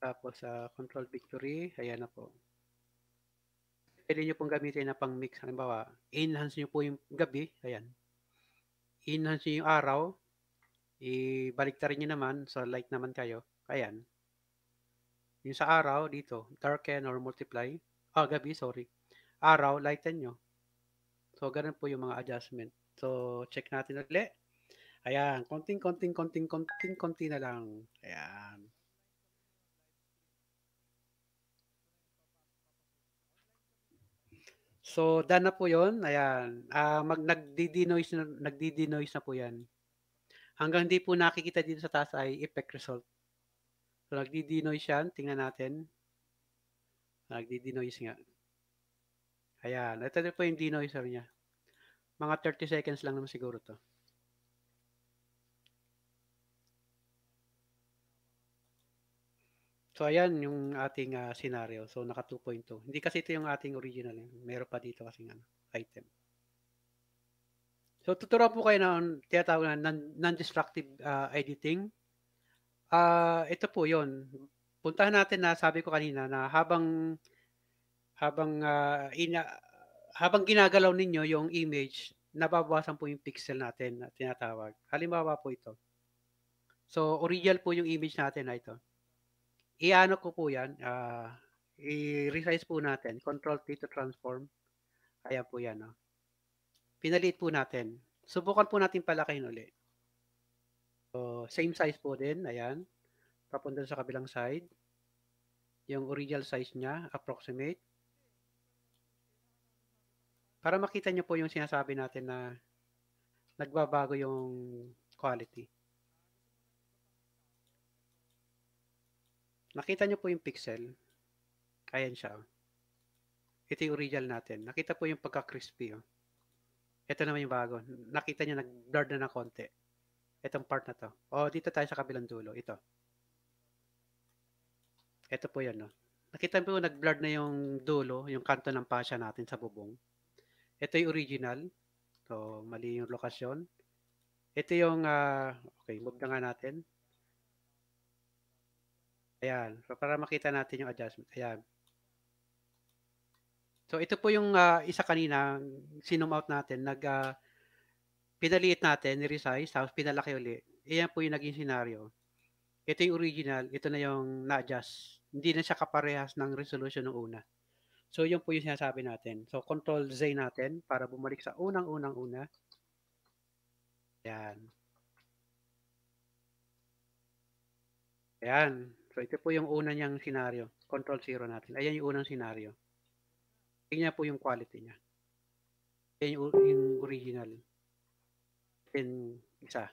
tapos sa uh, Control Victory, ayan na po. Pwede nyo pong gamitin na pang-mix. Halimbawa, enhance nyo po yung gabi, ayan. Enhance nyo yung araw, ibaliktarin nyo naman, so light naman kayo, ayan. Yung sa araw, dito, darken or multiply, ah, gabi, sorry. Araw, lighten nyo. So, ganun po yung mga adjustment. So, check natin ulit. Ayan, konting, konting, konting, konting, konti na lang. Ayan. So, done na po yun. Ayan. Uh, mag, nagdi-denoise, na, nagdi-denoise na po yan. Hanggang hindi po nakikita dito sa taas ay effect result. So, nagdi-denoise yan. Tingnan natin. Nagdi-denoise nga. Ayan. Ito po yung denoiser niya. Mga 30 seconds lang naman siguro to. So, ayan yung ating uh, scenario. So, naka 2.2. Hindi kasi ito yung ating original. Eh. Meron pa dito kasi ano, item. So, tuturuan po kayo ng tinatawag na non-destructive uh, editing. Uh, ito po yon Puntahan natin na sabi ko kanina na habang habang uh, ina habang ginagalaw ninyo yung image, nababawasan po yung pixel natin na tinatawag. Halimbawa po ito. So, original po yung image natin na ito. Iano ko po yan. Uh, i-resize po natin. Control T to transform. Ayan po yan. No? Oh. Pinaliit po natin. Subukan po natin palakihin ulit. So, same size po din. Ayan. Papunta sa kabilang side. Yung original size niya, approximate para makita nyo po yung sinasabi natin na nagbabago yung quality. Nakita nyo po yung pixel. Ayan siya. Ito yung original natin. Nakita po yung pagka-crispy. Oh. Ito naman yung bago. Nakita nyo, nag blur na ng konti. Itong part na to. O, oh, dito tayo sa kabilang dulo. Ito. Ito po yan. No? Oh. Nakita po nag blur na yung dulo, yung kanto ng pasya natin sa bubong. Ito yung original. So, mali yung lokasyon. Ito yung, uh, okay, move na nga natin. Ayan. So, para makita natin yung adjustment. Ayan. So, ito po yung uh, isa kanina, sinum out natin, nag, uh, pinaliit natin, ni-resize, tapos pinalaki ulit. Iyan po yung naging scenario. Ito yung original, ito na yung na-adjust. Hindi na siya kaparehas ng resolution ng una. So, yun po yung sinasabi natin. So, control Z natin para bumalik sa unang-unang-una. Yan. Ayan. So, ito po yung una niyang scenario. Control 0 natin. Ayan yung unang scenario. Tingnan po yung quality niya. Ayan yung, yung original. Then, isa.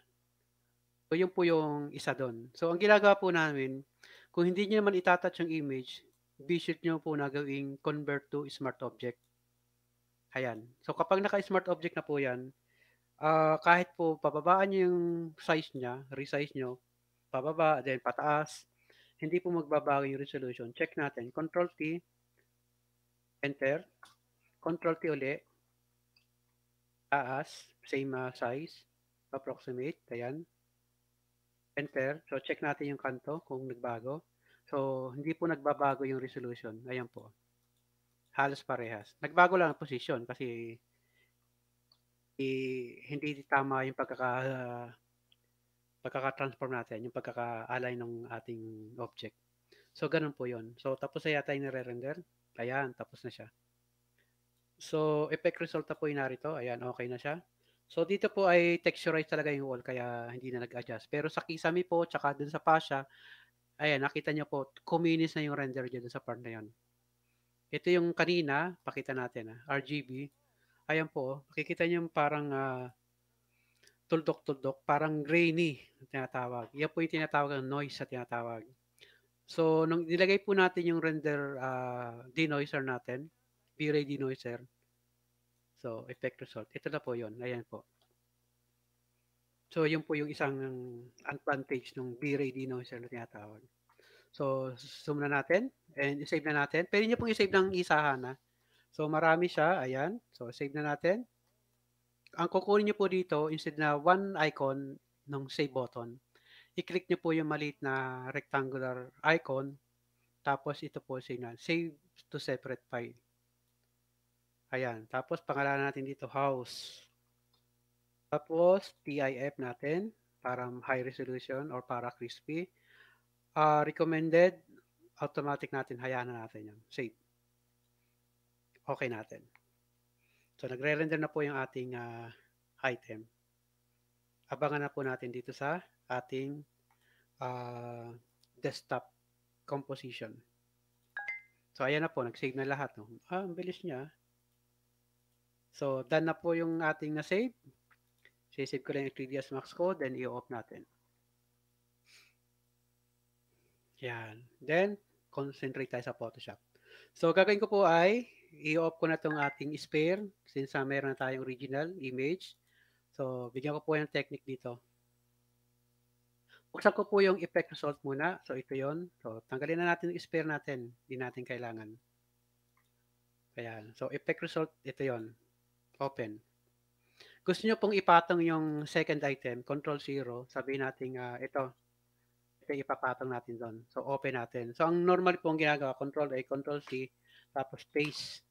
So, yun po yung isa doon. So, ang ginagawa po namin, kung hindi niyo naman itatouch yung image, visit nyo po na gawing convert to smart object. Ayan. So kapag naka-smart object na po yan, uh, kahit po pababaan nyo yung size niya, resize nyo, pababa, then pataas, hindi po magbabago yung resolution. Check natin. Control T, Enter. Control T uli, taas, same uh, size, approximate, ayan. Enter. So check natin yung kanto kung nagbago. So, hindi po nagbabago yung resolution. Ayan po. Halos parehas. Nagbago lang ang position kasi eh, hindi tama yung pagkaka uh, pagkaka-transform natin, yung pagkaka-align ng ating object. So, ganun po yon So, tapos na yata yung nire-render. Ayan, tapos na siya. So, effect result na po yung narito. Ayan, okay na siya. So, dito po ay texturized talaga yung wall kaya hindi na nag-adjust. Pero sa Kisami po, tsaka dun sa Pasha, Ayan, nakita nyo po, kuminis na yung render dyan sa part na yun. Ito yung kanina, pakita natin, ah, RGB. Ayan po, makikita nyo parang uh, tuldok-tuldok, parang grainy na tinatawag. Yan po yung tinatawag ng noise sa tinatawag. So, nung nilagay po natin yung render uh, denoiser natin, V-Ray denoiser, so effect result, ito na po yon Ayan po. So, yun po yung isang advantage ng B-Ray Dino sila tinatawag. So, zoom na natin and i-save na natin. Pwede nyo pong i-save ng isa, ha. So, marami siya. Ayan. So, save na natin. Ang kukunin nyo po dito, instead na one icon ng save button, i-click nyo po yung maliit na rectangular icon. Tapos, ito po signal. Save to separate file. Ayan. Tapos, pangalanan natin dito, house. Tapos, TIF natin, para high resolution or para crispy. Uh, recommended, automatic natin, hayaan na natin yan. Save. Okay natin. So, nagre-render na po yung ating uh, item. Abangan na po natin dito sa ating uh, desktop composition. So, ayan na po. Nag-save na lahat. No? Ah, ang bilis niya. So, done na po yung ating na-save. Sisave ko lang yung 3ds max ko, then i-off natin. Yan. Then, concentrate tayo sa Photoshop. So, gagawin ko po ay, i-off ko na itong ating spare since uh, meron na tayong original image. So, bigyan ko po ng technique dito. Buksan ko po yung effect result muna. So, ito yon So, tanggalin na natin yung spare natin. Hindi natin kailangan. Ayan. So, effect result, ito yon Open. Gusto nyo pong ipatong yung second item, control zero, sabi natin uh, ito, ito ipapatong natin doon. So, open natin. So, ang normal pong ginagawa, control A, control C, tapos space.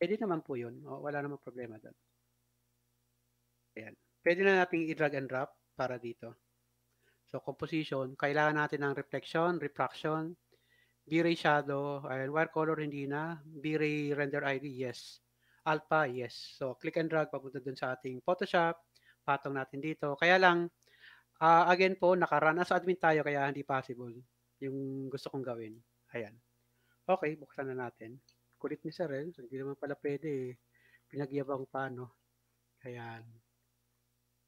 Pwede naman po yun. O, wala namang problema doon. Ayan. Pwede na natin i-drag and drop para dito. So, composition, kailangan natin ng reflection, refraction, B-ray shadow, ayan, wire color hindi na, B-ray render ID, yes. Alpha, yes. So, click and drag papunta dun sa ating Photoshop. Patong natin dito. Kaya lang, uh, again po, nakarun as admin tayo kaya hindi possible yung gusto kong gawin. Ayan. Okay, buksan na natin. Kulit ni Sarel. So, hindi naman pala pwede eh. Pinagyabang pa, no? Ayan.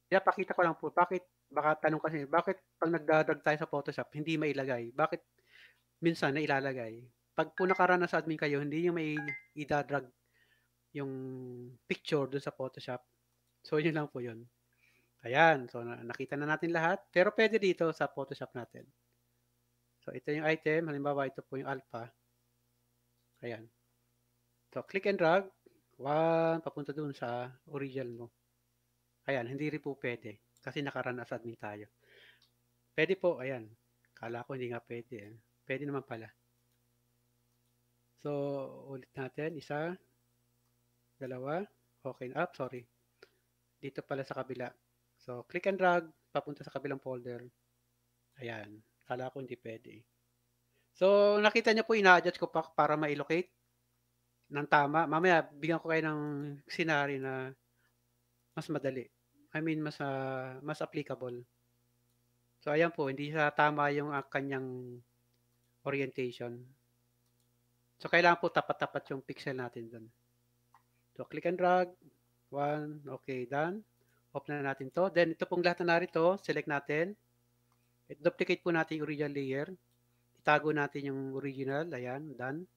Pinapakita ko lang po, bakit, baka tanong kasi, bakit pag nagdadag tayo sa Photoshop, hindi mailagay? Bakit minsan na ilalagay? Pag po nakarana sa admin kayo, hindi yung may idadrag yung picture dun sa Photoshop. So, yun lang po yun. Ayan. So, nakita na natin lahat. Pero pwede dito sa Photoshop natin. So, ito yung item. Halimbawa, ito po yung alpha. Ayan. So, click and drag. One, papunta dun sa original mo. Ayan, hindi rin po pwede. Kasi nakarun as admin tayo. Pwede po, ayan. Kala ko hindi nga pwede. Eh. Pwede naman pala. So, ulit natin. Isa, dalawa, okay na, ah, sorry. Dito pala sa kabila. So, click and drag, papunta sa kabilang folder. Ayan, kala ko hindi pwede. So, nakita niyo po, ina-adjust ko pa para ma-locate ng tama. Mamaya, bigyan ko kayo ng scenario na mas madali. I mean, mas, uh, mas applicable. So, ayan po, hindi sa tama yung ah, kanyang orientation. So, kailangan po tapat-tapat yung pixel natin doon. So, click and drag. One. Okay, done. Off na natin to. Then, ito pong lahat na narito, select natin. It duplicate po natin yung original layer. Itago natin yung original. Ayan, done.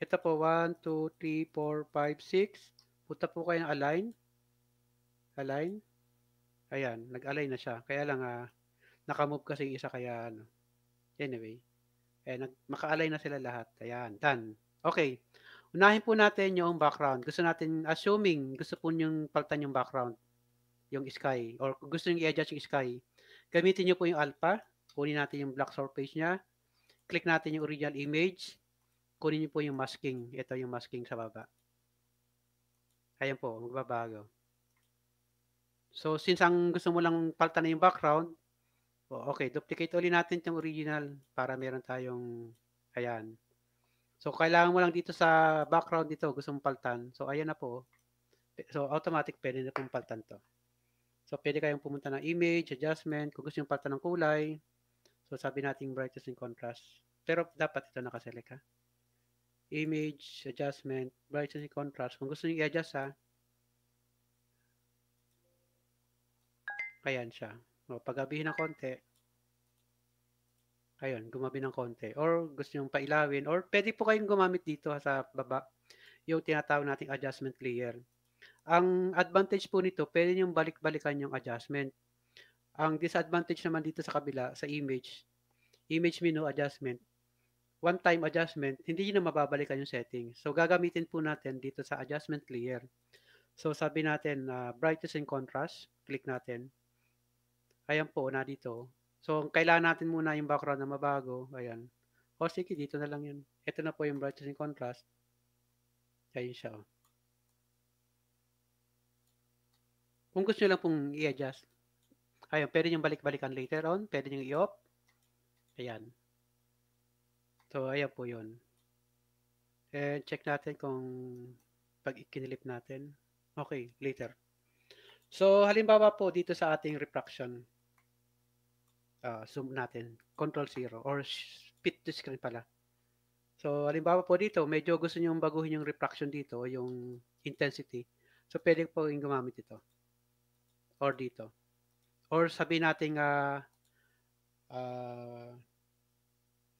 Ito po, 1, 2, 3, 4, 5, 6. Puta po kayo ng align. Align. Ayan, nag-align na siya. Kaya lang, ah, nakamove kasi isa kaya, ano. Anyway. Eh, nag, maka-align na sila lahat. Ayan, done. Okay. Unahin po natin yung background. Gusto natin, assuming gusto po yung palitan yung background, yung sky, or gusto nyo i-adjust yung sky, gamitin nyo po yung alpha, kunin natin yung black surface niya, click natin yung original image, kunin nyo po yung masking. Ito yung masking sa baba. Ayan po, magbabago. So, since ang gusto mo lang palitan na yung background, okay, duplicate ulit natin yung original para meron tayong, ayan, So, kailangan mo lang dito sa background dito, gusto mong paltan. So, ayan na po. So, automatic pwede na pong paltan to. So, pwede kayong pumunta ng image, adjustment, kung gusto nyo paltan ng kulay. So, sabi natin brightness and contrast. Pero, dapat ito nakaselect ha. Image, adjustment, brightness and contrast. Kung gusto nyo i-adjust ha, ayan siya. O, paggabihin ng konti, ayun, gumabi ng konti. Or gusto nyong pailawin. Or pwede po kayong gumamit dito sa baba yung tinatawag nating adjustment layer. Ang advantage po nito, pwede nyong balik-balikan yung adjustment. Ang disadvantage naman dito sa kabila, sa image, image menu adjustment, one-time adjustment, hindi na mababalikan yung setting. So, gagamitin po natin dito sa adjustment layer. So, sabi natin uh, brightness and contrast, click natin. Ayan po, na dito. So, kailangan natin muna yung background na mabago. Ayan. O sige, dito na lang yun. Ito na po yung brightness and contrast. Ayan siya. Oh. Kung gusto nyo lang pong i-adjust. Ayan, pwede nyo balik-balikan later on. Pwede nyo i-off. Ayan. So, ayan po yun. And check natin kung pag ikinilip natin. Okay, later. So, halimbawa po dito sa ating refraction uh, zoom natin, control 0 or fit to screen pala. So, halimbawa po dito, medyo gusto nyo baguhin yung refraction dito, yung intensity. So, pwede po yung gumamit ito. Or dito. Or sabihin natin, uh, ah, uh, ah,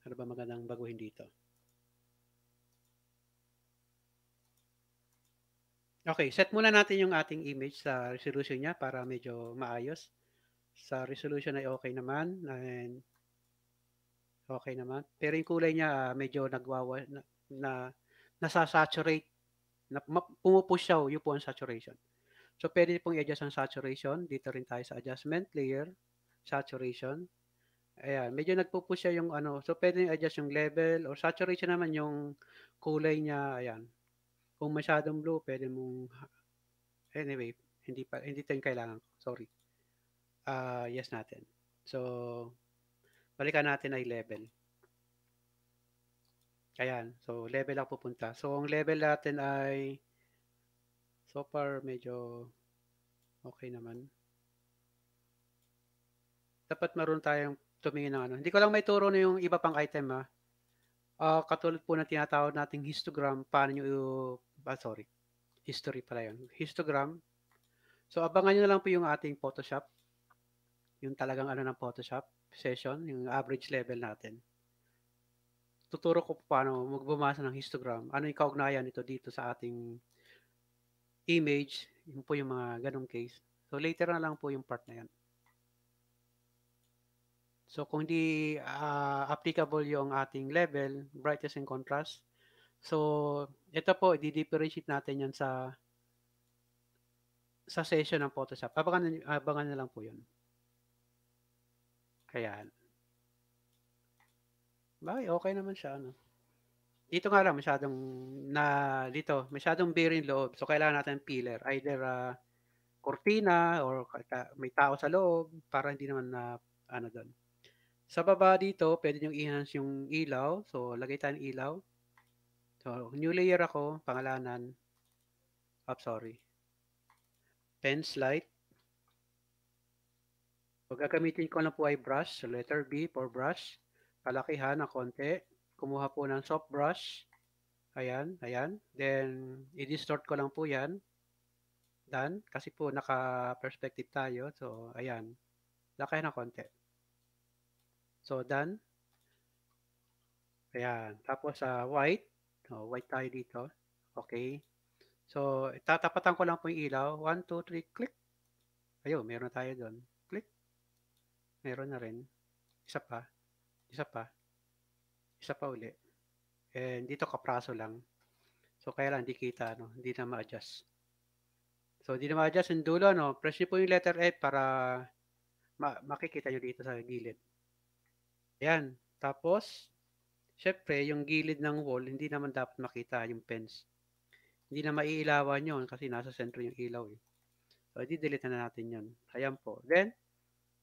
ano ba magandang baguhin dito? Okay, set muna natin yung ating image sa resolution niya para medyo maayos. Sa resolution ay okay naman. And okay naman. Pero yung kulay niya ah, medyo nagwawa na, na nasasaturate na, pumupush siya oh, yung po ang saturation. So, pwede pong i-adjust ang saturation. Dito rin tayo sa adjustment layer, saturation. Ayan, medyo nagpupush siya yung ano. So, pwede i-adjust yung level or saturation naman yung kulay niya. Ayan. Kung masyadong blue, pwede mong... Anyway, hindi pa hindi tayo kailangan. Sorry uh, yes natin. So, balikan natin ay level. Ayan. So, level up pupunta. So, ang level natin ay so far medyo okay naman. Dapat maroon tayong tumingin ng ano. Hindi ko lang may turo na yung iba pang item ha. Uh, katulad po na tinatawag nating histogram, paano nyo, ah, sorry, history pala yun. Histogram. So, abangan nyo na lang po yung ating Photoshop yung talagang ano ng Photoshop session, yung average level natin, tuturo ko paano magbumasa ng histogram. Ano yung kaugnayan nito dito sa ating image, yun po yung mga ganong case. So later na lang po yung part na yan. So kung hindi uh, applicable yung ating level, brightness and contrast. So ito po, i-differentiate natin yan sa sa session ng Photoshop. Abangan, abangan na lang po yun. Kaya, bakit okay naman siya, ano? Dito nga lang, masyadong, na, dito, masyadong bearing loob. So, kailangan natin pillar. Either, uh, ah, cortina or may tao sa loob para hindi naman na, ano doon. Sa baba dito, pwede nyo i-enhance yung ilaw. So, lagay tayo ng ilaw. So, new layer ako, pangalanan. Oh, sorry. Fence light. Pag ko na po ay brush, so letter B for brush, palakihan ng konti. Kumuha po ng soft brush. Ayan, ayan. Then, i-distort ko lang po yan. Done. Kasi po naka-perspective tayo. So, ayan. Lakayan ng konti. So, done. Ayan. Tapos, sa uh, white. So, white tayo dito. Okay. So, tatapatan ko lang po yung ilaw. 1, 2, 3, click. Ayun, meron tayo doon meron na rin. Isa pa, isa pa, isa pa uli. And dito kapraso lang. So kaya lang hindi kita, no? hindi na ma-adjust. So hindi na ma-adjust yung dulo, no? press nyo po yung letter F para ma- makikita nyo dito sa gilid. Ayan. Tapos, syempre, yung gilid ng wall, hindi naman dapat makita yung pens. Hindi na maiilawan yun kasi nasa sentro yung ilaw. Eh. So, di-delete na natin yun. Ayan po. Then,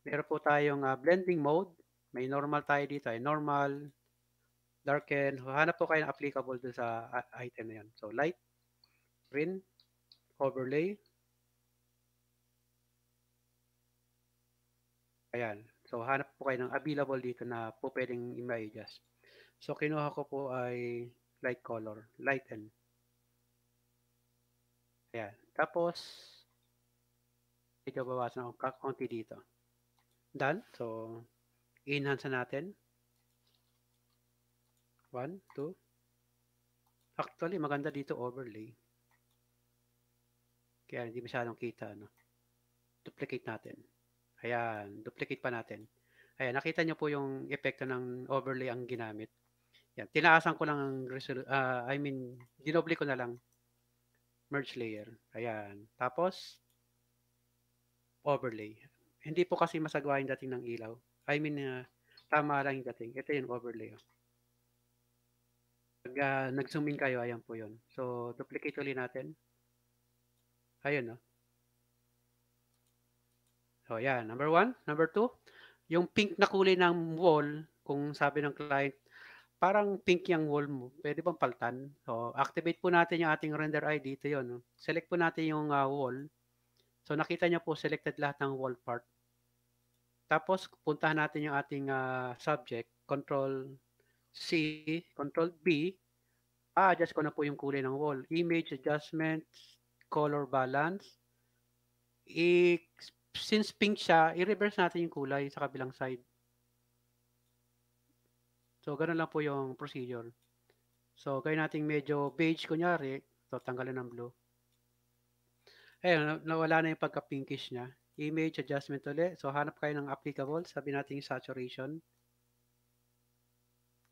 Meron po tayong uh, blending mode. May normal tayo dito. Ay normal, darken. Hanap po kayo ng applicable dun sa ah, item na yan. So, light, print, overlay. Ayan. So, hanap po kayo ng available dito na po pwedeng i-adjust. So, kinuha ko po ay light color, lighten. Ayan. Tapos, medyo bawasan ako kakunti dito done. So, enhance natin. 1, 2. Actually, maganda dito overlay. Kaya hindi masyadong kita. No? Duplicate natin. Ayan, duplicate pa natin. Ayan, nakita nyo po yung epekto ng overlay ang ginamit. Yan, tinaasan ko lang ang uh, I mean, dinoble ko na lang merge layer. Ayan. Tapos, overlay. Hindi po kasi masagwa yung dating ng ilaw. I mean, uh, tama lang yung dating. Ito yung overlay. Oh. Pag uh, nag-zoom in kayo, ayan po yun. So, duplicate ulit natin. Ayun, no? Oh. So, yan. Number one. Number two, yung pink na kulay ng wall, kung sabi ng client, parang pink yung wall mo. Pwede bang paltan? So, activate po natin yung ating render ID. Ito yun. No? Oh. Select po natin yung uh, wall. So, nakita niya po selected lahat ng wall part. Tapos, puntahan natin yung ating uh, subject, control C, control B. A-adjust ah, ko na po yung kulay ng wall. Image adjustments, color balance. I, since pink siya, i-reverse natin yung kulay sa kabilang side. So, ganun lang po yung procedure. So, gawin natin medyo beige kunyari. So, tanggalin ng blue. Ayun, nawala na yung pagka-pinkish niya. Image adjustment ulit. So, hanap kayo ng applicable. Sabi natin saturation.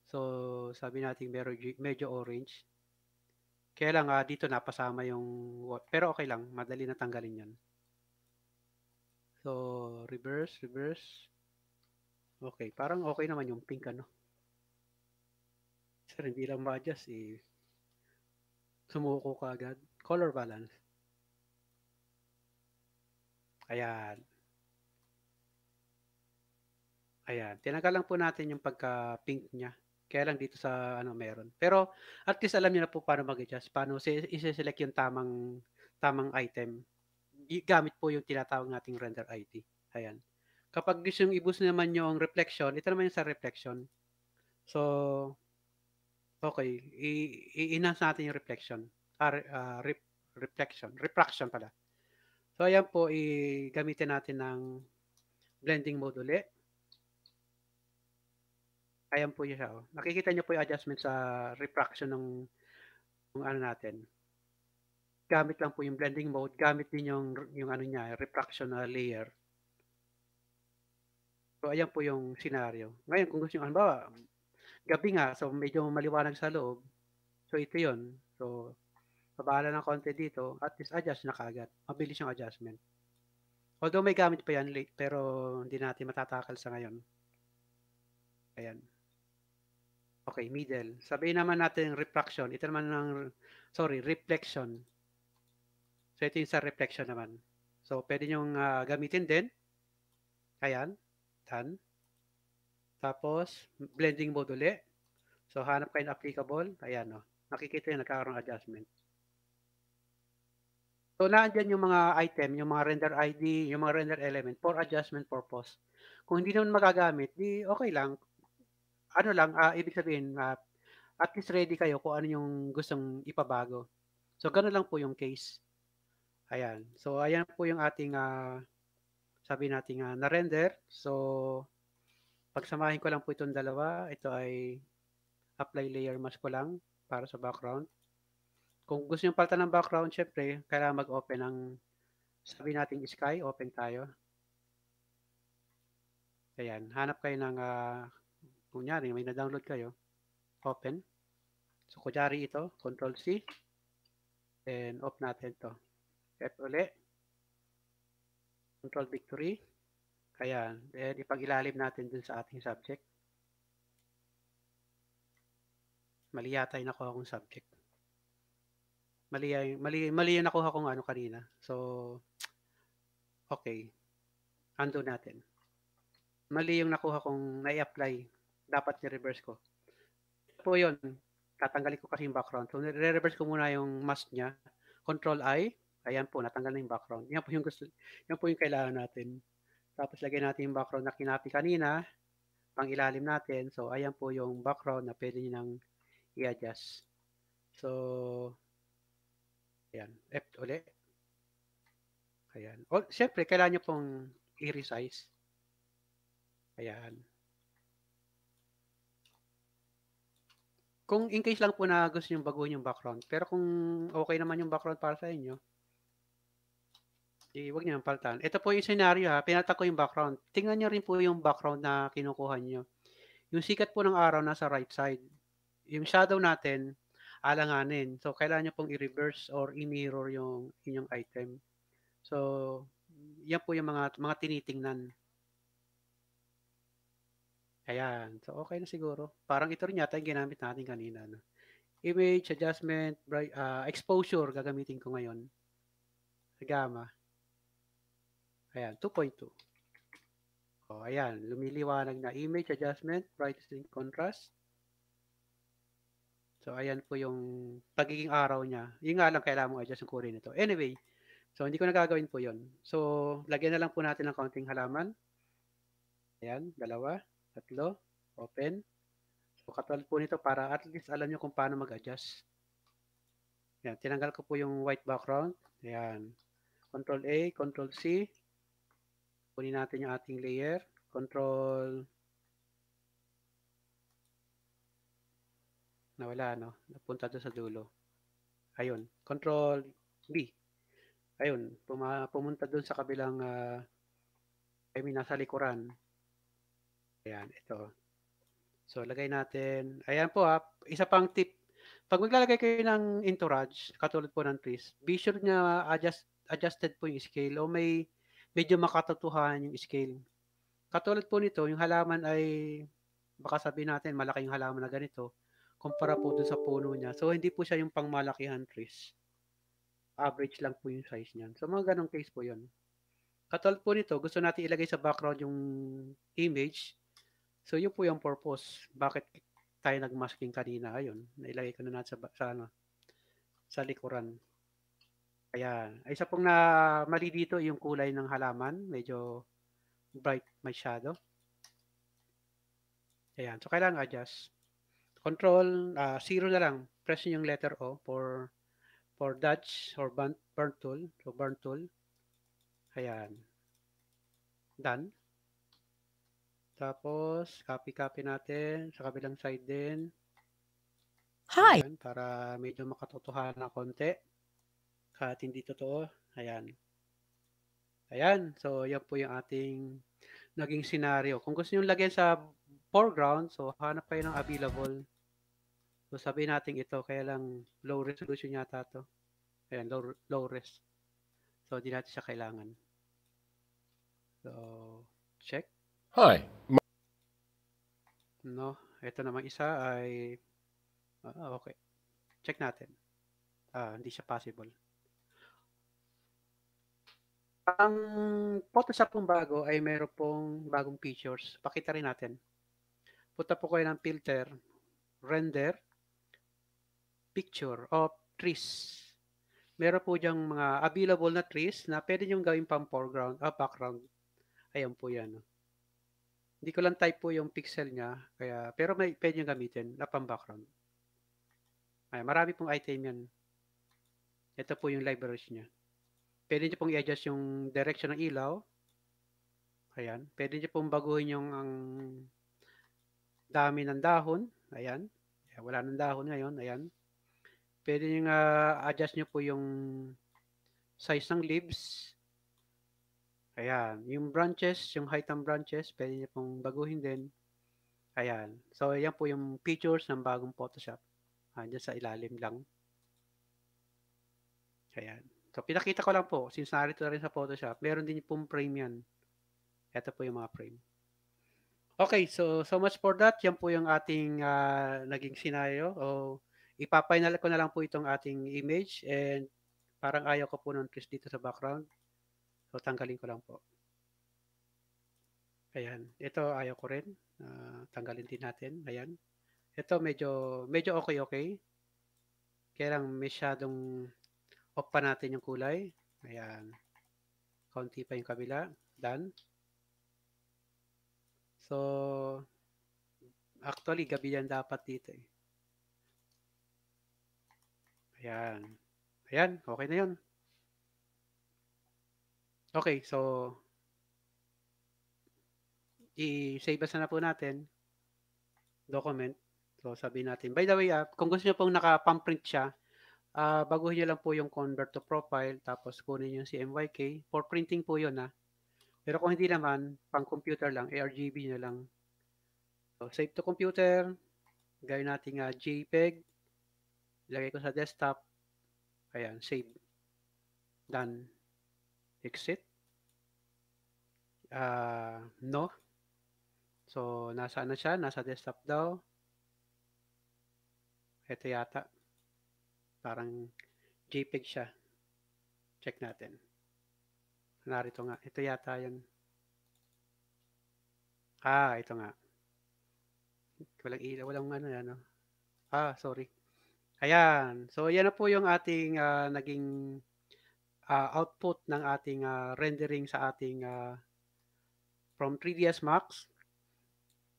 So, sabi natin medyo orange. Kaya lang, uh, dito napasama yung... Pero okay lang, madali na tanggalin yan. So, reverse, reverse. Okay, parang okay naman yung pink ano. Sir, hindi lang ma-adjust eh. Sumuko ka agad. Color balance. Ayan. Ayan. Tinagal lang po natin yung pagka-pink niya. Kaya lang dito sa ano meron. Pero at least alam niyo na po paano mag-adjust. Paano isi-select yung tamang tamang item. Gamit po yung tinatawag nating render ID. Ayan. Kapag gusto yung i-boost naman yung reflection, ito naman yung sa reflection. So, okay. I-enhance natin yung reflection. Ah, uh, re- reflection. Refraction pala. So ayan po, i-gamitin natin ng blending mode ulit. Ayan po siya. Oh. Nakikita niyo po yung adjustment sa refraction ng, ng ano natin. Gamit lang po yung blending mode. Gamit din yung, yung ano niya, refraction na layer. So, ayan po yung scenario. Ngayon, kung gusto nyo, halimbawa, gabi nga, so medyo maliwanag sa loob. So, ito yon So, pabahala ng konti dito, at least adjust na kagad. Mabilis yung adjustment. Although may gamit pa yan late, pero hindi natin matatakal sa ngayon. Ayan. Okay, middle. Sabihin naman natin refraction. Ito naman ng, sorry, reflection. So, ito yung sa reflection naman. So, pwede nyong uh, gamitin din. Ayan. Tan. Tapos, blending mode ulit. So, hanap kayo applicable. Ayan, o. Oh. Nakikita yung nagkakaroon adjustment. So, nandiyan yung mga item, yung mga render ID, yung mga render element for adjustment purpose. Kung hindi naman magagamit, di okay lang. Ano lang, uh, ibig sabihin, uh, at least ready kayo kung ano yung gustong ipabago. So, gano'n lang po yung case. Ayan. So, ayan po yung ating, uh, sabi natin, uh, na-render. So, pagsamahin ko lang po itong dalawa. Ito ay apply layer mask ko lang para sa background. Kung gusto niyo palitan ng background, syempre, kailangan mag-open ng, sabi natin Sky, open tayo. Ayan, hanap kayo ng, uh, kunyari, may na-download kayo, open. So, kunyari ito, Control C, and off natin to. F ulit. Control victory. Ayan. Then, ipag-ilalim natin dun sa ating subject. Mali yata yung nakuha kong subject. Mali, mali, mali yung nakuha kong ano kanina. So, okay. Undo natin. Mali yung nakuha kong nai-apply. Dapat ni-reverse ko. Po yun, tatanggalin ko kasi yung background. So, nire-reverse ko muna yung mask niya. Control I. Ayan po, natanggal na yung background. Yan po yung, gusto, yan po yung kailangan natin. Tapos, lagyan natin yung background na kinapi kanina. Pang ilalim natin. So, ayan po yung background na pwede nyo nang i-adjust. So, Ayan. F uli. Ayan. O, syempre, kailangan nyo pong i-resize. Ayan. Kung in case lang po na gusto nyo baguhin yung background. Pero kung okay naman yung background para sa inyo, di, wag nyo nang palitan. Ito po yung scenario ha. Pinata ko yung background. Tingnan nyo rin po yung background na kinukuha nyo. Yung sikat po ng araw nasa right side. Yung shadow natin, alanganin. So, kailangan nyo pong i-reverse or i-mirror yung inyong item. So, yan po yung mga, mga tinitingnan. Ayan. So, okay na siguro. Parang ito rin yata yung ginamit natin kanina. No? Image, adjustment, bright, uh, ah, exposure gagamitin ko ngayon. Gamma. Ayan, 2.2. O, ayan. Lumiliwanag na image, adjustment, brightness and contrast. So, ayan po yung pagiging araw niya. Yun nga lang kailangan mo adjust yung kulay nito. Anyway, so hindi ko na gagawin po yon So, lagyan na lang po natin ng kaunting halaman. Ayan, dalawa, tatlo, open. So, katulad po nito para at least alam nyo kung paano mag-adjust. Ayan, tinanggal ko po yung white background. Ayan, Control A, Control C. Kunin natin yung ating layer. Control Nawala, no? Napunta doon sa dulo. Ayun. Control B. Ayun. Puma pumunta doon sa kabilang, uh, I mean, nasa likuran. Ayan, ito. So, lagay natin. Ayan po ha. Ah, isa pang tip. Pag maglalagay kayo ng entourage, katulad po ng trees, be sure na adjust, adjusted po yung scale o may medyo makatotohan yung scale. Katulad po nito, yung halaman ay baka sabihin natin malaki yung halaman na ganito kumpara po dun sa puno niya. So, hindi po siya yung pangmalakihan trees. Average lang po yung size niyan. So, mga ganong case po yun. Katulad po nito, gusto natin ilagay sa background yung image. So, yun po yung purpose. Bakit tayo nagmasking kanina? Ayun, nailagay ko na natin sa, sa, ano, sa likuran. Ayan. Isa pong na mali dito yung kulay ng halaman. Medyo bright masyado. Ayan. So, kailangan adjust control, uh, zero na lang. Press nyo yung letter O for, for Dutch or burn, burn tool. So, burn tool. Ayan. Done. Tapos, copy-copy natin sa kabilang side din. Hi! Ayan, para medyo makatotohanan na konti. Kahit hindi totoo. Ayan. Ayan. So, yan po yung ating naging scenario. Kung gusto niyo lagyan sa foreground, so hanap kayo ng available So sabihin natin ito, kaya lang low resolution yata to. Ayan, low, low res. So di natin siya kailangan. So, check. Hi. No, ito namang isa ay ah, okay. Check natin. Ah, hindi siya possible. Ang Photoshop pong bago ay meron pong bagong features. Pakita rin natin. Punta po kayo ng filter, render, picture of trees. Meron po diyang mga available na trees na pwede niyong gawin pang foreground, ah, background. Ayan po yan. Ah. Hindi ko lang type po yung pixel niya, kaya, pero may, pwede niyong gamitin na pang background. Ayan, marami pong item yan. Ito po yung libraries niya. Pwede niyo pong i-adjust yung direction ng ilaw. Ayan. Pwede niyo pong baguhin yung ang dami ng dahon. Ayan. Wala ng dahon ngayon. Ayan pwede nyo uh, adjust nyo po yung size ng leaves. Ayan. Yung branches, yung height ng branches, pwede nyo pong baguhin din. Ayan. So, ayan po yung features ng bagong Photoshop. Andiyan sa ilalim lang. Ayan. So, pinakita ko lang po, since narito na rin sa Photoshop, meron din pong frame yan. Ito po yung mga frame. Okay, so so much for that. Yan po yung ating uh, naging scenario o oh, Ipapinal ko na lang po itong ating image and parang ayaw ko po ng twist dito sa background. So tanggalin ko lang po. Ayan. Ito ayaw ko rin. Uh, tanggalin din natin. Ayan. Ito medyo medyo okay-okay. Kaya lang masyadong off pa natin yung kulay. Ayan. Kaunti pa yung kabila. Done. So, actually, gabi yan dapat dito eh. Ayan. Ayan, okay na yun. Okay, so i-save as na po natin document. So sabihin natin, by the way, uh, kung gusto niyo pong naka-pamprint siya, uh, baguhin niyo lang po yung convert to profile tapos kunin yung CMYK. For printing po 'yon ha. Ah. Pero kung hindi naman, pang computer lang, ARGB na lang. So, save to computer. Gawin natin uh, JPEG. Ilagay ko sa desktop. Ayan, save. Done. Exit. Uh, no. So, nasa na ano siya? Nasa desktop daw. Ito yata. Parang JPEG siya. Check natin. Narito nga. Ito yata yan. Ah, ito nga. Walang ilaw. Walang ano yan. No? Ah, sorry. Ayan. So, yan na po yung ating uh, naging uh, output ng ating uh, rendering sa ating uh, from 3ds Max.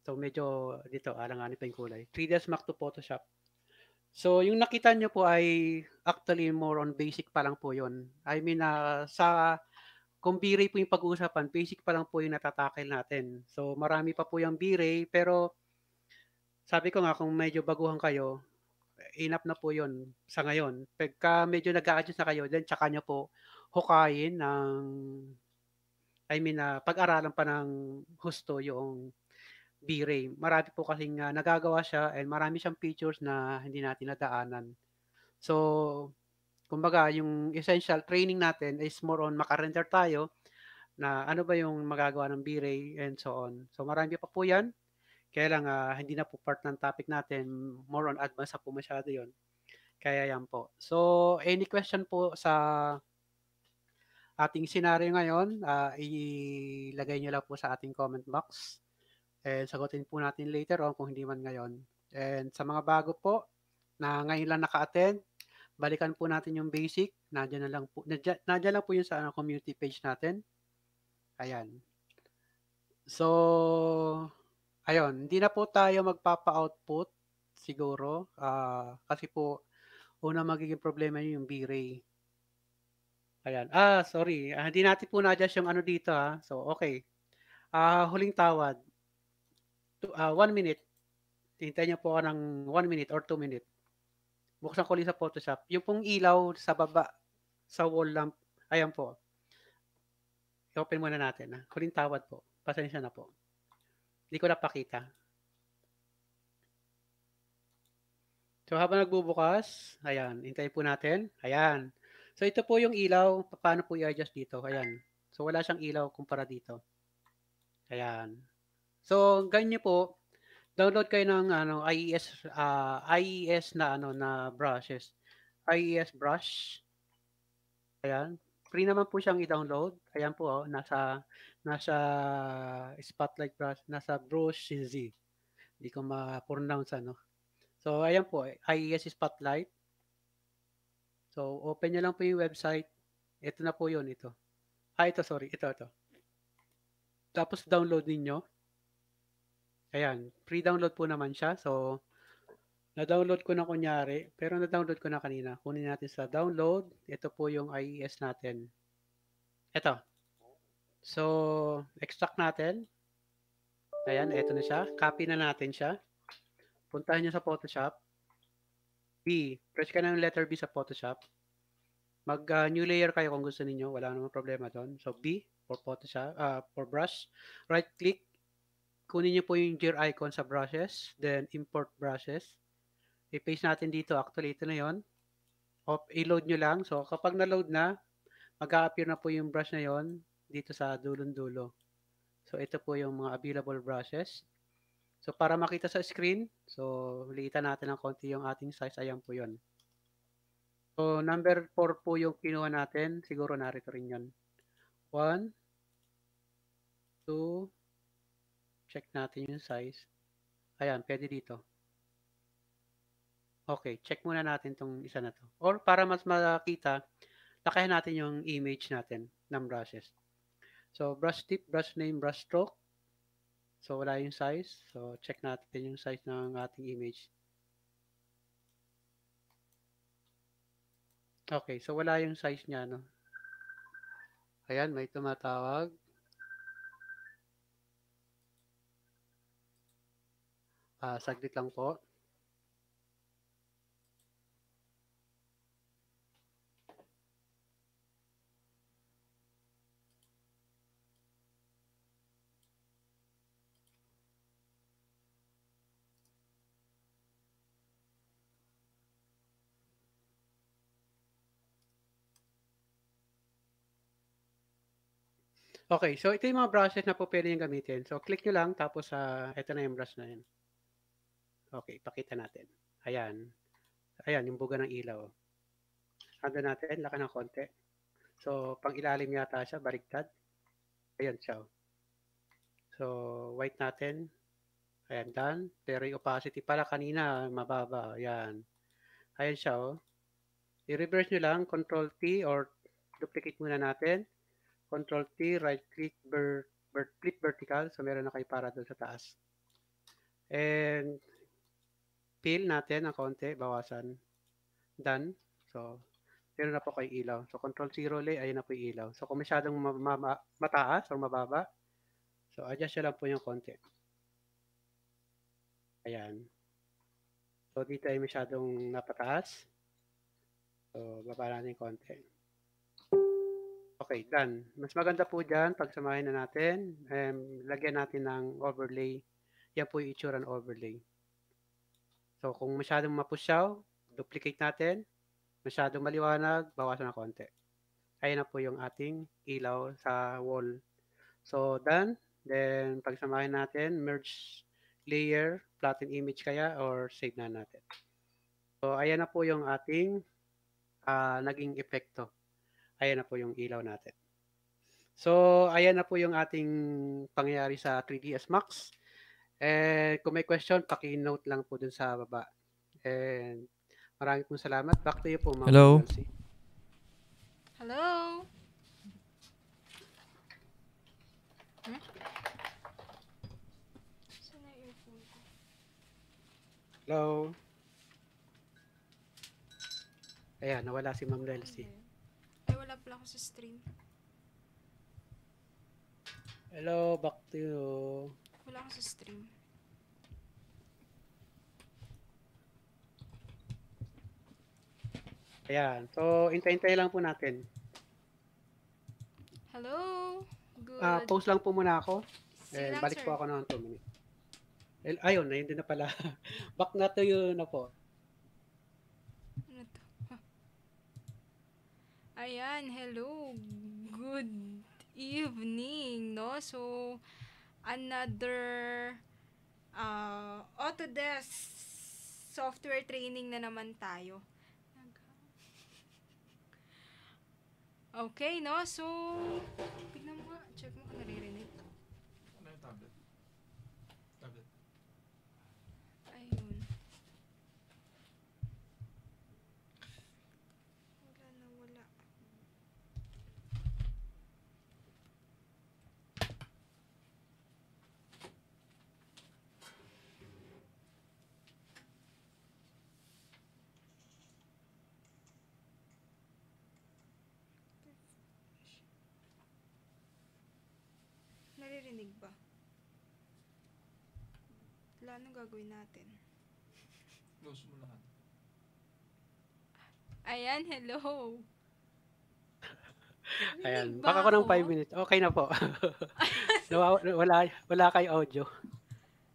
So, medyo dito, alanganin pa yung kulay. 3ds Max to Photoshop. So, yung nakita nyo po ay actually more on basic pa lang po yon. I mean, uh, sa kung B-Ray po yung pag-uusapan, basic pa lang po yung natatakil natin. So, marami pa po yung B-Ray, pero sabi ko nga, kung medyo baguhan kayo, enough na po yon sa ngayon. Pagka medyo nag-a-adjust na kayo, then tsaka nyo po hukayin ng, I mean, uh, pag-aralan pa ng husto yung B-Ray. Marami po kasing uh, nagagawa siya and marami siyang features na hindi natin nadaanan. So, kumbaga, yung essential training natin is more on makarender tayo na ano ba yung magagawa ng B-Ray and so on. So, marami pa po yan. Kaya lang, uh, hindi na po part ng topic natin. More on advance na po masyado yun. Kaya yan po. So, any question po sa ating scenario ngayon, uh, ilagay nyo lang po sa ating comment box. And sagutin po natin later on kung hindi man ngayon. And sa mga bago po na ngayon lang naka-attend, balikan po natin yung basic. Nandiyan na lang po, nandiyan, nandiyan lang po yun sa ano, community page natin. Ayan. So, ayun, hindi na po tayo magpapa-output siguro uh, kasi po una magiging problema niyo yung B-ray. Ayan. Ah, sorry. Uh, hindi natin po na-adjust yung ano dito ha. Ah. So, okay. Ah, uh, huling tawad. To, uh, one minute. Hintayin niyo po ako ng one minute or two minute. Buksan ko ulit sa Photoshop. Yung pong ilaw sa baba sa wall lamp. Ayan po. I-open muna natin. Ha? Huling tawad po. Pasensya na po. Hindi ko napakita. So habang nagbubukas, ayan, hintayin po natin. Ayan. So ito po yung ilaw, paano po i-adjust dito. Ayan. So wala siyang ilaw kumpara dito. Ayan. So ganyan po, download kayo ng ano IES uh, ah, IES na ano na brushes. IES brush. Ayan. Free naman po siyang i-download. Ayan po, oh, nasa nasa spotlight brush, nasa Bruce Shinzi. Hindi ko ma-pronounce ano. So, ayan po, IES Spotlight. So, open nyo lang po yung website. Ito na po yon ito. Ah, ito, sorry. Ito, ito. Tapos, download ninyo. Ayan, pre-download po naman siya. So, na-download ko na kunyari, pero na-download ko na kanina. Kunin natin sa download. Ito po yung IES natin. Ito. So, extract natin. Ayan, eto na siya. Copy na natin siya. Puntahan niyo sa Photoshop. B. Press ka ng letter B sa Photoshop. Mag uh, new layer kayo kung gusto niyo, wala namang problema doon. So B for Photoshop, uh, for brush, right click. Kunin niyo po yung gear icon sa brushes, then import brushes. I-paste natin dito, actually ito na 'yon. Off i-load niyo lang. So kapag na-load na, mag-a-appear na po yung brush na 'yon dito sa dulong-dulo. So ito po yung mga available brushes. So para makita sa screen, so liitan natin ng konti yung ating size. Ayan po yun. So number 4 po yung kinuha natin. Siguro narito rin yun. 1, 2, check natin yung size. Ayan, pwede dito. Okay, check muna natin tong isa na to. Or para mas makita, lakayan natin yung image natin ng brushes. So, brush tip, brush name, brush stroke. So, wala yung size. So, check natin yung size ng ating image. Okay, so wala yung size niya, no? Ayan, may tumatawag. Uh, saglit lang po. Okay, so ito yung mga brushes na po pwede niyong gamitin. So, click nyo lang, tapos uh, ah, ito na yung brush na yun. Okay, pakita natin. Ayan. Ayan, yung buga ng ilaw. Handa natin, laka ng konti. So, pang ilalim yata siya, baliktad. Ayan siya. Oh. So, white natin. Ayan, done. Pero yung opacity pala kanina, mababa. Oh. Ayan. Ayan siya, oh. I-reverse nyo lang, Control-T or duplicate muna natin. Control T, right click, ver, ver, flip vertical. So, meron na kayo para doon sa taas. And, peel natin ng konti, bawasan. Done. So, meron na po kayo ilaw. So, control zero lay, ayun na po yung ilaw. So, kung masyadong ma ma mataas or mababa, so, adjust siya lang po yung konti. Ayan. So, dito ay masyadong napataas. So, baba natin konti. Okay, done. Mas maganda po dyan, pagsamahin na natin. Um, lagyan natin ng overlay. Yan po yung itsura ng overlay. So, kung masyadong mapusyaw, duplicate natin. Masyadong maliwanag, bawasan na konti. Ayan na po yung ating ilaw sa wall. So, done. Then, pagsamahin natin, merge layer, flatten image kaya, or save na natin. So, ayan na po yung ating uh, naging epekto ayan na po yung ilaw natin. So, ayan na po yung ating pangyayari sa 3ds Max. And kung may question, paki-note lang po dun sa baba. And maraming pong salamat. Back to you po, Ma'am. Hello. Nancy. Hello. Hmm? Hello. Ayan, nawala si Ma'am Lelsie. Okay pala ako sa stream. Hello, back to you. Wala ako sa stream. Ayan. So, intay-intay lang po natin. Hello. Good. Ah, pause lang po muna ako. Eh, balik sir. po ako noon 2 minutes. Ayun, ayun din na pala. (laughs) Back na to you na po. Ayan, hello. Good evening, no? So, another uh, Autodesk software training na naman tayo. Okay, no? So, tignan mo. Naririnig ba? Wala nang gagawin natin. (laughs) Close mo lahat. Ayan, hello. (laughs) Ayan, baka ko ng 5 minutes. Okay na po. (laughs) wala, wala kay audio.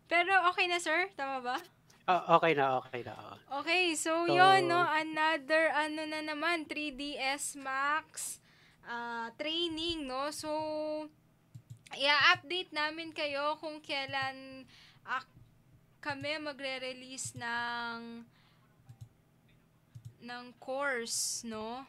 Pero okay na, sir? Tama ba? Oh, okay na, okay na. Okay, so, so yun, no? Another, ano na naman, 3DS Max uh, training, no? So, i-update namin kayo kung kailan uh, kami magre-release ng ng course, no?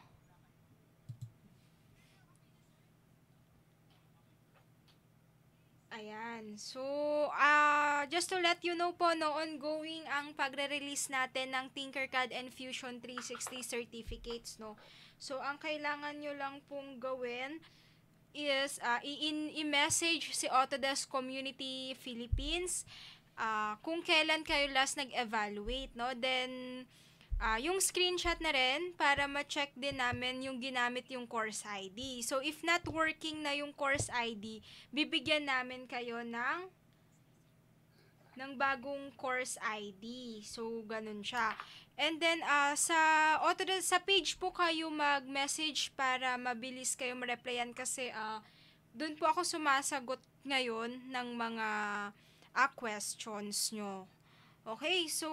Ayan. So, uh, just to let you know po, no, ongoing ang pagre-release natin ng Tinkercad and Fusion 360 certificates, no? So, ang kailangan nyo lang pong gawin, is uh, i-message si Autodesk Community Philippines uh, kung kailan kayo last nag-evaluate, no? Then, uh, yung screenshot na rin para ma-check din namin yung ginamit yung course ID. So, if not working na yung course ID, bibigyan namin kayo ng ng bagong course ID. So, ganun siya. And then, uh, sa, auto, sa page po kayo mag-message para mabilis kayo ma-replyan kasi uh, ah, doon po ako sumasagot ngayon ng mga uh, questions nyo. Okay, so,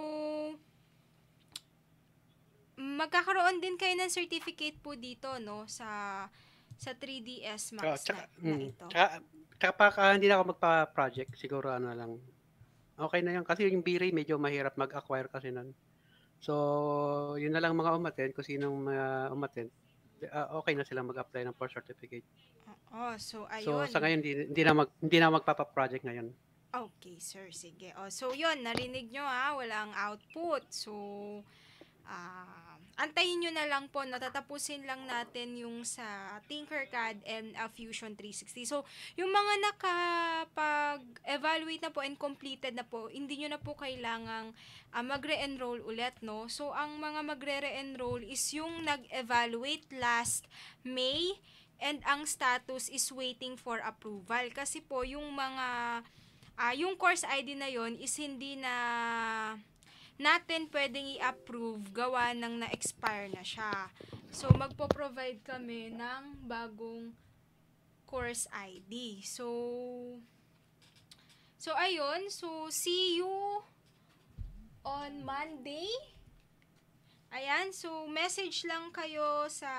magkakaroon din kayo ng certificate po dito, no, sa sa 3DS Max oh, tsaka, na, na mm, ito. Tsaka, tsaka pa, uh, hindi na ako magpa-project, siguro ano lang. Okay na yan, kasi yung B-Ray medyo mahirap mag-acquire kasi nun. So, yun na lang mga umattend, kung sinong uh, umattend, uh, okay na silang mag-apply ng course certificate. Ah, oh, so ayun. So, sa ngayon, hindi, na, mag, hindi na magpapa-project ngayon. Okay, sir. Sige. Oh, so, yun, narinig nyo ha, ah, walang output. So, ah, uh, antayin nyo na lang po, natatapusin lang natin yung sa Tinkercad and uh, Fusion 360. So, yung mga nakapag-evaluate na po and completed na po, hindi nyo na po kailangang uh, magre-enroll ulit, no? So, ang mga magre-enroll is yung nag-evaluate last May and ang status is waiting for approval. Kasi po, yung mga, uh, yung course ID na yon is hindi na natin pwedeng i-approve gawa ng na-expire na siya. So, magpo-provide kami ng bagong course ID. So, so ayun. So, see you on Monday. Ayan. So, message lang kayo sa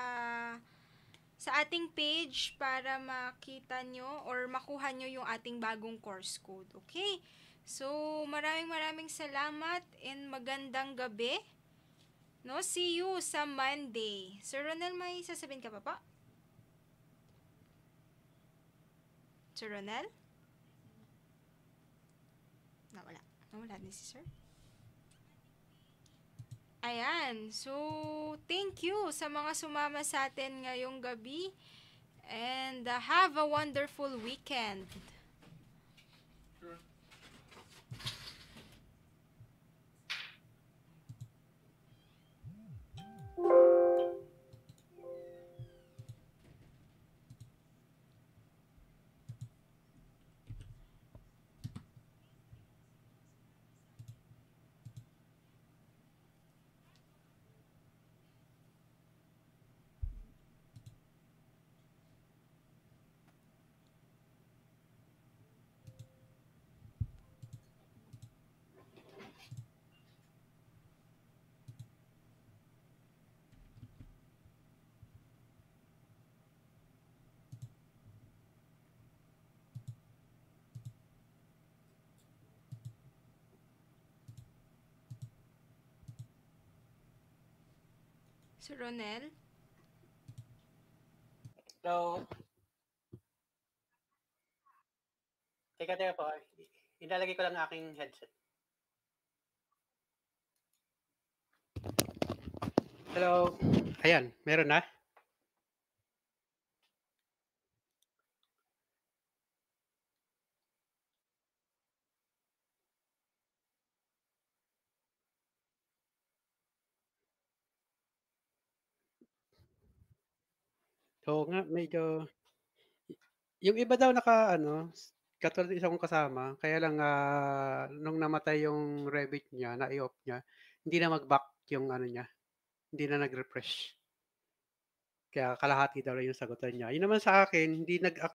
sa ating page para makita nyo or makuha nyo yung ating bagong course code. Okay? So, maraming maraming salamat and magandang gabi. No, see you sa Monday. Sir Ronald, may sasabihin ka pa pa? Sir Ronald? Nawala. Nawala din si Sir. Ayan. So, thank you sa mga sumama sa atin ngayong gabi. And uh, have a wonderful weekend. thank you Sir Ronel? Hello? Teka, teka po. Inalagay ko lang aking headset. Hello? Ayan, meron na? Oo nga, medyo yung iba daw naka ano, katulad isa kong kasama, kaya lang ah, nung namatay yung Revit niya, na-i-off niya, hindi na mag-back yung ano niya. Hindi na nag-refresh. Kaya kalahati daw lang yung sagot niya. Yun naman sa akin, hindi nag